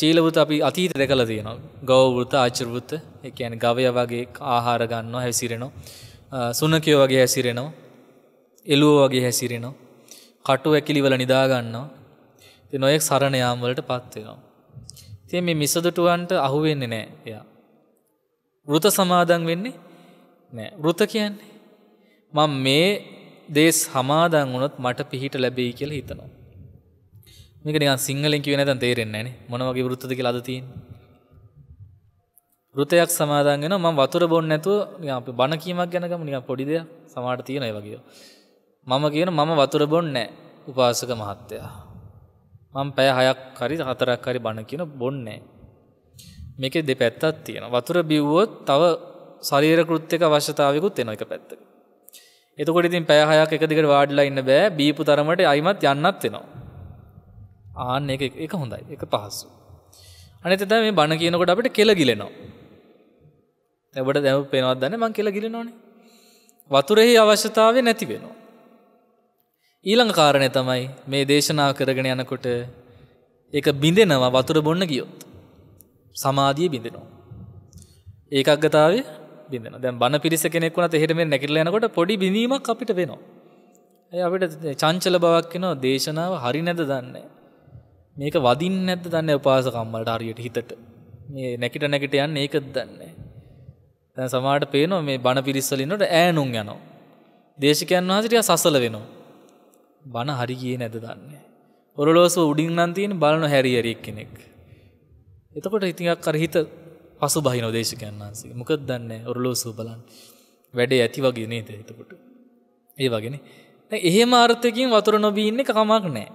සීලවෘත අපි අතීත දෙකල තියෙනවා ගෞවෘත ආචරවෘත එකන ගවය වගේ ආහාරගන්නවා හැසිරෙනවා. සුනකයෝ වගේ හැසිරෙනවා. එලුව වගේ හැසිරෙනවා. කටු ඇකිලිවල නිදාගන්නවා. ඉතින් ඔයෙක් සරණ යාම් වලට පත් වෙනවා. ඉතින් මේ මිසදුටුවන්ට අහු වෙන්නේ නැහැ එයා. වෘත සමාදන් වෙන්නේ නැහැ. වෘත කියන්නේ මම මේ දේ සමාදන් වුණොත් මට පිහිට ලැබෙයි කියලා හිතනවා. මේක නිකන් සිංහලෙන් කිව්වේ නැත්නම් තේරෙන්නේ නැහනේ. මොන වගේ වෘත්තද කියලා අද තියෙන්නේ. ෘතයක් සමාදන්ගෙන ම වතුර බොන්න නැතුව අප බණ කීමක් ගැනකම නික පොඩිද සමාට තියෙනයි වගේ. මම කියන මම වතුර බොන්නෑ උපාසක මහත්තයා. මං පැය හයක් කරි හතරක් හරි බණ කියන බොන්නේ. මේක දෙ පැත්තත් තියෙන වතුර බිව්වොත් තව සරීර කෘත්්‍යක වශ්‍යතාවකුත් එන එක පැත්ත. එතකොට ඉතින් පැයහයක් එකදිකට වාඩිලා ඉන්න බෑ බීපු තරමට අයිමත් යන්නත් වෙනවා. ආන්න එක එක හොඳයි එක පහසු. අනතත මේ බණ කියනකොට අපට කෙලගිලෙනවා. තැබට දැම පෙනවත් දන්න මං කියලා ගිලෙනවාන වතුරෙහි අවශ්‍යතාව නැති වෙනවා. ඊළඟ කාරණය තමයි මේ දේශනා කරගෙන යනකොට ඒක බිඳෙනවා වතුර බොන්න ගියොත්. සමාධිය බිඳෙනවා. ඒකක්ගතාවේ බිඳෙන දැන් බණ පිරිස කෙනෙක් වුණත් එහෙට මේ නැගිටලා යනකොට පොඩි බිඳීමක් අපිට වෙනවා. ඒ අපිට චංචල බවක් වෙනවා දේශනාව හරි නැද්ද දන්නේ. මේක වදින්නේ නැද්ද දන්නේ උපාසකම්මලට හරියට හිතට. මේ නැකිට නැකිට යන්නේ ඒකද දන්නේ. දැන් සමහරට පේනවා මේ බණ පිරිස්සලින්නට ඈනුන් යනවා. දේශකයන් වහන්සේ ටික සසල වෙනවා. බණ හරි ගියේ නැද දන්නේ. ඔරලෝසුව උඩින් නම් තියෙන බලන හැරි හැරි කෙනෙක්. එතකොට ඉතින්ක් අර හිත පසුබහිනව දේශකයන් වහන්සේ. මොකද දන්නේ ඔරලෝසුව බලන්න. වැඩේ ඇති වගේ නේද එතකොට. ඒ වගේනේ. දැන් එහෙම අර්ථයකින් වතුර නොබී ඉන්න එක කමක් නැහැ.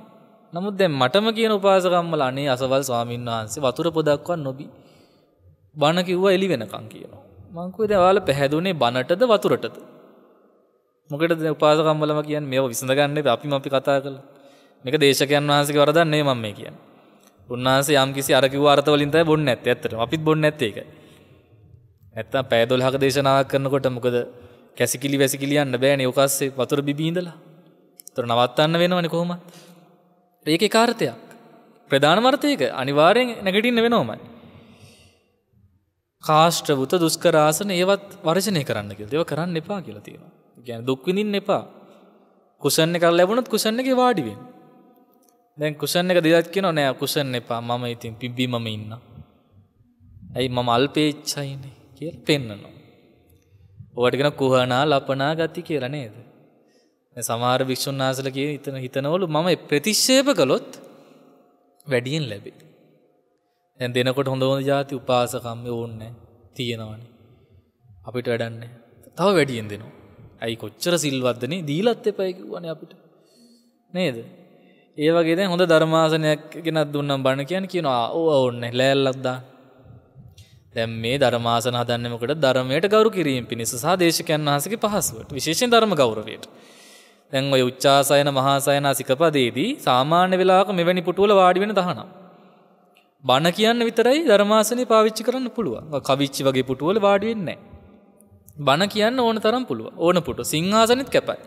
නමුත් දැන් මටම කියන උපාසකම්මල අනේ අසවල් ස්වාමීන් වහන්සේ වතුර පොදක්වත් නොබී බණ කිව්වා එලි වෙනකම් කියනවා. මංකුව දවාල පැහැදුනේ බණටද වතුරටද. මොකට පාසකම්බලම කියන් මේ විසඳගන්න අපි අපි කතා කළ මේක දේශකයන් වහන්සේ වරදන්නේ මම මේ කියන්න. උන්වහන්සේ යම් කිසි අරකිව අර්ථවලින්තයි බොන්න ඇත්ත ඇත්තට අපිත් බොන්න ඇත්ත ඒක. ඇත්තම් පෑදොල්හක දේශනාවක් කරනකොට මොකද කැසිකිලි වැසිකිලියන්න බෑන යෝකස්සේ වතුර බිබීඳලා තොර නවත්තන්න වෙනවන කොහොම ඒක කාර්ථයක් ප්‍රධාන වර්ථයක අනිවාරයෙන් නැගටින්න වෙනවමයි කාශ්ට්‍රවෘත දුස්කරාසන ඒවත් වර්ජනය කරන්න කිය දෙව කරන්න එපා කියලා තියෙනවා. ගැන දුක්විඳින් එපා. කුසන්න කර ලැබුණත් කුසන්න එක වාඩිවෙන්. දැන් කුසන්න එක දෙදත් කියෙන නෑ කුසන්න එපා මම ඉතින් පිබ්බීමම ඉන්න. ඇයි මම අල්පේච්චයිනේ කිය පෙන්න්නනවා. ඔවටගෙන කුහනා ලපනා ගති කියල නේද. සමාර භික්‍ෂුන් ආසලක ඉතන හිතනවලු මම ප්‍රතිශ්ෂේප කළොත් වැඩියෙන් ලැබේ. දැන් දෙනකොට හොඳ හොඳ જાති උපාසකම් ඕන්නේ තියෙනවනේ. අපිට වැඩන්නේ. තව වැඩියෙන් දෙනවා. ඇයි කොච්චර සිල්වත්දනේ දීලත් එපයි කිව්වනේ අපිට. නේද? ඒ වගේ දැන් හොඳ ධර්මාසනයක් ගෙනත් දුන්නම් බණ කියන්නේ කියනවා ඕ ඕන්නේ ලෑල්ලක් දාන්න. දැන් මේ ධර්මාසන හදන්නේ මොකටද? ධර්මයට ගෞරව කිරීම පිණිස සහ දේශකයන් වහන්සේගේ පහසුවට. විශේෂයෙන් ධර්ම ගෞරවයට. දැන් ඔය උච්චාසයන මහාසයන අසිකපදේදී සාමාන්‍ය වෙලාවක මෙවැනි පුටුවල වාඩි වෙන තහනම්. බණ කියන්න විතරයි ධර්මාසනය පාවිච්චි කරන්න පුළුවන් කවිච්චි වගේ පුටුවල වාඩිවෙන්නේ බණ කියන්න ඕන තරම් පුළුව ඕන පුට සිංහාසනත් කැපයි.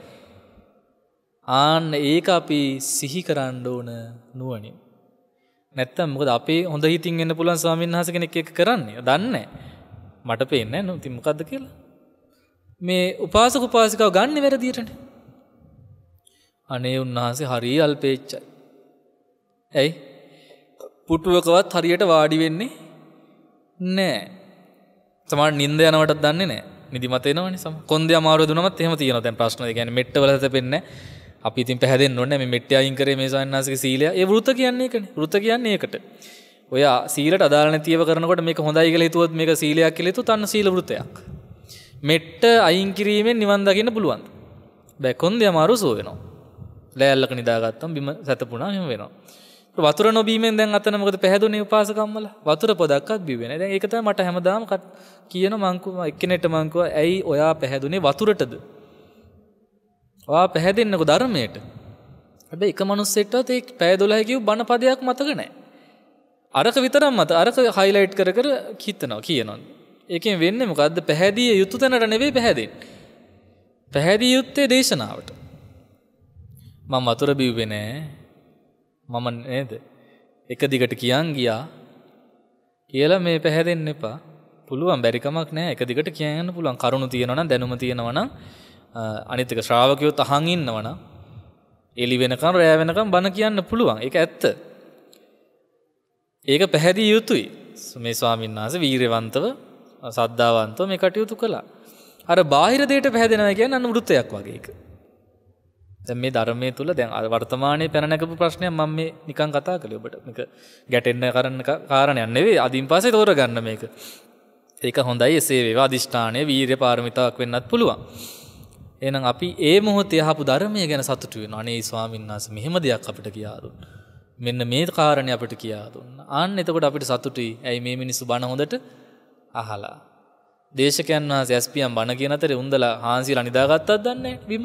ආන්න ඒක අපි සිහි කරන්න ඕන නුවනින්. නැත්තම් මොකද අපේ හොඳ හිතින් එන්න පුළුවන් ස්වාමීන් වහන්සේ කෙනෙක් එක කරන්නේ දන්නේ මට පේන්නේ නැහැ නුති මොකද්ද කියලා මේ උපාසක උපාසිකාව ගන්න වැරදියටනේ අනේ උන්වහන්සේ හරිය අල්පේච්චයි ඇයි පුටුවකවත් හරියට වාඩි වෙන්නේ නෑ. සමහර නිින්ද යනවටත් දන්නේ නෑ. නිදිමත එනවනේ සම. කොන්දේ අමාරුව දුනමත් එහෙම තියෙනවා දැන් ප්‍රශ්න. ඒ කියන්නේ මෙට්ටවල හැතපෙන්නේ නෑ. අපි ඉතින් පැහැදෙන්න ඕනේ මේ මෙට්ටය අයින් කරේ මේ සවන්නාසික සීලය. ඒ වෘත කියන්නේ ඒකනේ. වෘත කියන්නේ ඒකට. ඔය සීලට අදාළ නැතිව කරනකොට මේක හොඳයි කියලා හිතුවොත් මේක සීලයක් කියලා හිතුවොත් අන්න සීල වෘතයක්. මෙට්ට අයින් කිරීමෙන් නිවන් දකින්න පුළුවන්. බෑ කොන්දේ අමාරු සෝ වෙනවා. ලෑල්ලක නිදාගත්තම බිම සැතපුණා එහෙම වෙනවා. වතුර නොබීමෙන් දැන් අතන මොකද පැහැදුනේ උපාසකම්මල වතුර පොදක්වත් බිවෙන්නේ දැන් ඒක තමයි මට හැමදාම කියන මංකුව එක්කෙනෙක්ට මංකුව ඇයි ඔයා පැහැදුනේ වතුරටද ඔයා පැහැදෙන්නකෝ ධර්මයට හැබැයි එක මිනිස්සෙක්ටවත් ඒ පැය 12 කිව් බණ පදයක් මතක නැහැ අරක විතරක් මත අරක හයිලයිට් කර කර හිතනවා කියනවා ඒකෙන් වෙන්නේ මොකද්ද පැහැදිය යුතු තැනට නෙවෙයි පැහැදෙන්නේ පැහැදිය යුත්තේ දේශනාවට මම වතුර බිව්වේ නැහැ මම නේද එක දිගට කියන් ගියා කියලා මේ පැහැදෙන්න එපා පුළුවන් බැරිකමක් නෑ එක දිගට කියන්න පුළුවන් කරුණු තියෙනවන දැනුම තියෙනවන අනිතක ශ්‍රාවකයෝ තහන් ඉන්නවන එලි වෙනකම් රෑ වෙනකම් බණ කියන්න පුළුවන් එක ඇත්ත ඒක පැහැදිී යුතුයි මේ ස්වාමීන් වහස වීරවන්තව සද්ධාවන්තව මේ කටයුතු කළා අර බාහිර දේට පැහැදෙනව කියන්න අනුෘත්තයක් වගේ එක දැන් මේ ධර්මයේ තුල දැන් වර්තමානයේ පැන නැගපු ප්‍රශ්නය මම මේ නිකන් කතා කළේ ඔබට මේක ගැටෙන්න කරන්න කාරණයක් නෙවෙයි අදින් පස්සේ තෝරගන්න මේක. ඒක හොඳයි එසේ වේවා අදිෂ්ඨානය වීරිය පාරමිතාවක් වෙන්නත් පුළුවන්. එහෙනම් අපි ඒ මොහොතේ අහපු ධර්මය ගැන සතුටු වෙනවා. අනේ ස්වාමීන් වහන්සේ මෙහෙම දෙයක් අපිට කියා මෙන්න මේ කාරණේ අපිට කියා දුන්නා. ආන්න එතකොට අපිට සතුටුයි. ඇයි මේ මිනිස්සු බණ හොඳට අහලා. දේශකයන් වහන්සේ එස්.පී.ම් බණ කියන අතරේ උන්දලා හාන්සිලා නිදාගත්තත් දන්නේ බිම.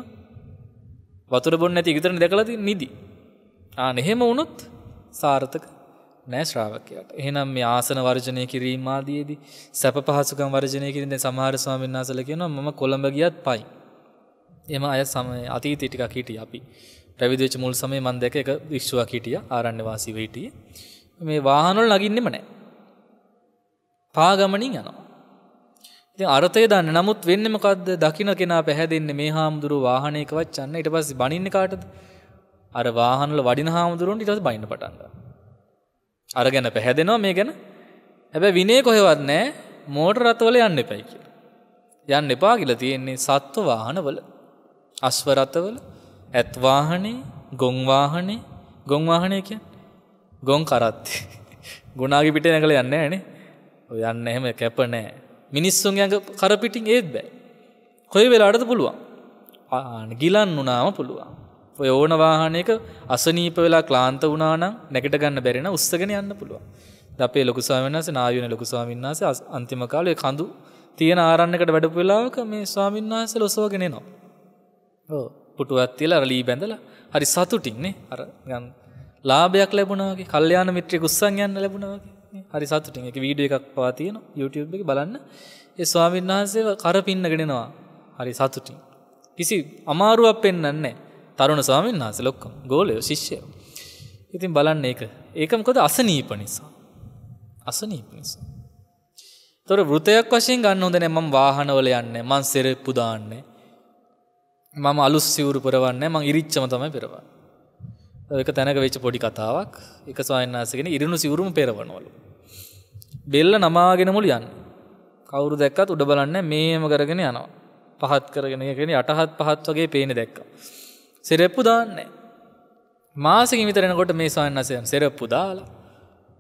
වතුර බොන්න නැති ඉගිතරන දැකලති නිදි. ආ එහෙම වුණොත් සාර්ථක නෑ ශ්‍රාවකයාට. එහෙනම් මේ ආසන වර්ජනය කිරීම ආදීදී සැප පහසුකම් වර්ජනය කිරීම දැන් සමහර ස්වාමීන් වහන්සේලා කියනවා මම කොළඹ ගියත් පයි. එම අය සමය අතීතේ ටිකක් හිටියේ අපි. පැවිදිච්ච මුල් සමයේ මම දැක එක වික්ෂුවක් හිටියා ආරණ්‍ය වාසී වෙ හිටියේ. මේ වාහන වල නගින්නෙම නෑ. පාගමනින් යනවා. ඉතින් අර්ථය දන්න නමුත් වෙන්නේ මොකද්ද දකින්න කෙනා පැහැදෙන්නේ මේ හාමුදුරුව වාහනයක වච්චන්න ඊට පස්සේ බනින්නේ කාටද අර වාහනවල වඩින හාමුදුරුවන්ට ඊට පස්සේ බනින්න පටන් ගන්නවා අර ගැන පැහැදෙනවා මේ ගැන හැබැයි විනය කොහෙවත් නැහැ මෝටර රථවල යන්න එපයි කියලා යන්න එපා කියලා තියෙන්නේ සත්ව වාහනවල අශ්ව රථවල ඇත් වාහනේ ගොන් වාහනේ ගොන් වාහනේ කියන්නේ ගොන් කරත්තේ [LAUGHS] ගුණාගේ පිටේ නැගලා යන්නේ නැහනේ ඔය යන්න එහෙම කැප නැහැ මිනිස්සුන් ඇඟ කරපිටින් ඒත් බෑ. කොයි වෙලාටද පුළුවන්. ආන ගිලන් වනාම පුළුවන්. ඔය ඕන වාහනයක අසනීප වෙලා ක්ලාන්ත වනාන නැකට ගන්න බැරෙන උස්සගෙන යන්න පුළුවන්. අපේ ලොකුස්වාමන්ස නායන ලොකුස්වාමින්නාස අන්තිම කාලය කඳු තියෙන ආරන්නකට වැඩ වෙලාක මේ ස්වාමින්වාස ලොසෝගෙනනවා. ඕ පුටුවත් තියලා රලී බැඳලා හරි සතුටින්නේ අර ලාභයක් ලැබුණාවගේ කල්්‍යයාන මිත්‍රය කුස්සන් යන්න ලැබුණාවගේ හරි සතුටින් එක වීඩිය එකක් පවාතියන YouTube එක බලන්න ඒ ස්වාමීන් වහන්සේ කර පින්නගෙනෙනවා හරි සතුටින් කිසි අමාරුවක් පෙන්න්නන්නේ තරුණ ස්වාමීන් වහස ලොක්කම් ගෝලයෝ ශිෂ්‍යය ඉතින් බලන්න ඒක ඒකමකොද අසනීප නිසා අසනීප නිසා තොර වෘතයක් වශයෙන් ගන්න හොඳ නෑ මම වාහනවල යන්නේ මං සෙරෙප්පු දාන්නේ මම අලුස් සිවුරු පෙරවන්නේ මං ඉරිච්චම තමයි පෙරවන්නේ ඒක තැනක වෙච්ච පොඩි කතාවක් එක ස්වාමීන් ඉරුණු සිවුරුම පෙරවනවලු. බෙල්ල නමාගෙන මුළු යන්න. කවුරු දැක්කත් උඩ බලන්න මේම කරගෙන යනවා. පහත් කරගෙන යගෙන යටහත් පහත් වගේ පේන දැක්කා. සෙරෙප්පු දාන්නේ. මාසෙකින් විතර එනකොට මේ ස්වාමීන් වහන්සේ සෙරෙප්පු දාලා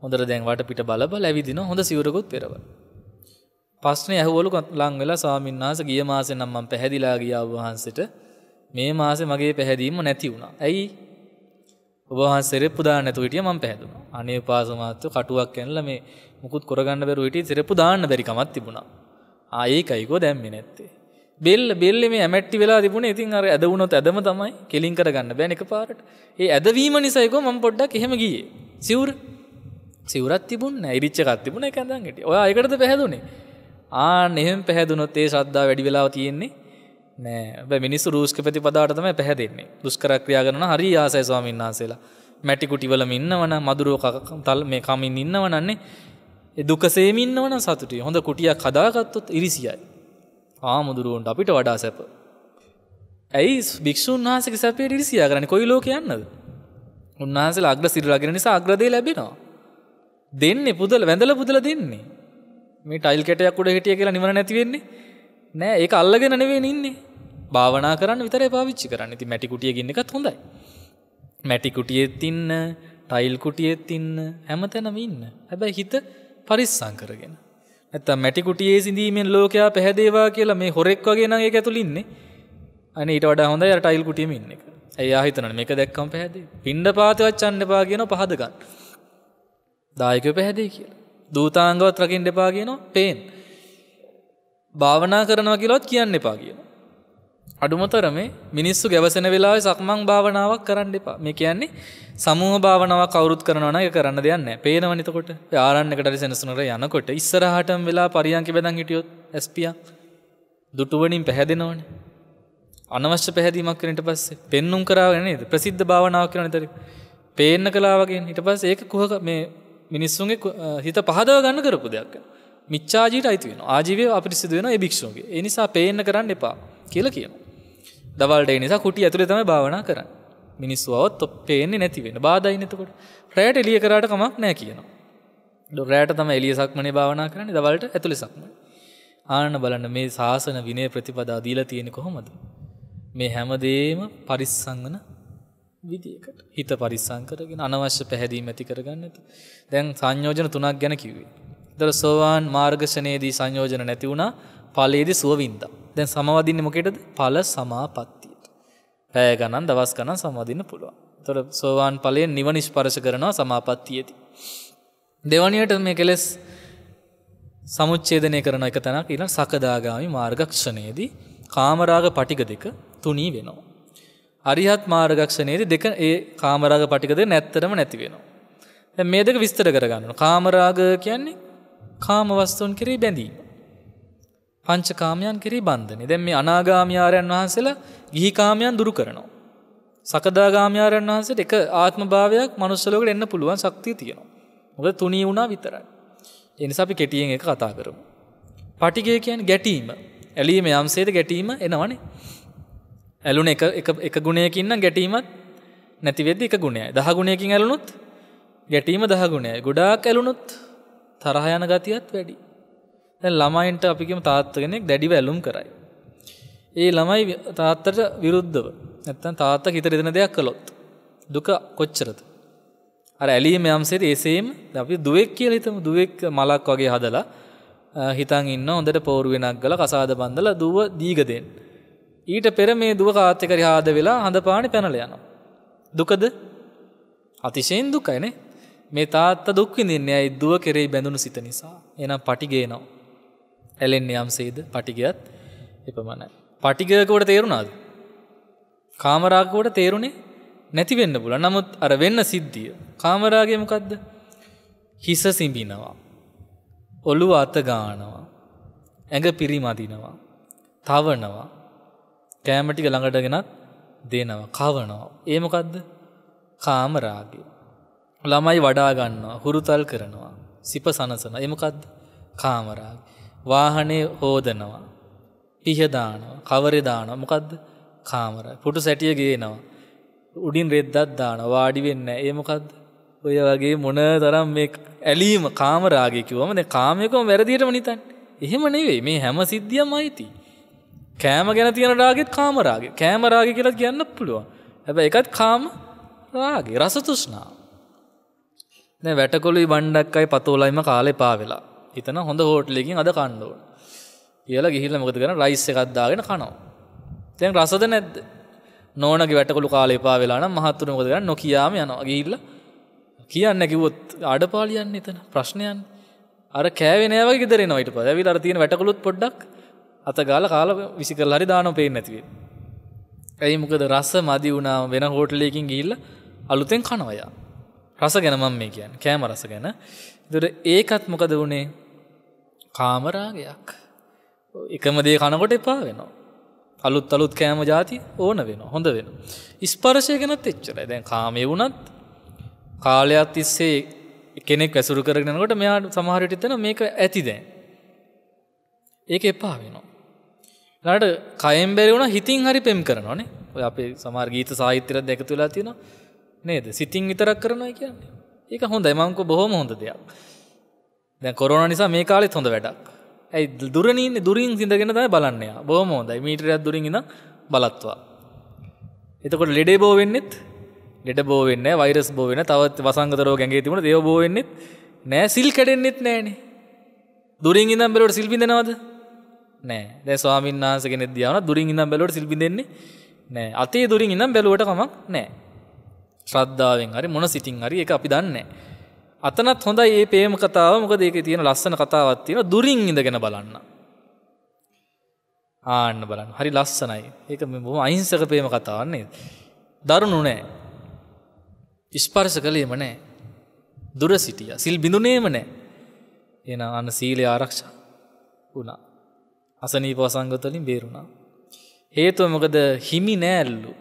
හොඳට දැන් වටපිට බල බල ඇවිදින හොඳ සිවුරකුත් පෙරවල. ප්‍රශ්නේ ඇහුවලු ලං වෙලා ස්වාමීන් වහන්සේ ගිය මාසේ නම් මම පැහැදිලා ගියා වහන්සේට මේ මාසේ මගේ පැහැදීම නැති වුණා. ඇයි? ඔබහන්සෙරෙප්පු දාන්න නැතුව හිටිය මම පැහැදුණා. අනේ පාසමාත්තු කටුවක් ඇනලා මේ මුකුත් කරගන්න බැරුව හිටිය සෙරෙප්පු දාන්න බැරි කමක් තිබුණා. ආ ඒකයිකෝ දැම්මේ නැත්තේ. බෙල්ල බෙල්ලේ මේ ඇමැට්ටි වෙලා තිබුණේ. ඉතින් අර ඇද වුණොත් ඇදම තමයි කෙලින් කරගන්න බෑන එකපාරට. ඒ ඇදවීම නිසායිකෝ මම පොඩ්ඩක් එහෙම ගියේ. සිවුර සිවුරක් තිබුණේ නැහැ. ඉරිච්ච එකක් තිබුණා ඒක ඇඳන් හිටියේ. ඔයා ඒකටද පැහැදුනේ? ආ එහෙම පැහැදුනොත් ඒ ශ්‍රද්ධාව වැඩි වෙලාව තියෙන්නේ. නෑ මිනිස්සු රූෂ්ක ප්‍රතිපදාටතම පැහැදෙන්නේ දුස්කර ක්‍රියා කරන හරි ආසය ස්වාමීන් වහන්සේලා මැටිකුටිවලම ඉන්නවන මදුරෝ තල් මේ කමින් ඉන්නවනන්නේ දුකසේමින්නවන සතුටේ හොඳ කුටියක් කදාගත්තොත් ඉරිසියයි ආමුදුරුවන්ට අපිට වඩා සැප ඇයි භික්ෂූන් වහසක සැපේ ඉරිසියා කරන කොයි ලෝක යන්නද උන්වහන්සේ අග්‍ර සිරලාගෙන නිසා අග්‍රදේ ලැබෙනවා දෙන්නේ පුදල වැඳල පුදල දෙන්නේ මේ ටයිල් කැටයක් උඩ හිටිය කියලා නිවන නැතිවෙන්නේ නෑ ඒ අල්ලගෙන නෙවෙන් ඉන්නේ භාවනා කරන්න විතර පාවිච්චි කරන්න ති මැටිකුටිය ගන්න එකත් හොඳයි මැටිකුටියෙත් ඉන්න ටයිල්කුටියෙත් ඉන්න හැමතැනම ඉන්න හැබැයි හිත පරිස්සං කරගෙන ඇත මැටිකුටියේ සිදීමෙන් ලෝකයා පැහැදේවා කියලා මේ හොරෙක් වගේ නගේ ඇතුලින්නේ අන ඊට වඩ හොඳ ටයිල් කුටියම ඉන්න එක ඇයා හිතන මේක දැක්කම් පැහැදේ පින්ඩ පාතිවත් චන්න එපා කියන පහදගන්න දායක පැහැදේ කියලා දූතාංගවත් රකින් දෙපා කියනවා පේෙන් භාවනා කරනවා කියලොත් කියන්න එපා කියලා අඩුමතරම මිනිස්සු ගැවසෙන වෙලාවේ සක්මන් භාවනාවක් කරන්න එපා. මේ කියන්නේ සමූහ භාවනාව කවුරුත් කරනවා නම් ඒක කරන්න දෙයක් නැහැ. පේනවනේ එතකොට. ආරණ්‍යකට හරි සෙනසුනට යනකොට ඉස්සරහටම වෙලා පරියන්ක බඳන් හිටියොත් එස්පියා දුටුවණින් පැහැදෙනවනේ. අනවශ්‍ය පැහැදීමක් කරන ඊට පස්සේ පෙන්눔 කරාගෙන නේද? ප්‍රසිද්ධ භාවනාවක් කරන ඊට පේන්න කලා වගේ ඊට පස්සේ ඒක කුහක මේ මිනිස්සුන්ගේ හිත පහදව ගන්න කරපු දෙයක්. මිච්ඡාජීට අයිති වෙනවා. ආජීවය අපිරිසිදු වෙනවා ඒ භික්ෂුවගේ. ඒ නිසා පේන්න කරන්න එපා කියලා කියනවා. දවල්ට නිසා කුටි ඇතුළ තම භාවනා කරන්න මිනිස්සුවත් ඔ පේන්නේ නැතිවෙන බාධයිනතකොට රෑට එලිය කරට කමක් නෑ කියනවා. ඩොරෑට තම එලිය සක්මනේ භාවනා කරන්න දවල්ට ඇතුළ සක්ම. ආන බලන්න මේ ශාසන විනය ප්‍රතිපදා දීලා තියෙන කොහොමද. මේ හැමදේම පරිස්සංගන විදිකට හිත පරිස්සංකරගෙන අනවශ්‍ය පැහැදීම ඇති කරගන්න ඇති. දැන් සංයෝජන තුනක් ගැන කිවේ. දර සෝවාන් මාර්ගශනයේදී සංයෝජන නැති වුණා පලේද සුවවින්ද. දැන් සමවදින්න මොකෙටද පල සමාපත්තියට. පැය ගණන් දවස් ගණන් සමදින්න පුළුවන්. තොට සෝවාන් පලයෙන් නිවනි ස්පර්ශ කරනවා සමාපත්තියති. දෙවනියට මේ කෙලෙස් සමුච්චේදනය කරන එක තැනක් ඉන සකදාගාමි මාර්ගක්ෂණයේදී කාමරාග පටික දෙක තුනී වෙනවා. අරිහත් මාර්ගක්ෂණයේද දෙක ඒ කාමරාග පටිකද නැත්තරම නැති වෙනවා. මේ දෙක විස්තර කරගන්න. කාමරාග කියන්නේ කාමවස්තුන් කිරී බැඳීම. පංචකාමයන් කෙරේ බන්ධනය. දැන් මේ අනාගාමීආරයන් වහන්සේලා ගිහි කාමයන් දුරු කරනවා. සකදාගාමීආරයන් වහන්සේට එක ආත්ම භාවයක් මනුස්ස ලෝකෙට එන්න පුළුවන් ශක්තිය තියෙනවා. මොකද තුනී වුණා විතරයි. ඒ නිසා අපි කෙටියෙන් එක කතා කරමු. පටිගය කියන්නේ ගැටීම. ඇලීම යම්සේද ගැටීම එනවනේ. ඇලුන එක එක ගුණයකින්න ගැටීමත් නැතිවෙද එක ගුණයයි. දහ ගුණයකින් ඇලුනුත් ගැටීම දහ ගුණයයි. ගොඩාක් ඇලුනුත් තරහ යන ගතියත් වැඩි. දැන් ළමයින්ට අපිකම තාත්ත කෙනෙක් දැඩිව ඇලුම් කරයි. ඒ ළමයි තාත්තට විරුද්ධව නැත්තම් තාත්තා හිත රිදෙන දෙයක් කළොත් දුක කොච්චරද? අර ඇලීම යම්සේද එසේම අපි දුවෙක් කියලා හිතමු දුවෙක් මලක් වගේ හදලා හිතන් ඉන්න හොඳට පෝරු වෙනක් ගලා කසාද බන්දලා දුව දීග දෙන්න. ඊට පෙර මේ දුව කාත් එක්ක හාද වෙලා හඳපාණි පැනලා යනවා. දුකද? අතිශයින් දුකයිනේ. මේ තාත්තා දුක් විඳින්නේ අයි දුව කෙරෙහි බැඳුණු සිත නිසා. එහෙනම් පටිගේනවා. ඇලෙන් යම් සේද පටිගත් එපමණයි. පටිගකෝට තේරුණාද. කාමරාකෝට තේරුණේ නැතිවෙන්න පුල නමුත් අර වෙන්න සිද්ධිය. කාමරාගේමකක්ද හිස සිඹිනවා. ඔලු අතගානවා. ඇඟ පිරිමදිනවා. තවනවා. කෑමටික ළඟටගෙනත් දෙනවා කවනවා. ඒමකක්ද කාමරාගේ. ළමයි වඩාගන්නවා හුරුතල් කරනවා. සිප සනසන එමකක්ද කාමරාගේ. වාහනේ හෝදනවා. පිහදානවා කවරෙදාන මොකක්ද කාමර පුටු සැටිය ගේනවා. උඩින් රෙද්දත් දාන වාඩිවෙන්න ඒමකක්ද ඔය වගේ මොන තරම් මේ ඇලීම කාමරාගකිවමන කාමයකම වැරදිටම නිතන් එහෙම නෙවේ මේ හැම සිද්ධියම අයිති. කෑම ගැන තියෙන රාගෙත් කාමරාගේ කෑමරාග කියලා කියන්න පුළුවන් හැබ එකත් කාම රාගේ රසතුෂ්නාව. වැටකොළු බණ්ඩක්කයි පතෝලයිම කාලෙ පාවෙලා හිතන හොඳ හෝටලකින් අද කණ්ඩෝ කියලා ගිහිල්ල මොකද කරන රයිස් එකක්දාගෙන කනවා තැන් රසද නැද්ද නෝනගේ වැටකොළු කාල එපා වෙලාන මහත්තුර මොකද කරන්න නොකයාම යනවා ගිල්ල කියන්න කිවොත් අඩපාලියන්න එතන ප්‍රශ්නයන් අර කෑවෙනෑවගේ ගෙදර නොයිට පද විල් අරතියන වැටකොළුත් පොඩ්ඩක් අත ගාල කාල විසි කර ලරි දානො පේ නැතිවේ ඇයි මොකද රස මදි වුණාම වෙන හෝටලයකින් ගිල්ල අලුතෙන් කනවයා රස ගැනමම් මේ කියන්න කෑම රස ගැන දුර ඒකත් මොකද වනේ කාමරාගයක් එකමදේ කනකොට එපා වෙනවා අලුත් අලුත් කෑම ජාති ඕන වෙන හොඳ වෙන. ඉස්පර්ශය ගෙනත් එච්චරයි දැන් කාමය වුණත් කාලයක් තිස්සේ කෙනෙක් ඇසුරු කරගෙනකොට මෙයාට සමහරට තන මේක ඇති දැන්. ඒක එපා වෙනවා. ලට කයම් බැරි වුණ හිතින් හරි පෙම් කරනවානේ ඔය අපේ සමාර්ගීත සාහිත්‍යරත් දැක තුලා තියෙන නේද සිතින් විතරක් කරනවා කියන්නේ. ඒක හොඳයි මංකු බොහොම හොඳ දෙයක් දැ කොරන නිසා මේ කාලෙත් හොඳ වැඩක් ඇයි දුරනීන්නේ දුරින් සිදගෙන තයි බලන්නය බොහොම හොඳයි මීටරයක් දුරින්ගෙන බලත්වා එතකොට ලෙඩේ බෝ වෙන්නෙත් ලෙඩ බෝ වෙන්න වෛරස් බෝ වෙන තවත් වසංගතරෝ ගැගේ තිබුණ දෙව බෝ වෙන්නෙත් නෑ සිල් කැඩෙන්න්නෙත් නෑනේ දුරින් ඉඳම් බැලට සිල්පිඳෙනවද නෑ දැ ස්වාමින් වහන්සගෙන දයාවන දුරින් ඉඳම් බැලට සිල්පි දෙන්නේ නෑ අතේ දුරින් ඉඳම් බැලුවට කමක් නෑ ශ්‍රද්ධාවෙන් හරි මොන සිතින් හරි එක අපි දන්නේ. අතනත් හොඳයි ඒ ප්‍රේම කතාව මොකද ඒකේ තියෙන ලස්සන කතාවක් තියෙනවා දුරින් ඉඳගෙන බලන්න. ආන්න බලන්න හරි ලස්සනයි. ඒක මේ බොහොම අහිංසක ප්‍රේම කතාවක් නේද? දරුණු නෑ. ස්පර්ශ කළේම නෑ. දුර සිටියා. සිල් බිඳුනේම නෑ. එහෙනම් අන්න සීලය ආරක්ෂා වුණා. අසනීප වසංගත වලින් බේරුණා. හේතුව මොකද හිමි නෑල්ලු.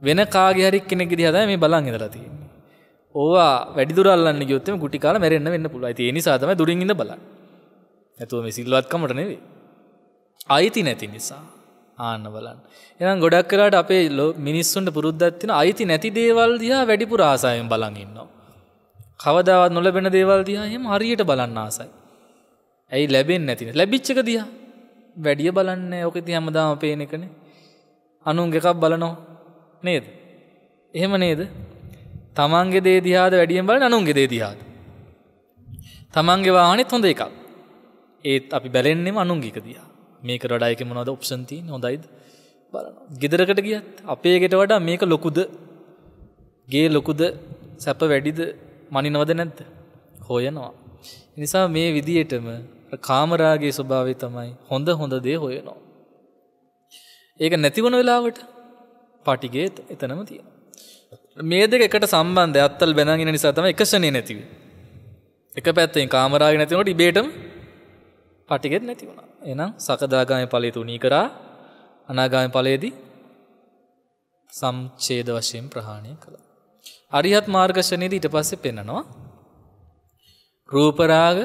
වෙන කාගහරි කෙනෙක් දිහද මේ බලන් ඉදලා තියන්නේ ඕවා වැඩිදුරල්ලන්න ගයොත්තම ගුටි කාල මැරෙන්න්න වෙන්න පුළුව ඒ නිසාතම දුරින් ඉඳ බල ඇතුව මේ සිල්ලුවත්කමට නෙවේ අයිති නැති නිසා ආන්න බලන්න එනම් ගොඩක් කලාට අපේ ලෝ මිනිස්සුන්ට පුරුද්ධත්තින අයිති නැති දේවල් දිහා වැඩිපුර ආසායෙන් බලන් ඉන්නවා කවදාවත් නොලබෙන දේවල් දිහා එහෙම හරියට බලන්න ආසයි ඇයි ලැබෙන් නැතින ලැබිච්චක දිහා වැඩිය බලන්න ඕකෙති හැමදාම පේන එකනේ අනුන්ගකක් බලනවා නේද. එහෙම නේද තමන්ගේ දේදිහාද වැඩියෙන් බල නනුන්ගේ දේදිහාද. තමන්ගේ වාහනෙත් හොඳ එකක් ඒත් අපි බැලෙන්න්නේෙම අනුන්ගික දිය මේක රඩායක මොනද ඔප්සන්ති නොදයිද බලන ගෙදරකට ගියත් අපේ ගෙට වඩා මේක ලොකුද ගේ ලොකුද සැප වැඩිද මනිනවද නැද්ද හොයනවා. නිසා මේ විදියටම කාමරාගේ ස්වභාවය තමයි හොඳ හොඳ දේ හොයනවා. ඒක නැතිවන වෙලාවට පටිගේත් එතනම තියෙන. මේ දෙක එකට සම්බන්ධ අත්තල් බැනගෙන නිසා තමයි එකෂණේ නැතිව. එක පැත්තෙන් කාමරාගේ නැතිනකොට ඉබේටම පටිගෙත් නැති වුණා. එහෙනම් සකදාගාමී ඵලයේ තුනී කරා අනාගාමී ඵලයේදී සම්ඡේද වශයෙන් ප්‍රහාණය කළා. අරිහත් මාර්ගශනේදී ඊට පස්සේ පෙන්නනවා රූප රාග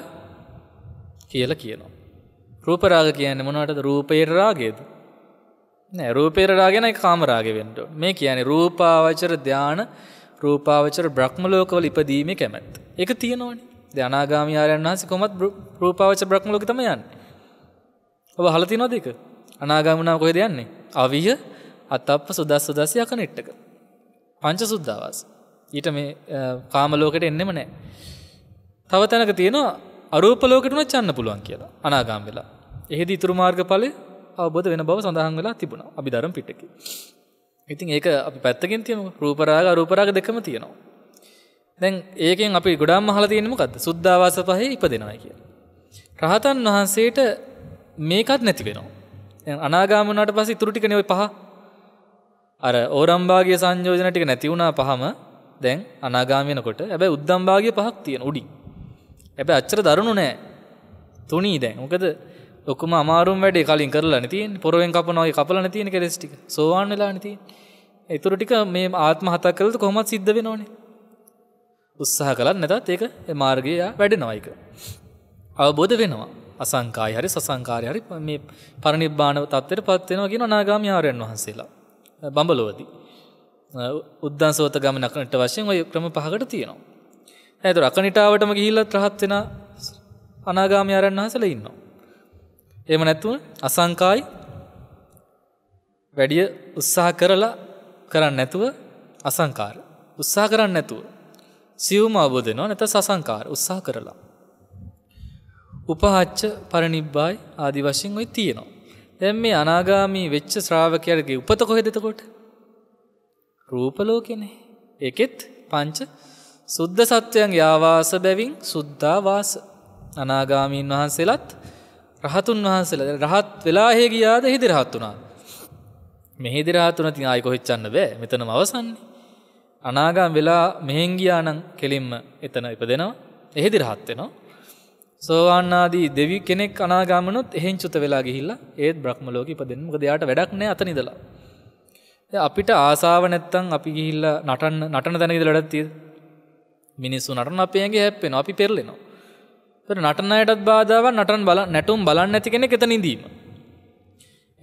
කියලා කියනවා. රූප රාග කියන්නේ මොනවටද? රූපේ රාගයද? නෑ රූපේරාගෙන කාමරාගෙන්ට මේ කියන්නේ රූපාවචර ධ්‍යාන රූපාවචර බ්‍රහ්මලෝකවල ඉපදීමේ කැමැත්. ඒක තියෙනවනේ. ධනාගාමී ආරයන් වහන්සේ කොහොමත් රූපාවචර බ්‍රහ්මලෝකෙ තමයි යන්නේ. ඔබ අහලා තියනවද ඒක? අනාගාමුණා කොහෙද යන්නේ? අවිය අතප්ප සුදස් සුදස් යකනෙට්ටක. පංච සුද්ධාවාස. ඊට මේ කාම ලෝකෙට එන්නෙම නැහැ. තව තැනක තියෙනවා අරූප ලෝකෙට උනත් යන්න පුළුවන් කියලා. අනාගාම වෙලා. එහෙදි ඊතුරු මාර්ගඵලයේ අවබෝධ වෙන බව සඳහන් වෙලා තිබුණා අභිධර්ම පිටකේ. ඉතින් ඒක අපි පැත්තකින් තියමු රූපරාග අරූපරාග දෙකම තියෙනවා. දැන් ඒකෙන් අපි ගොඩාක් අහලා තියෙන්නේ මොකද්ද? සුද්ධාවාස පහේ ඉපදෙනවා කියලා. රහතන් වහන්සේට මේකත් නැති වෙනවා. දැන් අනාගාම වුණාට පස්සේ ඉතුරු ටිකනේ ওই පහ. අර ඕරම්භාගයේ සංයෝජන ටික නැති වුණා පහම දැන් අනාගාමී වෙනකොට හැබැයි උද්දම්භාගයේ පහක් තියෙන උඩින්. හැබැයි අච්චර දරුණු නෑ. තුනී දැන්. මොකද ලොකුම අමාරුම් වැඩේ කලින් කරලා තින් පොරුවෙන් කප නොයි කපලන තියෙන කෙස්ටික සෝවාන් වෙලානති ඉතුරු ටික මේ ආත්ම හතා කරලට කොහොමත් සිද්ධ වෙන ඕනේ උත්සාහ කලත් නැතත් ඒක මාර්ගය වැඩ නොයික අවබෝධ වෙනවා අසංකායි හරි සසංකාරය හරි මේ පරණනිබ්බාන තත්වයට පත්වෙනවා කියෙන නාගාමියාරයන් වහන්සේලා බඹලෝදී උද්දන් සෝත ගමන අකනට වශයෙන් ඔය ක්‍රම පහකට තියෙනවා. ඇතු රකනිටාවටම ගිහිල්ලත් රහත් වෙන අනාගාමි ආරයන් වහන්සේලා ඉන්නවා. එම නැතුන් අසංකායි වැඩිය උත්සාහ කරලා කරන්න නැතුව අසංකාර උත්සාහ කරන්න නැතුව සියවම අබෝධනවා නැත සසංකාර උත්සාහ කරලා. උපහච්ච පරනිබ්බායි ආදි වශයෙන් ඔයි තියෙනවා. දැන් මේ අනාගාමී වෙච්ච ශ්‍රාවකයන්ගේ උපත කොහෙද එතකොට? රූප ලෝකෙනේ. ඒකෙත් පංච සුද්ධ සත්වයන්ගේ ආවාස බැවින් සුද්ධාවාස අනාගාමීන් වහන්සේලාත් රහතුන් වහන්සේලා දැන් රහත් වෙලා හේ ගියාද හිදි රහත් වුණාද? මේ හිදි රහත් වුණා තින් ආයි කොහෙච්චන්න බෑ. මෙතනම අවසන්නේ. අනාගම් වෙලා මෙහෙන් ගියා නම් කෙලින්ම එතන ඉපදෙනවා. එහෙදි රහත් වෙනවා. සෝවාන් ආදී දෙවි කෙනෙක් අනාගාමනොත් එහෙන් චුත වෙලා ගිහිල්ලා ඒත් බ්‍රහ්ම ලෝකෙ ඉපදෙන්න. මොකද එයාට වැඩක් නැහැ අතන ඉඳලා. අපිට ආසාාව නැත්තං අපි ගිහිල්ල නටන්න නටන තැන ඉදලටත් තිය මිනිස්සු නටන අපේගේ හැප්පෙන අපි පෙරලෙනවා තොට නටන අයටත් බාධාව නටන් බල නැටුම් බලන්න ඇති කෙනෙ එත නිදීම.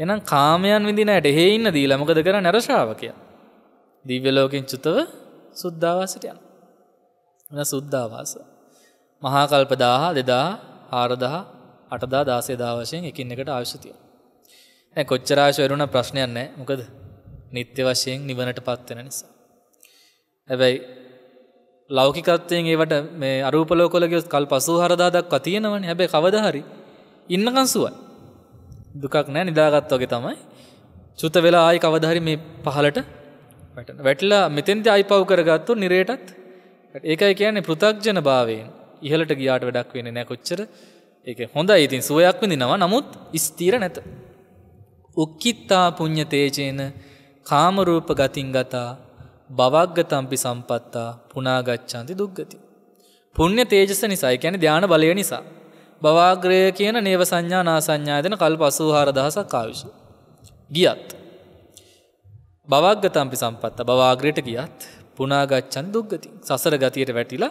එනම් කාමයන් විදිනයට එහෙ ඉන්න දී ළමකද කර නැරශාවකය. දිව්‍යලෝකින් චුතව සුද්ධවාසටයන්. එ සුද්ධවාස. මහාකල්පදාහ දෙදා ආරදහ අටදා දාසේදා වශයෙන් එකින් එකට ආශතිය. ඇ කොච්චරාශවරුණ ප්‍රශ්නයන්නේ මොකද නිත්‍ය වශයෙන් නිවනට පත්වෙන නිසා. හැබැයි ලෞකිකත්වයෙන් ඒවට මේ අරූපලෝකොල ගියොත් කල් 84000 දක්වා තියෙනවනේ. හැබැයි කවදා හරි ඉන්නකන් සුවයි. දුකක් නැහැ නිදාගත්ත වගේ තමයි. චුත වෙලා ආයි කවදා හරි මේ පහලට වැටෙන. වැටලා මෙතෙන්දී ආයි පව කරගත්තොත් නිරේටත් ඒකයි කියන්නේ පෘථග්ජන භාවයෙන් ඉහළට ගියාට වැඩක් වෙන්නේ නැහැ කොච්චර. ඒක හොඳයි. ඉතින් සුවයක් විඳිනවා. නමුත් ස්ථිර නැත. උක්කිත්තා පුඤ්ඤ තේජේන කාමරූප ගතින් ගතා බවග්ගතම්පි සම්පත්තා පුනාගච්ඡන්ති දුක්ගති. පුණ්‍ය තේජස නිසා කියන්නේ ධාන බලය නිසා. බවාග්‍රය කියන නේව සංඥා නාසඤ්ඤායතන කල්ප 84000ක් ආවිෂ. ගියත් බවග්ගතම්පි සම්පත්තා බවාග්‍රයට ගියත් පුනාගච්ඡන් දුක්ගති. සසර ගතියට වැටිලා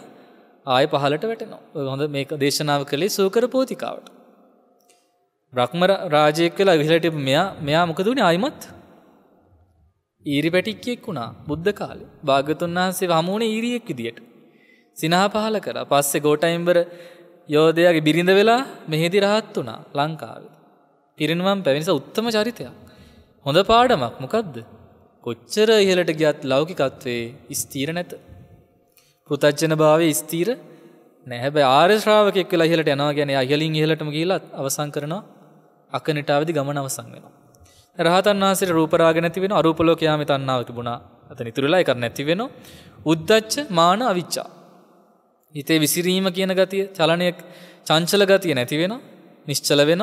ආය පහලට වැටෙනවා. හොඳ මේක දේශනාව කළේ සූකර පෝතිකාවට. බ්‍රහ්ම රාජයෙක් වෙලා ඉහළට මෙයා මෙයා මොකද උනේ ආයිමත් ඊරි පැටික්කෙක් වුණා බුද්ධ කාලේ භාගතුන් වහන්සේ හමුවන ඊරියෙක් විදියට. සිනහ පහල කර පස්සෙ ගෝටයිම්බර යෝධයාගේ බිරිඳ වෙලා මෙහෙදි රහත් වුණා ලංකාව. පිරිනුවම් පැවිනිස උත්තම චරිතයක්. හොඳ පාඩමක් මොකක්ද. කොච්චර ඉහලට ගියත් ලෞකිකත්වේ ස්තීර නැත. පෘතච්චන භාවේ ස්තීර නැහැබැ ආර්ශ්‍රාවකෙක් වෙලා ඉහලට යනවා ගැන අහලින් ඉහලටම ගීලත් අවසං කරනවා අකනිටාවදි ගමන අවසං වෙනවා. රහතන් වහන්සේ රූපරාග නැතිවෙන අරූපලෝකයාම තන්නාව තිබුණා ඇත නිතුරලා එකර නැතිවෙන උද්දච්ච මාන අවිච්චා. හිතේ විසිරීම කියන ගතිය චලනයක් චංචල ගතිය නැතිවෙන නිශ්චල වෙන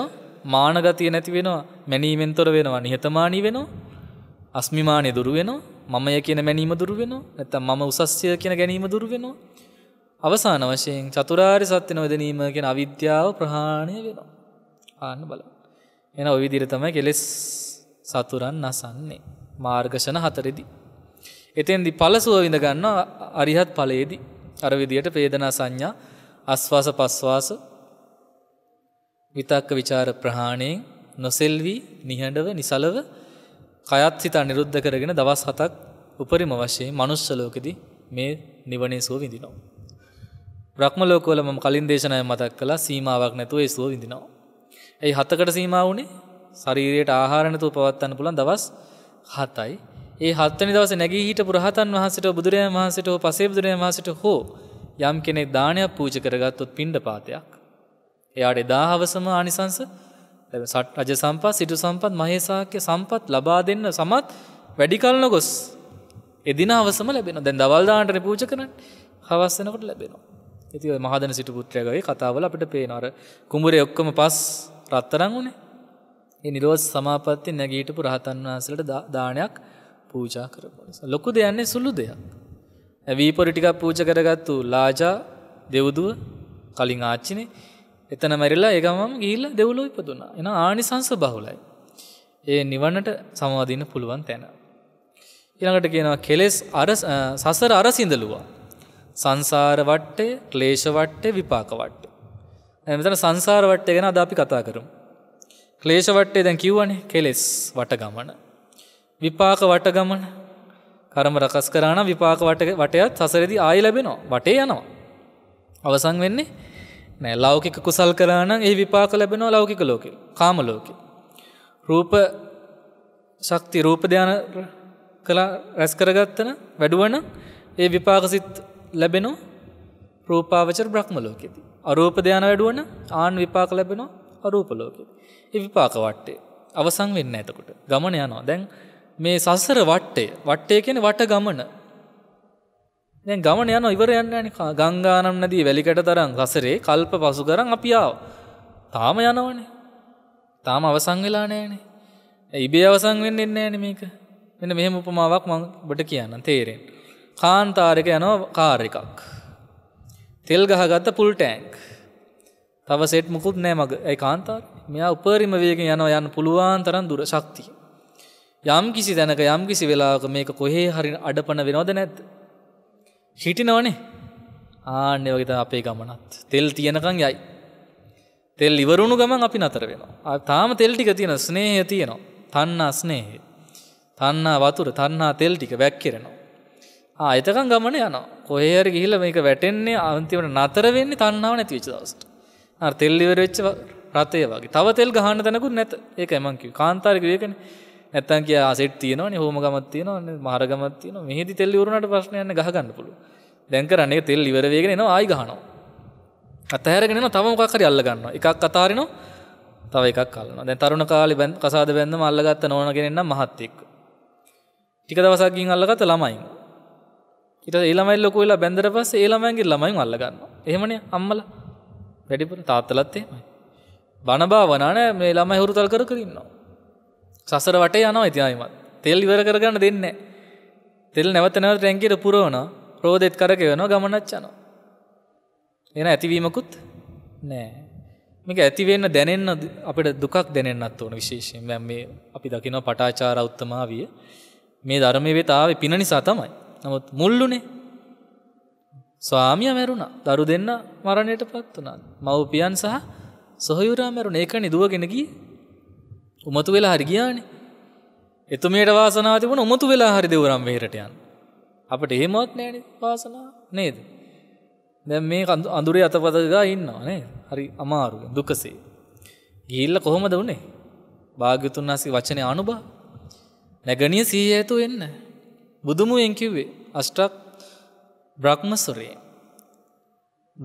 මානගතිය නැතිවෙනවා මැනීමෙන්තොර වෙනවා නිහතමානී වෙනවා අස්මිමානය දුරුවෙන මමය කියන මැනීම දුරුවෙන ඇත්තම් මම උසස්ය කියන ගැනීම දුරුවෙනවා. අවසාන වශයෙන් චතුරාර් සත්‍ය නොදනීම කියෙන අවිද්‍යාව ප්‍රහාණය වෙනවා ආන්න බල එන ඔවිදිර තමයි කෙලෙස් සතුරන් නසන්නේ. මාර්ගෂණ හතරෙදි. එතෙන්දි පලසුව විඳ ගන්නවා අරිහත් ඵලයේදී අර විදියට වේදනා සංඥා ආස්වාස පස්වාස විතක්ක ਵਿਚාර ප්‍රහාණයෙන් නොසෙල්වි නිහඬව නිසලව කයත් සිත නිරුද්ධ කරගෙන දවස් 7ක් උපරිම වශයෙන් මනුෂ්‍ය ලෝකෙදී මේ නිවනේ සුව විඳිනවා. බ්‍රහ්ම ලෝකවල මම කලින් දේශනාවේ මතක් කළා සීමාවක් නැතුව ඒ සුව විඳිනවා. ඒ හතකට සීමා වුණේ ශරීරයට ආහාර නැතුව පවත්වන්න පුළුවන් දවස් 7යි. ඒ 7 වෙනි දවසේ නැගී හිටපු රහතන් වහන්සේට බුදුරජාණන් වහන්සේට හෝ පසේ බුදුරජාණන් වහන්සේට හෝ යම් කෙනෙක් දානයක් පූජ කරගත්තොත් පිණ්ඩපාතයක්. එයාට එදා හවසම ආනිසංස සට් රජ සම්පත්, සිටු සම්පත්, මහේසාක්‍ය සම්පත් ලබා දෙන්න සමත් වැඩි කල නොගොස් එදින අවසම ලැබෙනවා. දැන් දවල් දානට පූජ කරන්නේ හවස් වෙනකොට ලැබෙනවා. ඉතින් ඔය මහදන සිටු පුත්‍රයාගේ කතාවල අපිට පේනවා අර කුඹුරේ ඔක්කොම පස් රත්තරන් උනේ. ඒ නිරෝධ සමාපatti නැගීටපු රහතන් වහන්සේලට දානයක් පූජා කරපු නිසා. ලොකු දෙයන්නේ සුළු දෙයක්. වීපොරි ටිකක් පූජා කරගත්තු ලාජා දෙව්දුව කලින් ආච්චිනේ එතන මැරිලා ඒ ගමම ගිහිල්ලා දෙව්ලොව ඉපදුනා. එන ආනිසංස බහුලයි. ඒ නිවනට සමාදින්න පුළුවන් තැන. ඊළඟට කියනවා කෙලෙස් අර සසර අරසිඳලුවා. සංසාර වටේ, ක්ලේශ වටේ, විපාක වටේ. මෙතන සංසාර වටේ ගැන අද අපි කතා කරමු. ක්ලේෂවට්ටේ දැන් කිව්වනේ කෙලෙස් වට ගමන. විපාක වට ගමන කරම රකස් කරාන විපාක වටයත් සසරදි ආය ලැබෙනවා වටේ යනවා. අවසං වෙන්නේ නෑ ලෞකික කුසල් කරාන ඒ විපාක ලැබෙනවා ලෞකික ලෝක කාම ලෝක. රූප ශක්ති රූප ධ්‍යාන කලා රැස් කරගත්තන වැඩුවන ඒ විපාකසිත් ලැබෙනෝ රූපාවචර බ්‍රහ්ම ලෝකෙති. අරූප ධ්‍යාන වැඩුවන ආන් විපාක ලැබෙනවා අරූප ලෝකෙති. විපාක වට්ටේ. අවසං වෙන්න ඇතකොට. ගමන යනවා. දැන් මේ සසර වට්ටේ වට්ටේ කෙන වට ගමන. දැන් ගමන යන ඉවර යන්නන ගංගානම් නදී වැලිකට තරම් සසරේ කල්ප පසු කරන් අපියාව. තාම යනවනේ. තාම අවසං වෙලා නෑනේ. ඉබේ අවසං වෙන්න එන්න ෑන මේක. මෙන්න මෙහෙම උපමාවක් මං බට කියන්න තේරෙන්. කාන්තාරක යනව කාර එකක්. තෙල් ගහගත්ත පුල් ටෑන්ක්. තව සෙට් මුකුත් නෑ මග ඇයි කාන්තාව මෙයා උපරිම වේගෙන් යනවා යන්න පුළුවන් තරම් දුර ශක්තිය. යම් කිසි දැනක යම් කිසි වෙලාවක මේක කොහේ හරි අඩපණ වෙනවද නැද්ද? හිටිනවනේ. ආන්නේ වගේ තමයි අපේ ගමනත්. තෙල් තියනකන් යයි. තෙල් ඉවරුණු ගමන් අපි නතර වෙනවා. තාම තෙල් ටික තියෙන ස්නේහය තියෙනවා. තණ්හා ස්නේහය. තණ්හා වතුර, තණ්හා තෙල් ටික වැක්කිරෙනවා. ආ එතකන් ගමන යනවා. කොහේ හරි ගිහිල්ලා මේක වැටෙන්නේ අන්තිමට නතර වෙන්නේ තණ්හාව නැති වෙච්ච දවසට. තෙල්ලිවර වෙච්ච රතය වගේ තව තෙල් ගහන්න තැනකුත් නැත ඒක ඇමංකිව කාන්තාරක වේකන ඇත්තන් කිය ආසෙට් තියනවා හෝම ගමත් තියන මාරගමත් තියන මෙහිදි තෙල්ලි වරුණට ප්‍රශ්නයන්න ගහගන්න පුළුව දැන් කරන්නේ තෙල් ඉවරවේගෙන නවා ආයි ගහනවා අතහැරගෙන තම මොකක්කරි අල්ලගන්න එකක් කතාරනවා තව එකක් කල්න දැ තරුණ කාලි බැන් කසාද බැඳම අල්ලගත්ත නොනගෙනන්න මහත්තෙක් ටික දවසක්ගින් අල්ලගත ළමයින් ඉට ඒළමයිල්ලොකුවෙලා බැඳර පස් ඒළමයින්ගේ ළමයින් අල්ලගන්න එහෙමන අම්මලා වැඩිපුර තාත්තලත් එහෙමයි. බණ භාවනා නෑ මේ ළමයි හුරුතල් කර කර ඉන්නවා. සසර වටේ යනවා ඉතින් ආයිමත්. තෙල් ඉවර කරගන්න දෙන්නේ නෑ. තෙල් නැවත නැවත ටැංකියට පුරවනවා. රෝදෙත් කරකවනවා ගමනක් යනවා. එන ඇතිවීමකුත් නෑ. මේක ඇති වෙන්න දැනෙන්න අපිට දුකක් දැනෙන්නත් ඕන විශේෂයෙන්. දැන් මේ අපි දකිනවා පටාචාර උත්තමාවිය මේ ධර්මයේ වෙත ආවේ පින නිසා තමයි. නමුත් මුල්ලුනේ ස්වාමිය මැරුණ දරු දෙන්න මරණයට පත් වනා. මව්පියන් සහ සොහයුරා මැරුණ ඒක නිදුවගෙනගී උමතු වෙලා හරි ගියානි. එතුමට වාසනා තිබුණ උමතු වෙලා හරි දෙවරම් වේරටයන්. අපට ඒමත් නෑන වාසනා නේද. දැ මේ කඳු අඳුරේ අතපදගා ඉන්නවා නේ හරි අමාරුව දුකසේ. ගිල්ල කොහොමද වනේ භාග්‍යතුන් වසේ වචනය අනුබා නැගනිය සීහ ඇතු එන්න. බුදුමුවෙන් කිව්වේ අෂ්ටක් බ්‍රහ්මස්වරය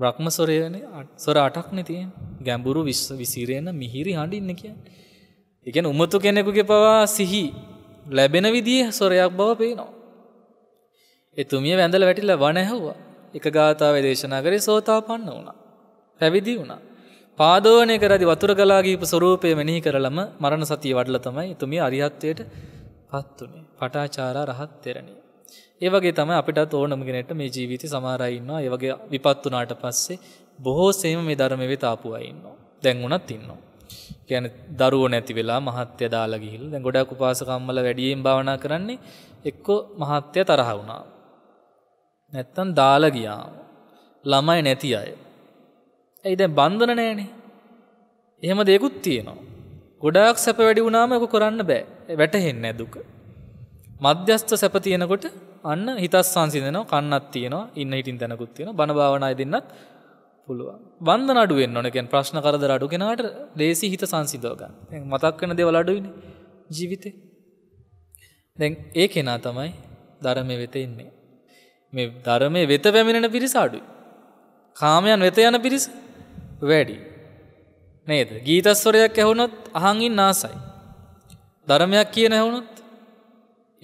බ්‍රහ්මස්වරයන සොර අටක් නැතියෙන් ගැඹුරු විශ්ව විසිරයන මිහිරි හඬින්න කිය. එකන උමතු කෙනෙකුගේ පවා සිහි ලැබෙන විදිහ සොරයක් බව පේනවා. එතුමිය වැඳල වැටිල වනැහැව්වා එක ගාථාව දේශනා කරේ සෝතා පන්න වුණා. පැවිදි වුණා. පාදෝනය කරදි වතුර කලාගීප ස්වරූපය මෙනෙහි කරලම මරණ සතිය වඩල තමයි තුමිය අරිහත්වයට පත්තුනේ පටාචාරා රහත් තෙරණේ. ඒවගේ තම අපිටත් ඕනමගෙනට මේ ජීවිත සමාරයින්නවා ඒවගේ විපත් වනාට පස්සේ බොහෝ සේම මේ ධර්ම වෙත ආපුුවයින්නවා දැන් වනත් ඉන්නවා. කියන දරුව නැති වෙලා මහත්‍ය දාලගිහිල් දැ ගොඩක් උපාසකම්මල වැඩියෙන් භාවනා කරන්නේ එක්කෝ මහත්‍ය තරහ වුණා. නැත්තන් දාලගියා ළමයි නැති අය. ඇයි දැ බන්ධන නෑනේ එහෙම දෙකුත් තියෙනවා. ගොඩක් සැප වැඩි වුණාම ඇක කරන්න බෑ වැටහෙන්න ඇදුක. මධ්‍යස්ත සැපතියෙනකොට අන්න හිතස් සංසිදනවා කන්නත් තියෙනවා ඉන්න හිටින් තැනකුත් තියෙන බණභාවනාය දෙන්නත් පුළුවන් බන්ධ නඩුවෙන් ඕනකැන් ප්‍රශ්න කරද රඩු කෙනට ලේසි හිත සංසිදෝගන්න මතක් වෙන දෙවල අඩුවන ජීවිතය දැන් ඒ කෙනා තමයි ධරමය වෙත ඉන්නේ මේ ධරමය වෙත පැමිණෙන පිරිස අඩුයි කාමයන් වෙත යන පිරිස වැඩි නේද ගීතස්වරයක් ඇහුනොත් අහංගින් නාසයි ධර්මයක් කියන ඇහුනොත්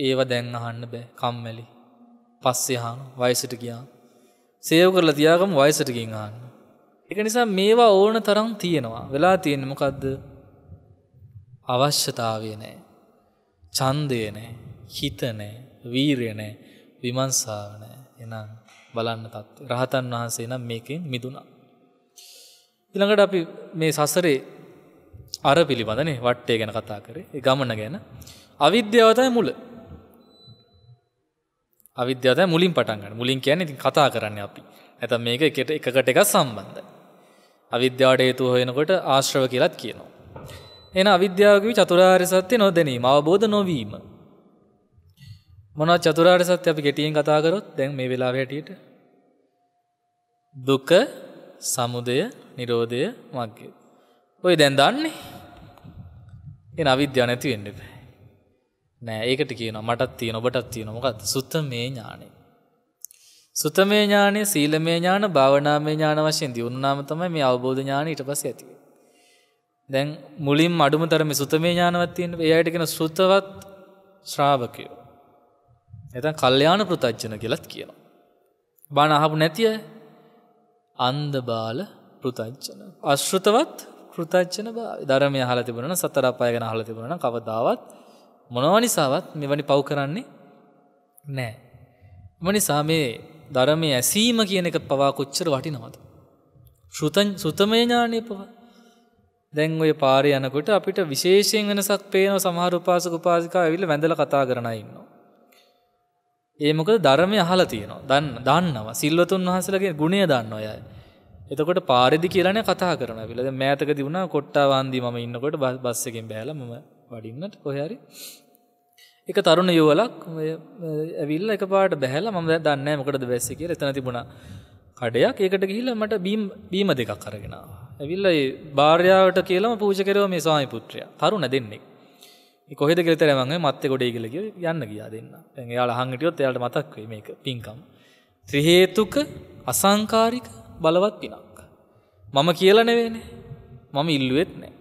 ඒව දැන් අහන්න බෑ කම්මැලි. පස්සේ අහන වයසට ගියා. සේව් කරලා තියාගමු වයසට ගින් අහන්න. ඒක නිසා මේවා ඕන තරම් තියෙනවා. වෙලා තියෙන්නේ මොකද්ද? අවශ්‍යතාවය නෑ. ඡන්දය නෑ. හිත නෑ. වීරය නෑ. විමර්ශාව නෑ. එහෙනම් බලන්න තත් රහතන් වහන්සේ නම් මේකෙන් මිදුණා. ඊළඟට අපි මේ සසරේ අර පිළිබඳනේ වට්ටේ ගැන කතා කරේ. ඒ ගමන ගැන. අවිද්‍යාව තමයි මුල. අවිද්‍යාව තමයි මුලින් පටන් ගන්න. මුලින් කියන්නේ ඉතින් කතා කරන්නේ අපි. නැත්නම් මේක එකට එකකට එකක් සම්බන්ධයි. අවිද්‍යාවට හේතුව හොයනකොට ආශ්‍රව කියලාත් කියනවා. එහෙනම් අවිද්‍යාව කිවි චතුරාර්ය සත්‍ය නොදැනීම, අවබෝධ නොවීම. මොනවද චතුරාර්ය සත්‍ය අපි කෙටියෙන් කතා කරොත් දැන් මේ වෙලාවේ හැටියට දුක, සමුදය, නිරෝධය, මග්ගය. ඔය දැන් දන්නේ. එහෙනම් අවිද්‍යාව නැති වෙන්න බෑ. නෑ ඒකට කියනවා මටත් තියෙන ඔබටත් තියෙන මොකක්ද සුත්තමේ ඥානෙ. සුතමේ ඥානෙ සීලමේ ඥාන භාවනාමේ ඥාන වශයෙන් දියුණුනාම තමයි මේ අවබෝධ ඥානෙ ඊට පස්සේ ඇති වෙන්නේ. දැන් මුලින්ම අඩුමතරම සුතමේ ඥානවත් තියෙන ඒ අයට කියන සුතවත් ශ්‍රාවකයෝ. නැත්නම් කල්යාණ පෘතජන කියලාත් කියනවා. බණ අහපු නැති අය අන්ධ බාල පෘතජන. අශෘතවත් පෘතජන බාල ධර්මය අහලා තිබුණා නම් සතර අපාය ගැන අහලා තිබුණා නම් කවදාවත් මොනවා නිසාවත් මෙවැනි පව් කරන්නේ නෑ. එම නිසා මේ ධර්මයේ ඇසීම කියන එක පවා කොච්චර වටිනවද. ශෘතන් සුතමය ඥානය පවා. දැන් ඔය පාරේ යනකොට අපිට විශේෂයෙන් වෙනසක් පේන සමහර උපාසක උපාසිකා ඇවිල්ලා වැඳලා කතා කරන අය ඉන්නවා. ඒ මොකද ධර්මය අහලා තියෙනවා. දන්න දන්නවා. සිල්වතුන් වහන්සේලාගේ ගුණය දන්නවා අය. එතකොට පාරේදී කියලානේ කතා කරනවා. විල දැන් මෑතකදී වුණා කොට්ටාවාන්දී මම ඉන්නකොට බස් එකෙන් බැහැලා මම වඩින්නට කොහරි එක තරුණ යුවලක් ඇවිල්ල එක පාට බැහල ම දන්න මොකටද බැස්ස කිය එතන තිබුණා කඩයක් ඒකට ගිහිල මට බීම් බීම දෙකක් කරගෙන ඇවිල්ල භාර්යාවට කියලම පූජකරව මේ සාමි පුත්‍රය තරුණ දෙන්නෙක් කොහෙද කෙතර මගේ මත්ත ගොඩේ කියලක යන්න ගියා දෙන්න යාලා හංගටියොත් එයාට මතක්වේ මේක පින්කම් ත්‍රහේතුක අසංකාරික බලවත් පිනක් මම කියලනවේනේ මම ඉල්ලුවෙත් නෑ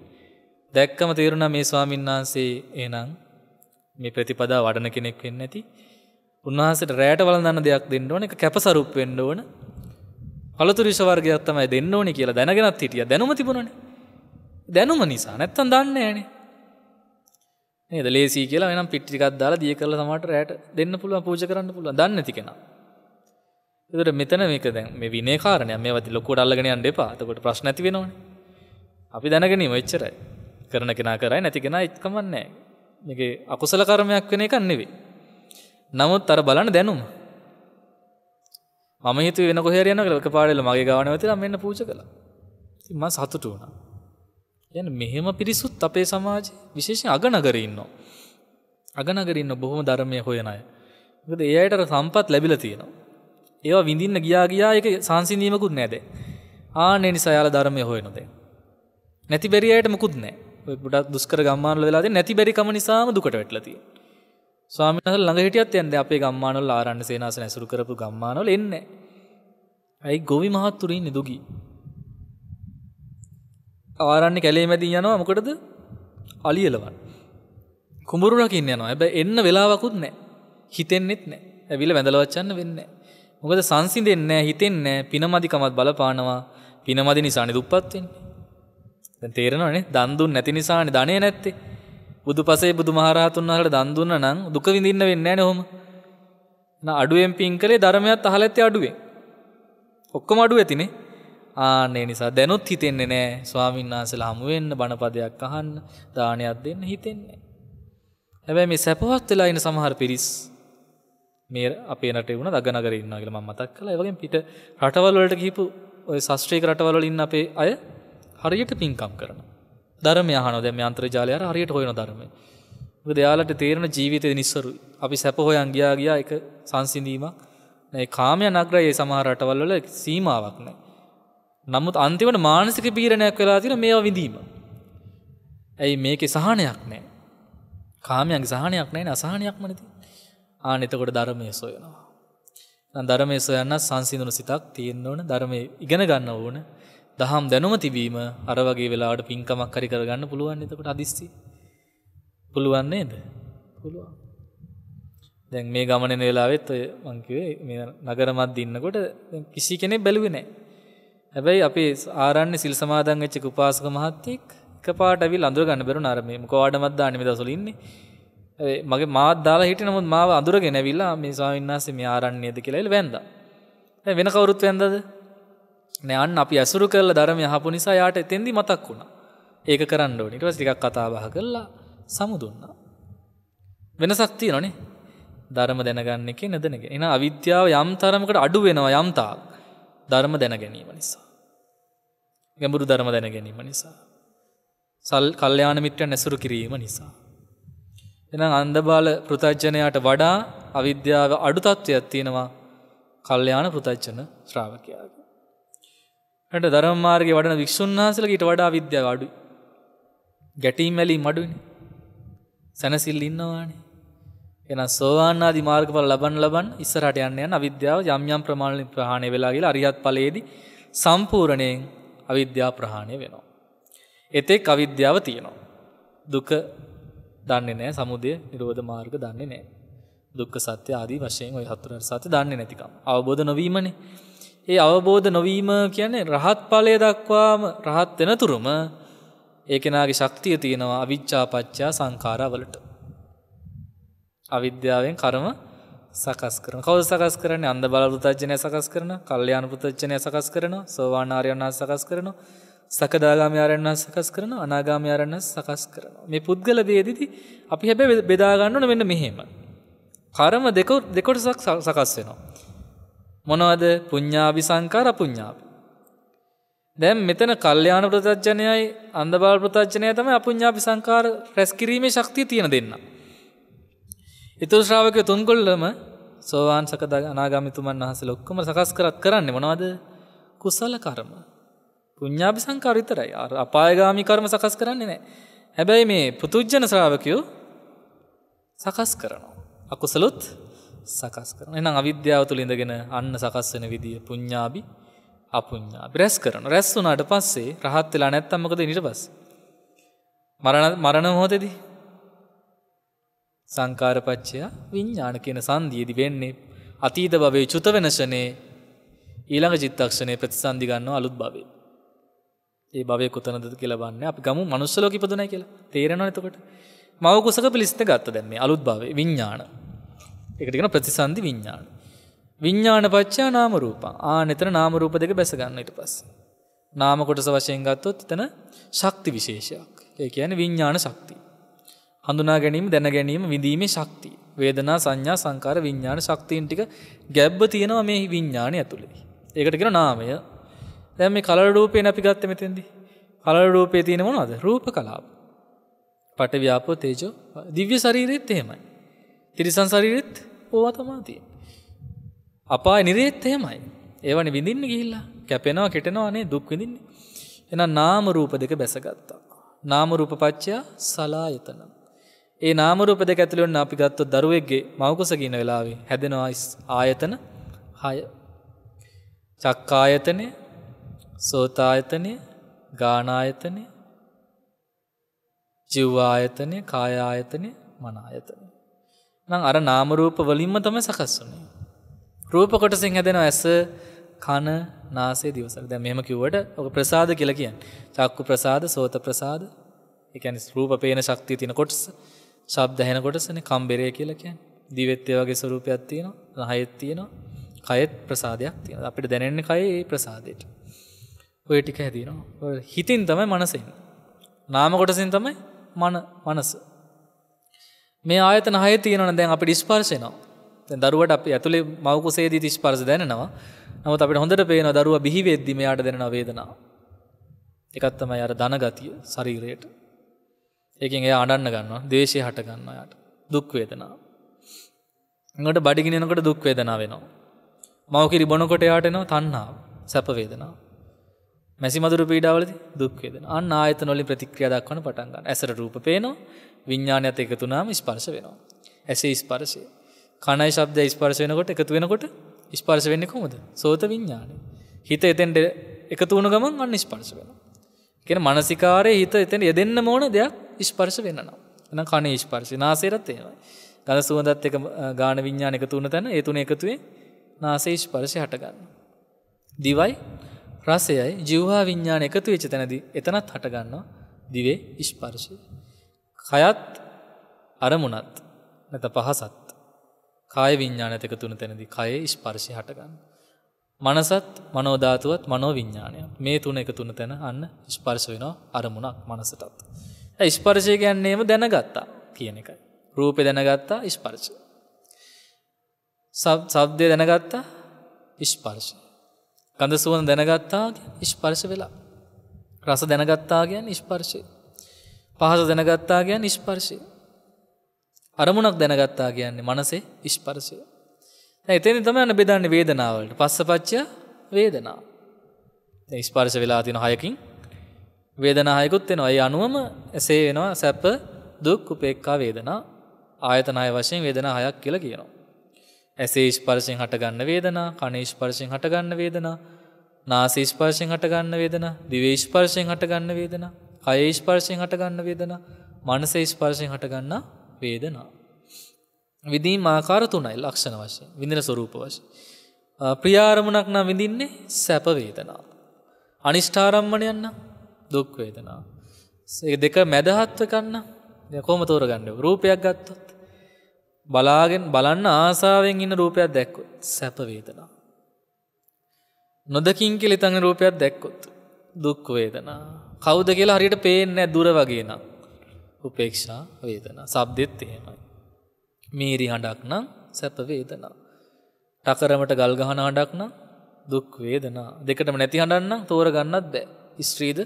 දැක්කම තේරුණා මේ ස්වාමීන් වහන්සේ එහෙනම් මේ ප්‍රතිපදා වඩන කෙනෙක් වෙන්නේ නැති. උන්වහන්සේට රැයට වළඳන දෙයක් දෙන්න ඕන, එක කැපසරුප් වෙන්න ඕන. පළතුරුෂ වර්ගයක් තමයි දෙන්න ඕනේ කියලා දැනගෙනත් හිටියා. දැනුම තිබුණනේ. දැනුම නිසා නැත්තම් දන්නේ නැහනේ. නේද? ලේසි කියලා එනම් පිටි ටිකක් දාලා දිය කරලා සමහරට රැයට දෙන්න පුළුවන්, පූජා කරන්න පුළුවන්. දන්නේ නැති කෙනා. ඒතර මෙතන මේක දැන් මේ විනය කාරණයක්. මේවත් ලොකුවට අල්ලගෙන යන්න එපා. එතකොට ප්‍රශ්න ඇති වෙනවනේ. අපි දැනගැනීම එච්චරයි. කරන කෙනා කරයි නැති කෙනා ඉත්කමන්නේ මේක අකුසල කර්මයක් වෙන එකක් නෙවෙයි. නමුත් අර බලන්න දැනුම. මම හිතුවේ වෙන කොහේ හරි යනකොට එකපාරටම මගේ ගාව නැවතිලා මෙන්න පූජා කළා. ඉතින් මම සතුටු වුණා. يعني මෙහෙම පිරිසුත් අපේ සමාජයේ විශේෂයෙන් අගනගරේ ඉන්නවා. අගනගරේ ඉන්න බොහොම ධර්මයේ හොයන අය. මොකද ඒ අයට සම්පත් ලැබිලා තියෙනවා. ඒවා විඳින්න ගියා ගියා ඒක සංසිඳීමකුත් නැහැ දැන්. ආන්නේ නිසා යාලා ධර්මයේ හොයනෝ දැන්. නැති බැරි අයට මුකුත් නැහැ. ගොඩක් දුස්කර ගම්මානල වෙලාද නැති බැරිකම නිසාම දුකට වැටලති. ස්වාමිනහ ළඟ හිටියත් ඇන්ද අපේ ගම්මානල් ආරන්න සේනාස නැසුරු කරපු ගම්මානොල එන්න. ඇයි ගොවි මහත්තුරින් නිදුගී. ආරන්නේ කැලේ මැදී යනවා මොකටද අලියලවන්. කුඹුරුරකින් යනවා ඇබ එන්න වෙලාවකුත් නෑ හිතෙන්නෙත් නෑ ඇවිල වැඳලවච්චන්න වෙන්න. මොකද සංසිදෙන්න හිතෙන්න පිනමදිකමත් බලපානවා පිනමදි නිසානි දුප්පත්වෙන්නේ. දැන් තේරෙනවනේ දන් දුන්න නැති නිසානේ ධනෙ නැත්තේ. බුදු පසේ බුදු මහරහතුන් වහන්සේට දන් දුන්න නම් දුක විඳින්න වෙන්නේ නැහැ නේ න අඩුවෙන් පින් කරේ ධර්මයත් අහලා ඇත්තේ අඩුවෙන්. ඔක්කොම අඩුව ඇතිනේ. ආන්නේ නිසා දැනුත් හිතෙන්නේ නෑ ස්වාමීන් වහන්සේලා හමු වෙන්න බණපදයක් අහන්න දානයක් දෙන්න හිතෙන්නේ. හැබැයි මේ සැපවත් වෙලා ඉන්න සමහර පිරිස් මේ අපේ රටේ වුණ දගනගරේ ඉන්නවා කියලා මම මතක් කළා. ඒ වගේම පිට රටවල් වලට ගිහිපු ඔය ශාස්ත්‍රීය රටවල් වල ඉන්න අපේ අය හරියට පින්කම් කරන. ධර්ම යහන දැම අන්ත්‍රජාලය හරියට හොයන ධර්ම. දෙයාලට තේරණ ජීවිතය නිස්සරු අපි සැප හොයන් ගියා ගියා එක සංසිඳීමක් කාමය නග්‍රයේ සමහර රටවල්වල සීමාවක් නෑ. නමුත් අන්තිමට මානසික පීරණයක් වෙලා තින මේවා විඳීම. ඇයි මේක සහනයක් නෑ. කාමයක් සහනයක් නෑ අසාහනයක් මනති ආනෙතකොට ධර්මය සොයනවා. ධර්මය සොයන්න සංසිඳුන සිතක් තියෙන්න්න ඕන ධර්මය ඉගෙන ගන්න ඕන දහම් දැනුම තිබීම අර වගේ වෙලාට පින්කමක් හරි කරගන්න පුළුවන් එතකොට අදිස්ති පුළුවන් නේද පුළුවන් දැන් මේ ගමනෙන වෙලාවෙත් ඔය මං කිව්වේ මේ නගර මැද්ද ඉන්නකොට කිසි කෙනෙක් බැලුවේ නැහැ හැබැයි අපි ආරණ්‍ය සිල් සමාදන් වෙච්ච උපාසක මහත්තයෙක් එකපාරට අවිල් අඳුර ගන්න බැරුණ අර මේ මොකවාඩමත් දාන්නේ මේ දවස්වල ඉන්නේ මගේ මාවත් දාලා හිටියේ නමුත් මාව අඳුරගෙන ඇවිල්ලා මේ ස්වාමීන් වහන්සේ මේ ආරණ්‍යයේද කියලා එළ වැන්දා වෙන කවුරුත් වැන්දද නෑන් අපි ඇසුරු කරල ධරම යහපු නිසා යායට එතෙදි මතක් වුණා ඒක කරන්න නිටවස් ටිකක් කතාබහ කරලා සමුදුන්නා. වෙනසක්තිය නොනේ ධර්ම දැනගන්න එක නැදනක එන අවිද්‍යාව යම් තරමකට අඩු වෙනවා යම්තා ධර්ම දැන ගැනීම නිසා. ගැඹුරු ධර්ම දැන ගැනීම නිසා. සල් කල්්‍යයාන මිත්‍ර නැසුරු කිරීම නිසා. එනම් අන්දබාල පෘතජ්ජනයට වඩා අවිද්‍යාව අඩු තත්ත්වයක් තියෙනවා කල්්‍යයාන පෘතච්චන ශ්‍රාවකයාග. ඇට ධර්මමාර්ගය වඩන වික්ෂුන්හසලක ඊට වඩා විද්‍යාව අඩුයි. ගැටීම් මැලී මඩුවනි. සැනසිල් ඉන්නවානේ. එන සෝවාන්නාදී මාර්ගඵල ලබන් ලබන් ඉස්සරහට යන්න යන අවිද්‍යාව යම් යම් ප්‍රමාණලින් ප්‍රහාණය වෙලා කියලා අරියත් ඵලයේදී සම්පූර්ණයෙන් අවිද්‍යාව ප්‍රහාණය වෙනවා. එතෙක් අවිද්‍යාව තියෙනවා. දුක දන්නේ නැහැ, සමුදය, නිරෝධ මාර්ග දන්නේ නැහැ. දුක්ඛ සත්‍ය ආදී වශයෙන් ওই හතර සත්‍ය දන්නේ නැතිකම. අවබෝධ නොවීමනේ. ඒ අවබෝධ නොවීම කියන්නේ රහත් ඵලය දක්වාම රහත් වෙන තුරුම ඒ කෙනාගේ ශක්තිය තියෙනවා අවිච්ඡාපච්චා සංඛාරවලට. අවිද්‍යාවෙන් කර්ම සකස් කරන කවද සකස් කරන අන්ද බලපෘතච්ජනය සකස් කරන කල්්‍යයාන පෘතච්චනය සකස් කරන සෝවානාරයන්නා සකස් කරන සකදාගාමයාරයන්නා සකස් කරන අනාගාමයාරන්න සකස් කරන මේ පුද්ගල බේදිති අපි හැබැ බෙදාගන්නන වෙන්න මෙහෙම. කරම දෙකොටසක් සකස් වෙනවා. මොනවද පුඤ්ඥාබි සංකාර අපුඤ්ඥාපි. දැම් මෙතන කල්්‍යයාන ප්‍රතච්ජනයයි අන්දබාල ප්‍රතච්ජනය තම අපුඤ්ඥාපි සංකාර ප්‍රැස් කිරීමේ ශක්තිය තියෙන දෙන්න. ඉතුර ශ්‍රාවකය තුන්ගොල්ලම සෝවාන් සකද අනාගමිතුමන් වහස ලොක්කම සකස් කරත් කරන්න මොනවද කුසල කරම. පුඤ්ඥාපි සංකාරිතරයි අපායගාමි කර්ම සකස් කරන්නේ නෑ. හැබැයි මේ පුතුජ්ජන ශ්‍රාවකයෝ සකස් කරනවා. අකුසලුත් සකස් කරන එනම් අවිද්‍යාව තුළ ඉඳගෙන අන්න සකස්වන විදිිය පුඤ්ඥාබි අපුඤ්ඥා බ්‍රැස් කරන රැස් වුනාට පස්සේ රහත් වෙලා නැත්තම්මකද නිට පස් මරණ හෝතෙදී සංකාරපච්චයා විඤ්ඥාන කියන සන්දීදි වෙන්නේ අතීත භවේ චුත වෙනශනේ ඊළඟ ජිත්තක්ෂණය ප්‍රතිසන්ධි ගන්න අලුත් භවේ. ඒ භවය කොතනද කියලබන්න අප ගම මනුස්සලෝක ඉපදන කියලා තේරෙන එතකට මවකුසක පිලිස්ත ගත්ත දැන්නේ අලුත් භවේ විඤ්ඥාන එකටගෙන ප්‍රතිසන්ධි විඤ්ඥාන. විඤ්ඥාන පච්චා නාම රූප ආනෙතන නාම රූප දෙක බැසගන්න ඉට පස්. නාම කොටස වශයෙන් ගත්තොත් එතන ශක්ති විශේෂයක් ඒ කියන විඤ්ඥාන ශක්තිය. හඳුනා ගැනීම දැන ගැනීම විඳීමේ ශක්තිය. වේදනා සංඥා සංකාර විඤ්ඥාන ශක්තියන් ටික ගැබ්බ තියෙනවා මේ විඤ්ඥානය ඇතුළේ. ඒකට කියෙන නාමය දැම මේ කල රූපය අපි ගත්ත මෙතෙදි. කල රූපය තියෙන මොනවද රූප කලාප. පට ව්‍යාපෝ තේජෝ දිව්‍ය ශරීරයත් එහෙමයි. තිරිසන් සරීරෙත් ඕවා තමා තියෙන. අපා නිරේත් එහෙමයි. ඒවනි විඳින්න ගිහිල්ලා කැපෙනවා කෙටෙනවානේ දුක් විඳින්නේ. එහෙනම් නාම රූප දෙක බැසගත්තා. නාම රූප පත්‍ය සලායතන. ඒ නාම රූප දෙක ඇතුළේ වුණ අපි ගත්තොත් දරුවෙක්ගේ මවකුස කියන වෙලාවේ හැදෙනවා ආයතන 6. චක්කායතනෙ, සෝතායතනෙ, ගානායතනෙ, ජීවායතනෙ, කායායතනෙ, මනායතනෙ. නම් අර නාමරූප වලින්ම තම සකස් වනේ. රූප කොටසින් හැදෙන ඇස කන නාසේ දිවසක් දැ මෙම කිව්වට ඔක ප්‍රසාද කියල කියන් චක්කු ප්‍රසාද සෝත ප්‍රසාද එකනි රූප පේන ශක්තිය තින කොටස ශබ්ද හැන කොටසන කම්බෙරය කියලකෙන් දිවෙත්තේ වගේ ස්වරූපයක් තියෙනවා හයත් තියෙනවා කයත් ප්‍රසාධයක් තියෙන අපිට දැනෙන්න කයි ප්‍රසාදයට ඔය ටික හැතිනවා හිතින් තමයි මනසින් නාම කොටසින් තමයි මන මනස මේ ආයතන හය තියෙනවන දැන් අපි ඩිස්පර්ශයනවා. දැන් දරුවට අපි ඇතුලේ මව් කුසේදී ඩිස්පර්ශ දැනෙනවා. නමුත් අපිට හොඳට පේනවා දරුවා බිහි වෙද්දි මෙයාට දැනෙන වේදනාව. එකක් තමයි අර ධන ගතිය ශරීරයට. ඒකෙන් එයා අඬන්න ගන්නවා, ද්වේෂය හට ගන්නවා එයාට. දුක් වේදනාව. ඊළඟට බඩගිනින එනකොට දුක් වේදනාව වෙනවා. මව්කිරි බොනකොට එයාට එනවා තණ්හාව, සැප වේදනාව. මැසි මදුරු පීඩාවලදී දුක් වේදනාව. අන්න ආයතන වලින් ප්‍රතික්‍රියා දක්වන්න පටන් ගන්නවා. ඇසට රූප පේනවා. විඤ්ඥානයත් එකතුනාම ස්පර්ස වෙනවා. ඇසේ ස්පරසය. කණයි ශබ්ද ස්පර්ස වෙනකොට එකතු වෙනකොට ස්පර්ස වෙන්න කොමද සෝත විඤ්ඥානය. හිත එතෙන්ට එකතු වුණ ගමන් අන්න ස්පර්ස වෙන. කෙන මනසිකාරය හිත එතෙන් යෙදෙන්න්න මෝන දෙයක් ස්පර්ස වෙන්නවා. එන කණේ ස්පර්ශ නාසේරත් ඒවා. ගඳ සුවඳත් එක ගාන විඤ්ඥාන එකතු වුණ තැන ඒතුන එකතුවේ නාසේ ස්පර්ශය හටගන්න. දිවයි රසයයි ජිවහා විඤ්ඥාන එකතු වෙච්ච තැනද එතනත් හටගන්නවා දිවේ ඉස්පර්ශය. කයත් අරමුණත් නැත පහසත් කාය විඤ්ඥානත එක තුන තැනදි කය ස්පර්ශය හටගන්න. මනසත් මනෝධාතුවත් මනෝ විඤ්ඥානය මේ තුන එක තුන තැන අන්න ස්පර්ශ වෙනවා අරමුණක් මනසටත්. ස්පර්ශය ගැන්නේම දැනගත්තා කියන එකයි. රූපය දැනගත්තා ස්පර්ශ. සබ්දය දැනගත්තා ඉස්පර්ශ. කඳ සුවන් දැනගත්තා ස්පර්ශ වෙලා. රස දැනගත්තා ගැන් ස්පර්ශය පහස දැනගත්තා කියන් ඉස්පර්ශය. අරමුණක් දැනගත්තා කියන්නේ මනසේ ඉස්පර්ශය. එතනි තම යන බෙදන්න වේදනාවලට පස්ස පච්චා වේදනා. ඉස්පර්ශ වෙලා තින හයකින් වේදනායකුත් එෙන අයි අනුවම ඇසේ වෙනවා සැප දුක් උපේක්කා වේදනා ආයතනය වශයෙන් වේදනා හයක් කියල කියනවා. ඇසේ ස්පර්ශයෙන් හටගන්න වේදනා කනේ ස්පර්ශයෙන් හටගන්න වේදනා නාසී ස්පර්ශයෙන් හටගන්න වේදනා දිවේ ස්පර්ශයෙන් හටගන්න වේදනා කයේෂ්පර්ශයෙන් හටගන්න වේදනා මනසේෂ්පර්ශයෙන් හටගන්න වේදනා. විදීම ආකාර තුනයි ලක්ෂණ වශයෙන් විඳින ස්වරූප වශයෙන්. ප්‍රියාරමුණක් නම් විඳින්නේ සැප වේදනා. අනිෂ්ඨාරම්මණයක් නම් දුක් වේදනා. ඒ දෙක මැදහත්ව ගන්න කොහොම තෝරගන්නේ? රූපයක් ගත්තොත් බලාගෙන බලන්න ආසාවෙන් ඉන්න රූපයක් දැක්කොත් සැප වේදනා. නොදකින් කියලා තන රූපයක් දැක්කොත් දුක් වේදනා. කෞද කියලා හරියට පේෙන් දුර වගේන උපේක්ෂා වේදන සබ්දෙත් තියෙනයි. මීරි හඬක් නම් සැපවේදනා. ටකරමට ගල්ගහන හඬක් නම් දුක් වේදනා දෙකටම නැති හඬන්න තෝර ගන්නත් බෑ ස්ත්‍රීද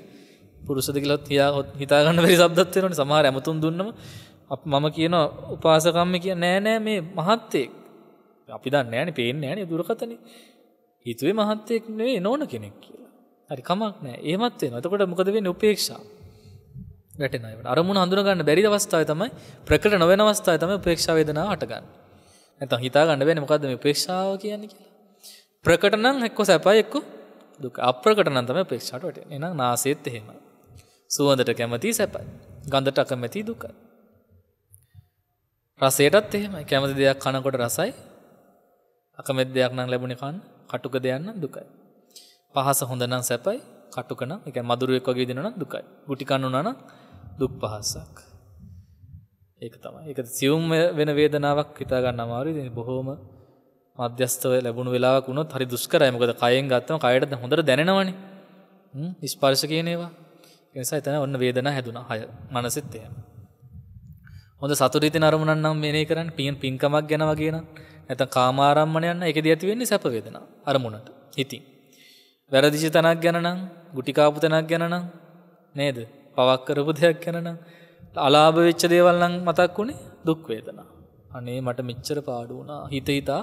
පුරුසද කියලත් හියා හිතාගන්න වැරි සබ්දත්වයනට සමහර ඇමතුන් දුන්නම අප මම කියන උපාසකම්ම කිය නෑනෑ මේ මහත්තයෙක් අපි දන්න ෑන පේෙන් ෑනේ දුරකතන හිතුවේ මහත්තයෙක් නේ නෝන කෙනෙක් කිය හරි කමක් නෑ ඒමත් වෙන එතකොට මොකද වෙන්නේ උපේක්ෂා වැටෙනවට අරමුණ හඳුනගන්න බැරි අවස්ථාවේ තමයි ප්‍රකට නොවන අවස්ථාවේ තමයි උපේක්ෂා වේදනාව හටගන්නේ නැත්නම් හිතා ගන්න බැන්නේ මොකද්ද මේ උපේක්ෂාව කියන්නේ කියලා ප්‍රකට නම් එක්ක සැපයි එක්ක දුක අප්‍රකට නම් තමයි උපේක්ෂාට වැටෙන්නේ එහෙනම් නාසයේත් එහෙමයි සුවඳට කැමති සැපයි ගඳට අකමැති දුකයි රසයටත් එහෙමයි කැමති දෙයක් කනකොට රසයි අකමැති දෙයක් නම් ලැබුණේ කන්න කටුක දෙයක් නම් දුකයි පහස හොඳනම් සැපයි කටුකන එක මදුරුවෙක් වගේ දෙනන දුකයි ගුටිකන්නුනන දුක් පහස්සක්. ඒක තමයි එක සියුම් වෙන වේදනාවක් හිතාගන්න අමාරු බොහෝම මධ්‍යස්තව ලැබුණු වෙලාක් වුණ හරි දුස්කරයමකද කයෙන් ගත්තම කයට හොඳට දැනවන ස්පර්ශ කියනේවා නිසා එතන ඔන්න වේදන හැදුන හය මනසිත්තය. හොඳ සතුරීති නරමුණන්නම් මේ කරන්න පියෙන් පින්කමක් ගැනවගේන ඇත කාමාරම්මණයන්න එක ද ඇතිවෙන්නේ සැපවේදෙන අරමුණට ඉතින්. වැරදිසි තනක් ගැනනම් ගුටිකාපු තැනක් ගැනනම් නේද පවක්කරපු දෙයක් ගැනනම් අලාභ වෙච්ච දේවල්ලං මතක් වුණේ දුක්වේදනා. අනේ මට මෙච්චර පාඩු වුණා හිත හිතා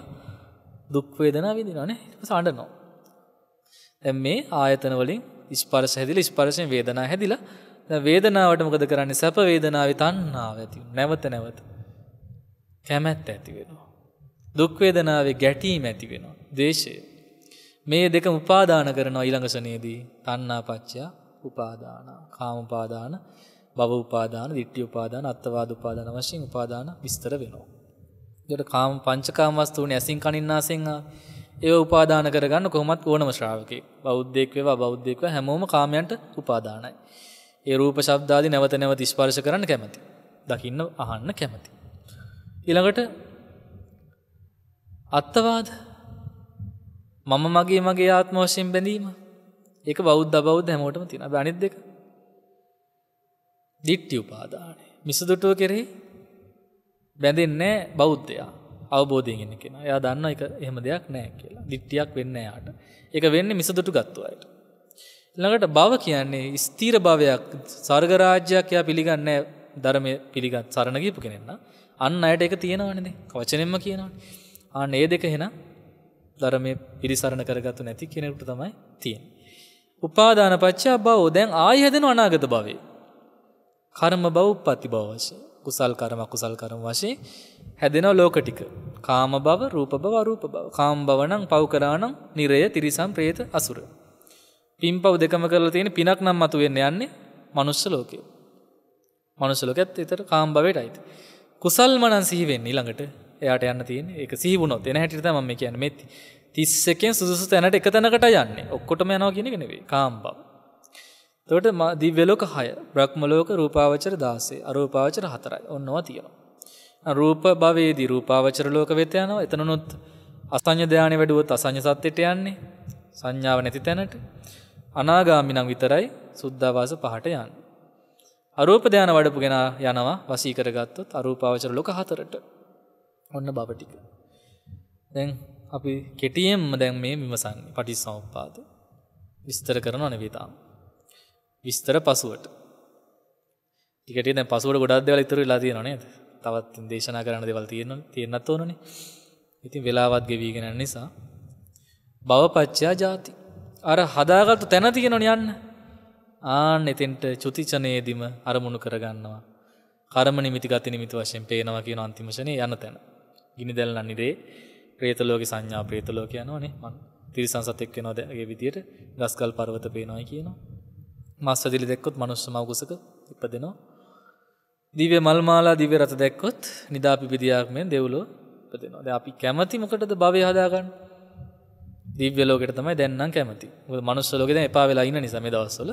දුක්වේදනා විදිනනේ සඩනෝ. දැන් මේ ආයතන වලින් ස්පර්ශ හැදිලා ස්පර්ශයෙන් වේදනා හැදිලා දැන් වේදනාවට මොකද කරන්නේ සැප වේදනාවේ තණ්හාව ඇති නැවත නැවත කැමැත්ත ඇති වෙනවා. දුක් වේදනාවේ ගැටීම ඇති වෙනවා. ද්වේෂය මේ දෙක උපාදාන කරනවා ඊළඟසනයේදී තන්නා පච්චා උපාදාන කාමපාදාන බව උපාදාන දිට්ටි උපාදාන අත්තවාද උපාදාන වශයෙන් උපාදාන විස්තර වෙනවා. යට කාම පංචකාමස්තුූන ඇසින් කනින්නාසිංහ ඒ උපාදාන කරගන්න කොහොමත් ඕනම ශ්‍රාවකේ බෞද්ධෙක් වේවා බෞද්ධෙක්ව හැමෝම කාමයන්ට උපාදානයි. ඒ රූප ශබ්දාදි නැවත නැවත ස්පර්ශ කරන්න කැමති. දකින්න අහන්න කැමති. ඊළඟට අත්තවාද මම මගේ මගේ ආත්මෝෂයෙන් බැඳීම ඒක බෞද්ධ බෞද්ධ හැමෝටම තින අනිත් දෙක දිට්ටි උපාදානය මිසදුටුව කෙරෙහි බැඳෙන්නේ බෞද්ධයා අවබෝධයගෙන කෙන යා දන්න එක එහෙම දෙයක් නෑ කියලා දිට්ටියක් වෙන්න යාට එක වෙන්න මිසදුටු ගත්තුවායට. ළඟට බව කියන්නේ ස්තීර භාවයක් සර්ගරාජ්‍යයක් යා පිළිගන්න ධර්මය පිළිගත් සරණගීපු කෙනෙන්න අන්න අයට එක තියෙනවනද වචනෙන්ම කියනවා අන්න ඒ දෙක හෙෙන ධර්මයේ පිරිසරණ කරගත්තු නැති කෙනෙකුට තමයි තියෙන්නේ. උපාදාන පච්චය බව දැන් ආයි හැදෙන අනාගත භවයේ. කර්ම බව උප්පත්ති බව වශයෙන් කුසල් කර්ම අකුසල් කර්ම වශයෙන් හැදෙන ලෝක ටික. කාම භව, රූප භව, අරූප භව. කාම භව නම් පව් කරා නම් නිරය, තිරිසන්, പ്രേත, අසුර. පින්පව් දෙකම කරලා තියෙන පිනක් නම් මතු වෙන්න යන්නේ මනුස්ස ලෝකේ. මනුස්ස ලෝකෙත් ඊතර කාම භවයටයි. කුසල්ම නම් සිහි වෙන්නේ ඊළඟට එයාට යන්න තියෙන එක සීබුණොත් එන හැටිට ම මේ කියන මෙති තිස්සකෙන් සුදුසු තැනට එක තැනකට යන්නේ ඔක්කොටම යනවා කියෙනෙ නෙවේ කාම්බව. තොට දිවලෝක හය බ්‍රක්්මලෝක රූපාවචර දාසේ අරූපාවචර හතරයි ඔන්නවා තියෙනවා. රූප භවේදී රූපාවචර ලෝක වෙත යනවා එතනනුත් අස්ථඥ ධ්‍යානය වැඩුවත් අසංඥ සත්්‍යයට යන්නේ සංඥාව නැති තැනට අනාගාමිනම් විතරයි සුද්ධවාස පහට යන්න. අරූප ධ්‍යාන වඩපුගෙන යනවා වසී කරගත්තොත් අරූපාවචර ලොක හතරට ඔන්න බව ටික. දැන් අපි කෙටියෙන්ම දැන් මේ විමසන්නේ පටිසමුප්පාද විස්තර කරනව නෙවෙයි තාම. විස්තර පසුවට. ටිකටේ දැන් පසුවට ගොඩක් දේවල් ඉතුරු වෙලා තියෙනව නේද? තවත් දේශනා කරන්න දේවල් තියෙනවා තියෙන්නත් ඕනනේ. ඉතින් වෙලාවත් ගෙවිගෙන යන නිසා භවපච්චයා ජාති. අර හදාගත්තු තැන තියෙනවනේ යන්න. ආන්න එතෙන්ට චුතිචනේදිම අරමුණු කරගන්නවා. කර්ම නිමිති ගති නිමිති වශයෙන් පේනවා කියන අන්තිම ෂනේ යන තැන. ගිනි දැල්ලා නිරේ ප්‍රේතලෝක සංඥා ප්‍රේතලෝක යනවනේ මං තිරිසන් සතෙක් වෙනවා දැගේ විදියට ගස්කල් පර්වත පේනවායි කියනවා. මස් සදිලි දැක්කොත් මනුස්ස මවකුසක ඉපදෙනවා. දිව්‍ය මල් මාලා දිව්‍ය රත දැක්කොත් නිදාපිපිදියාක් මෙන් දෙව්ලෝ ඉපදෙනවා. දැන් අපි කැමති මොකටද භවය හදාගන්න? දිව්‍ය ලෝකෙට තමයි දැන් නම් කැමති. මොකද මනුස්ස ලෝකෙ දැන් එපා වෙලා ඉන්න නිසා මේ දවස්වල.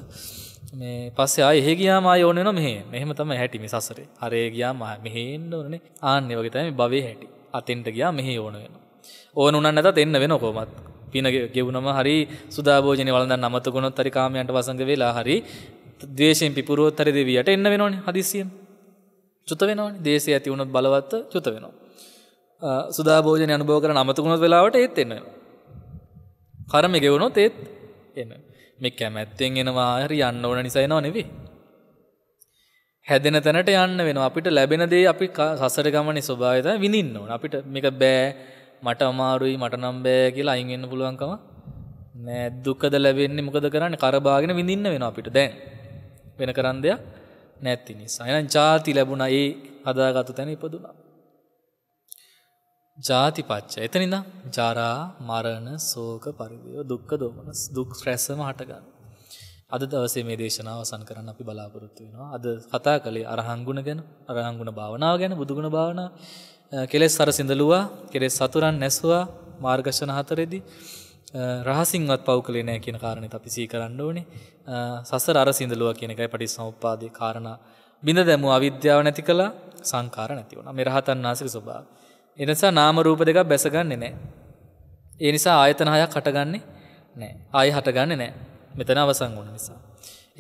මේ පස්සේ ආයෙ එහෙ ගියාම ආයෙ ඕන වෙනවා මෙහෙ. මෙහෙම තමයි හැටි මේ සසරේ. හරේ ගියාම මෙහෙ එන්න ඕනනේ. ආන්නේ වගේ තමයි භවයේ හැටි. අතෙන්ට ගියා මෙහි ඕන වෙන. ඕන උනන් නැතත් එන්න වෙන කොමත්. පින ගෙවුනම හරි සුදාභෝජනය වළඳන් අමතකුණොත් හරි කාමයන්ට වසඟ වෙලා හරි ද්වේෂයෙන් පිපුරුවොත් හරි දෙවියට එන්න වෙනවනේ හදිසියෙන්. චුත වෙනවනේ. දේශය ඇති වුණොත් බලවත් චුත වෙනවා. සුදාභෝජනය අනුභව කරන අමතකුණොත් වෙලාවට ඒත් එන්න. කර්ම ගෙවුණොත් ඒත් එන්න. මේ කැමැත්තෙන් එනවා හරි යන්න ඕන නිසා එනවා නෙවෙයි. හැදෙන තැනට යන්න වෙන අපිට ලැබෙන දේ අපි සසර ගමනේ ස්වභාවයද විඳින්න ඕන අපිට මේක බෑ මට අමාරුයි මට නම් බෑ කියලා අයින් වෙන්න පුළුවන්කම නෑ දුකද ලැබෙන්නේ මොකද කරන්නේ කරබාගෙන විඳින්න වෙනවා අපිට දැන් වෙන කරන් දෙයක් නැති නිසා එහෙනම් ಜಾති ලැබුණා ඒ හදාගත්තු තැන ඉපදුණා ಜಾති පච්ච එතනින්ද ජරා මරණ ශෝක පරිදේව දුක්ඛ දෝමනස් දුක් රැස්ම හටගන්නවා අද දවසේ මේ දේශනාව අවසන් කරන්න අපි බලාපොරොත්තු වෙනවා. අද කතා කළේ අරහන් ගුණ ගැන, අරහන් ගුණ භාවනාව ගැන, බුදු ගුණ භාවනාව, කෙලෙස් සර සිඳලුවා, කෙලෙස් සතුරන් නැසුවා, මාර්ගශන හතරෙදි රහසින්වත් පව් කළේ නැහැ කියන කාරණේත් අපි සිහි කරන්න ඕනේ. සසර අර සිඳලුවා කියන එකයි පටිච්චසමුප්පාදේ කාරණා. බිඳ දැමුව අවිද්‍යාව නැති කළා, සංඛාර නැති වුණා. මේ රහතන් වහන්සේගේ ස්වභාවය. ඒ නිසා නාම රූප දෙකක් බැසගන්නේ නැහැ. ඒ නිසා ආයතන හයක් හටගන්නේ නැහැ. ආයෙ හටගන්නේ නැහැ. මෙතන අවසං වන නිසා.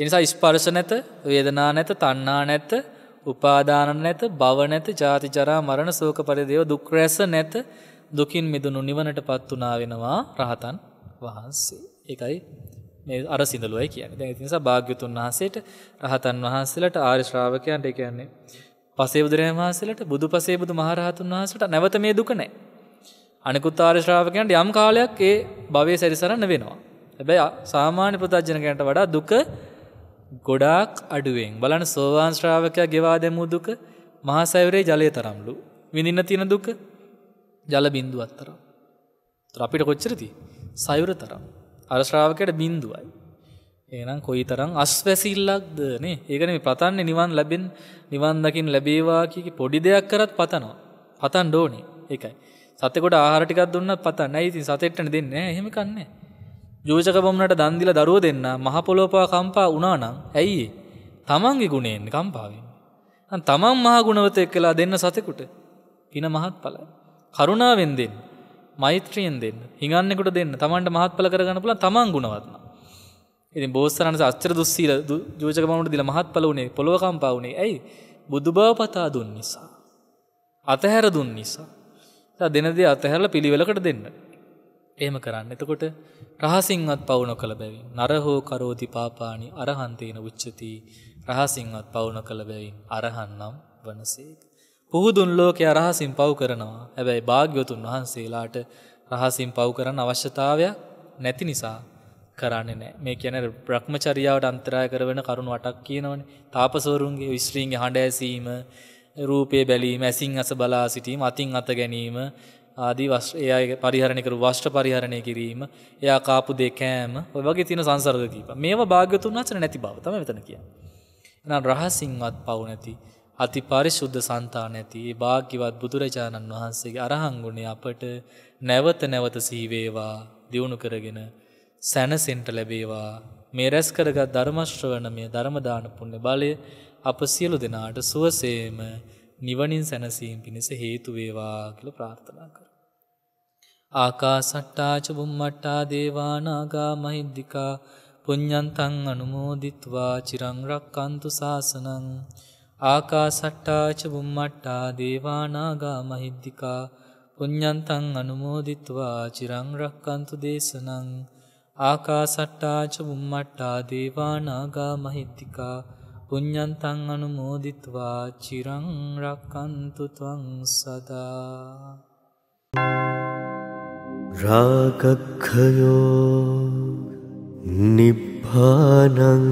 එනිසා ස්පර්ශ නැත වේදනා නැත තන්නා නැත උපාදාන නැත බව නැත ජාතිචරා මරණ සෝක පරිදේව දුක්රැස නැත දුකින් මිදුණු නිවනට පත්වනා වෙනවා රහතන් වහන්සේ. එකයි මේ අර සිදලුවයි කියන්නේ දැ නිසා භාග්‍යතුන් වහන්සේට රහතන් වහන්සේලට ආර්ශ්‍රාවකයන්ට කියන්නේ. පසේ බුදුරජන් වහන්සේලට බුදු පසේ බුදු මහරහතුන් වහන්සට නැවත මේ දුක නෑ. අනෙකුත් ආර්ශ්‍රාවකයන්ට යම් කාලයක් ඒ භවය සැරිසරන්න වෙනවා. හැබැයි සාමාන්‍ය පුතජනකයන්ට වඩා දුක ගොඩාක් අඩුවෙන් බලන සෝවාන් ශ්‍රාවකයා ගෙවා දැමූ දුක මහාසැවරේ ජලය තරම්ලු විඳින්න තියෙන දුක ජල බින්දු අත්තරම්. අපිට කොච්චරති සයුර තරම් අරශ්‍රාවකයට බින්දුවයි. ඒනම් කොයි තරම් අස්වැසිල්ලක්ද නේ ඒකන මේ පතන්නේ නිවන් ලැබෙන් නිවන් දකින් ලැබේවා කිය පොඩි දෙයක් කරත් පතනවා පතන් ඩෝනේ ඒකයි සතකොට ආහරටිකක් දුන්න පතන්න ඉතින් සතෙට්ටන දෙන්න හෙම කන්නේ ජෝෂක බොම්නට දන්දිල දරුව දෙන්න මහපොලෝපා කම්පා උනානම් ඇයි තමන්ගේ ගුණයෙන් කම්පාවෙන්. අන් තමන් මහගුණවත එක් කලා දෙන්න සතෙකුට පින මහත් පල. කරුණාවෙන් දෙන්න මෛත්‍රියෙන් දෙන්න හිඟන්නෙකුට දෙන්න තමන්ට මහත් පල කරගන්න පුල තමන් ගුණවත්න්න. ඉතින් බෝස්තරන්ට අච්චර දුස්සීල ජෝජක බමුණට දිල මහත් පල වුණේ පොළොව කම්පා වුණේ ඇයි බුදු බව පතා දුන් නිසා. අතහැර දුන් නිසා. දෙනදේ අතහැරල පිළිවෙලකට දෙන්න. එහෙම කරන්න. එතකොට රහසින්වත් පවුන කළ බැවින්. නරහෝ කරෝති පාපානි අරහන්තේන උච්චති රහසින්වත් පවුන කළ බැවින් අරහන්නම් වනසේක. පුහුදුන් ලෝකය රහසින් පව් කරනවා. හැබැයි භාග්‍යවතුන් වහන්සේලාට රහසින් පව් කරන්න අවශ්‍යතාවයක් නැති නිසා කරන්නේ නෑ මේ කියන බ්‍රහ්මචරියාවට අන්තරාය කරවන කරුණු වටක් කියනවනේ. තාපසවරුන්ගේ විශ්‍රීන්ගේ හඬ ඇසීම, රූපේ බැලීම, ඇසින් අස බලා සිටීම, අතින් අත ගැනීම, ආදී ඒ අය පරිහරණකරු වශ්ට පරිහරණය කිරීම එයා කාපු දෙ කෑම ඔය වගේ තින සංසර්ධ කීප මේවා භාගතුන් වචන නැති බවතම වෙතන කිය. එනම් රහසිංවත් පවු නැති අති පරිශුද්ධ සන්තා නැති භාග්‍යවත් බුදුරජාණන් වහන්සේගේ අරහංගුණේ අපට නැවත නැවත සීවේවා දියුණු කරගෙන සැනසෙන්ට ලැබේවා මේ රැස් කරගත් ධර්මශ්‍රවණමය ධර්මදාන පුණ්‍ය බලය අප සියලු දෙනාට සුවසේම නිවනින් සැනසීම පිණිස හේතු වේවා කියලා ප්‍රාර්ථනා කරා ආකාසට්ටාචබුම්මට්ටා දේවානාගා මහිද්දිකා පුඤ්ඥන්තං අනුමෝදිත්වා චිරංරක් අන්තු ශාසනං ආකාසට්ටාචබුම්මට්ටා දේවානාගා මහිද්දිකා පුඤ්ඥන්තං අනුමෝදිත්වා චිරංරක් අන්තු දේශනං ආකාසට්ටාචබුම්මට්ටා දේවානාගා මහිද්දිකා පුඤ්ඥන්තං අනුමෝදිත්වා චිරංරක්කන්තුතුවං සදා. Thank you. राकक्खयो निभ्वानं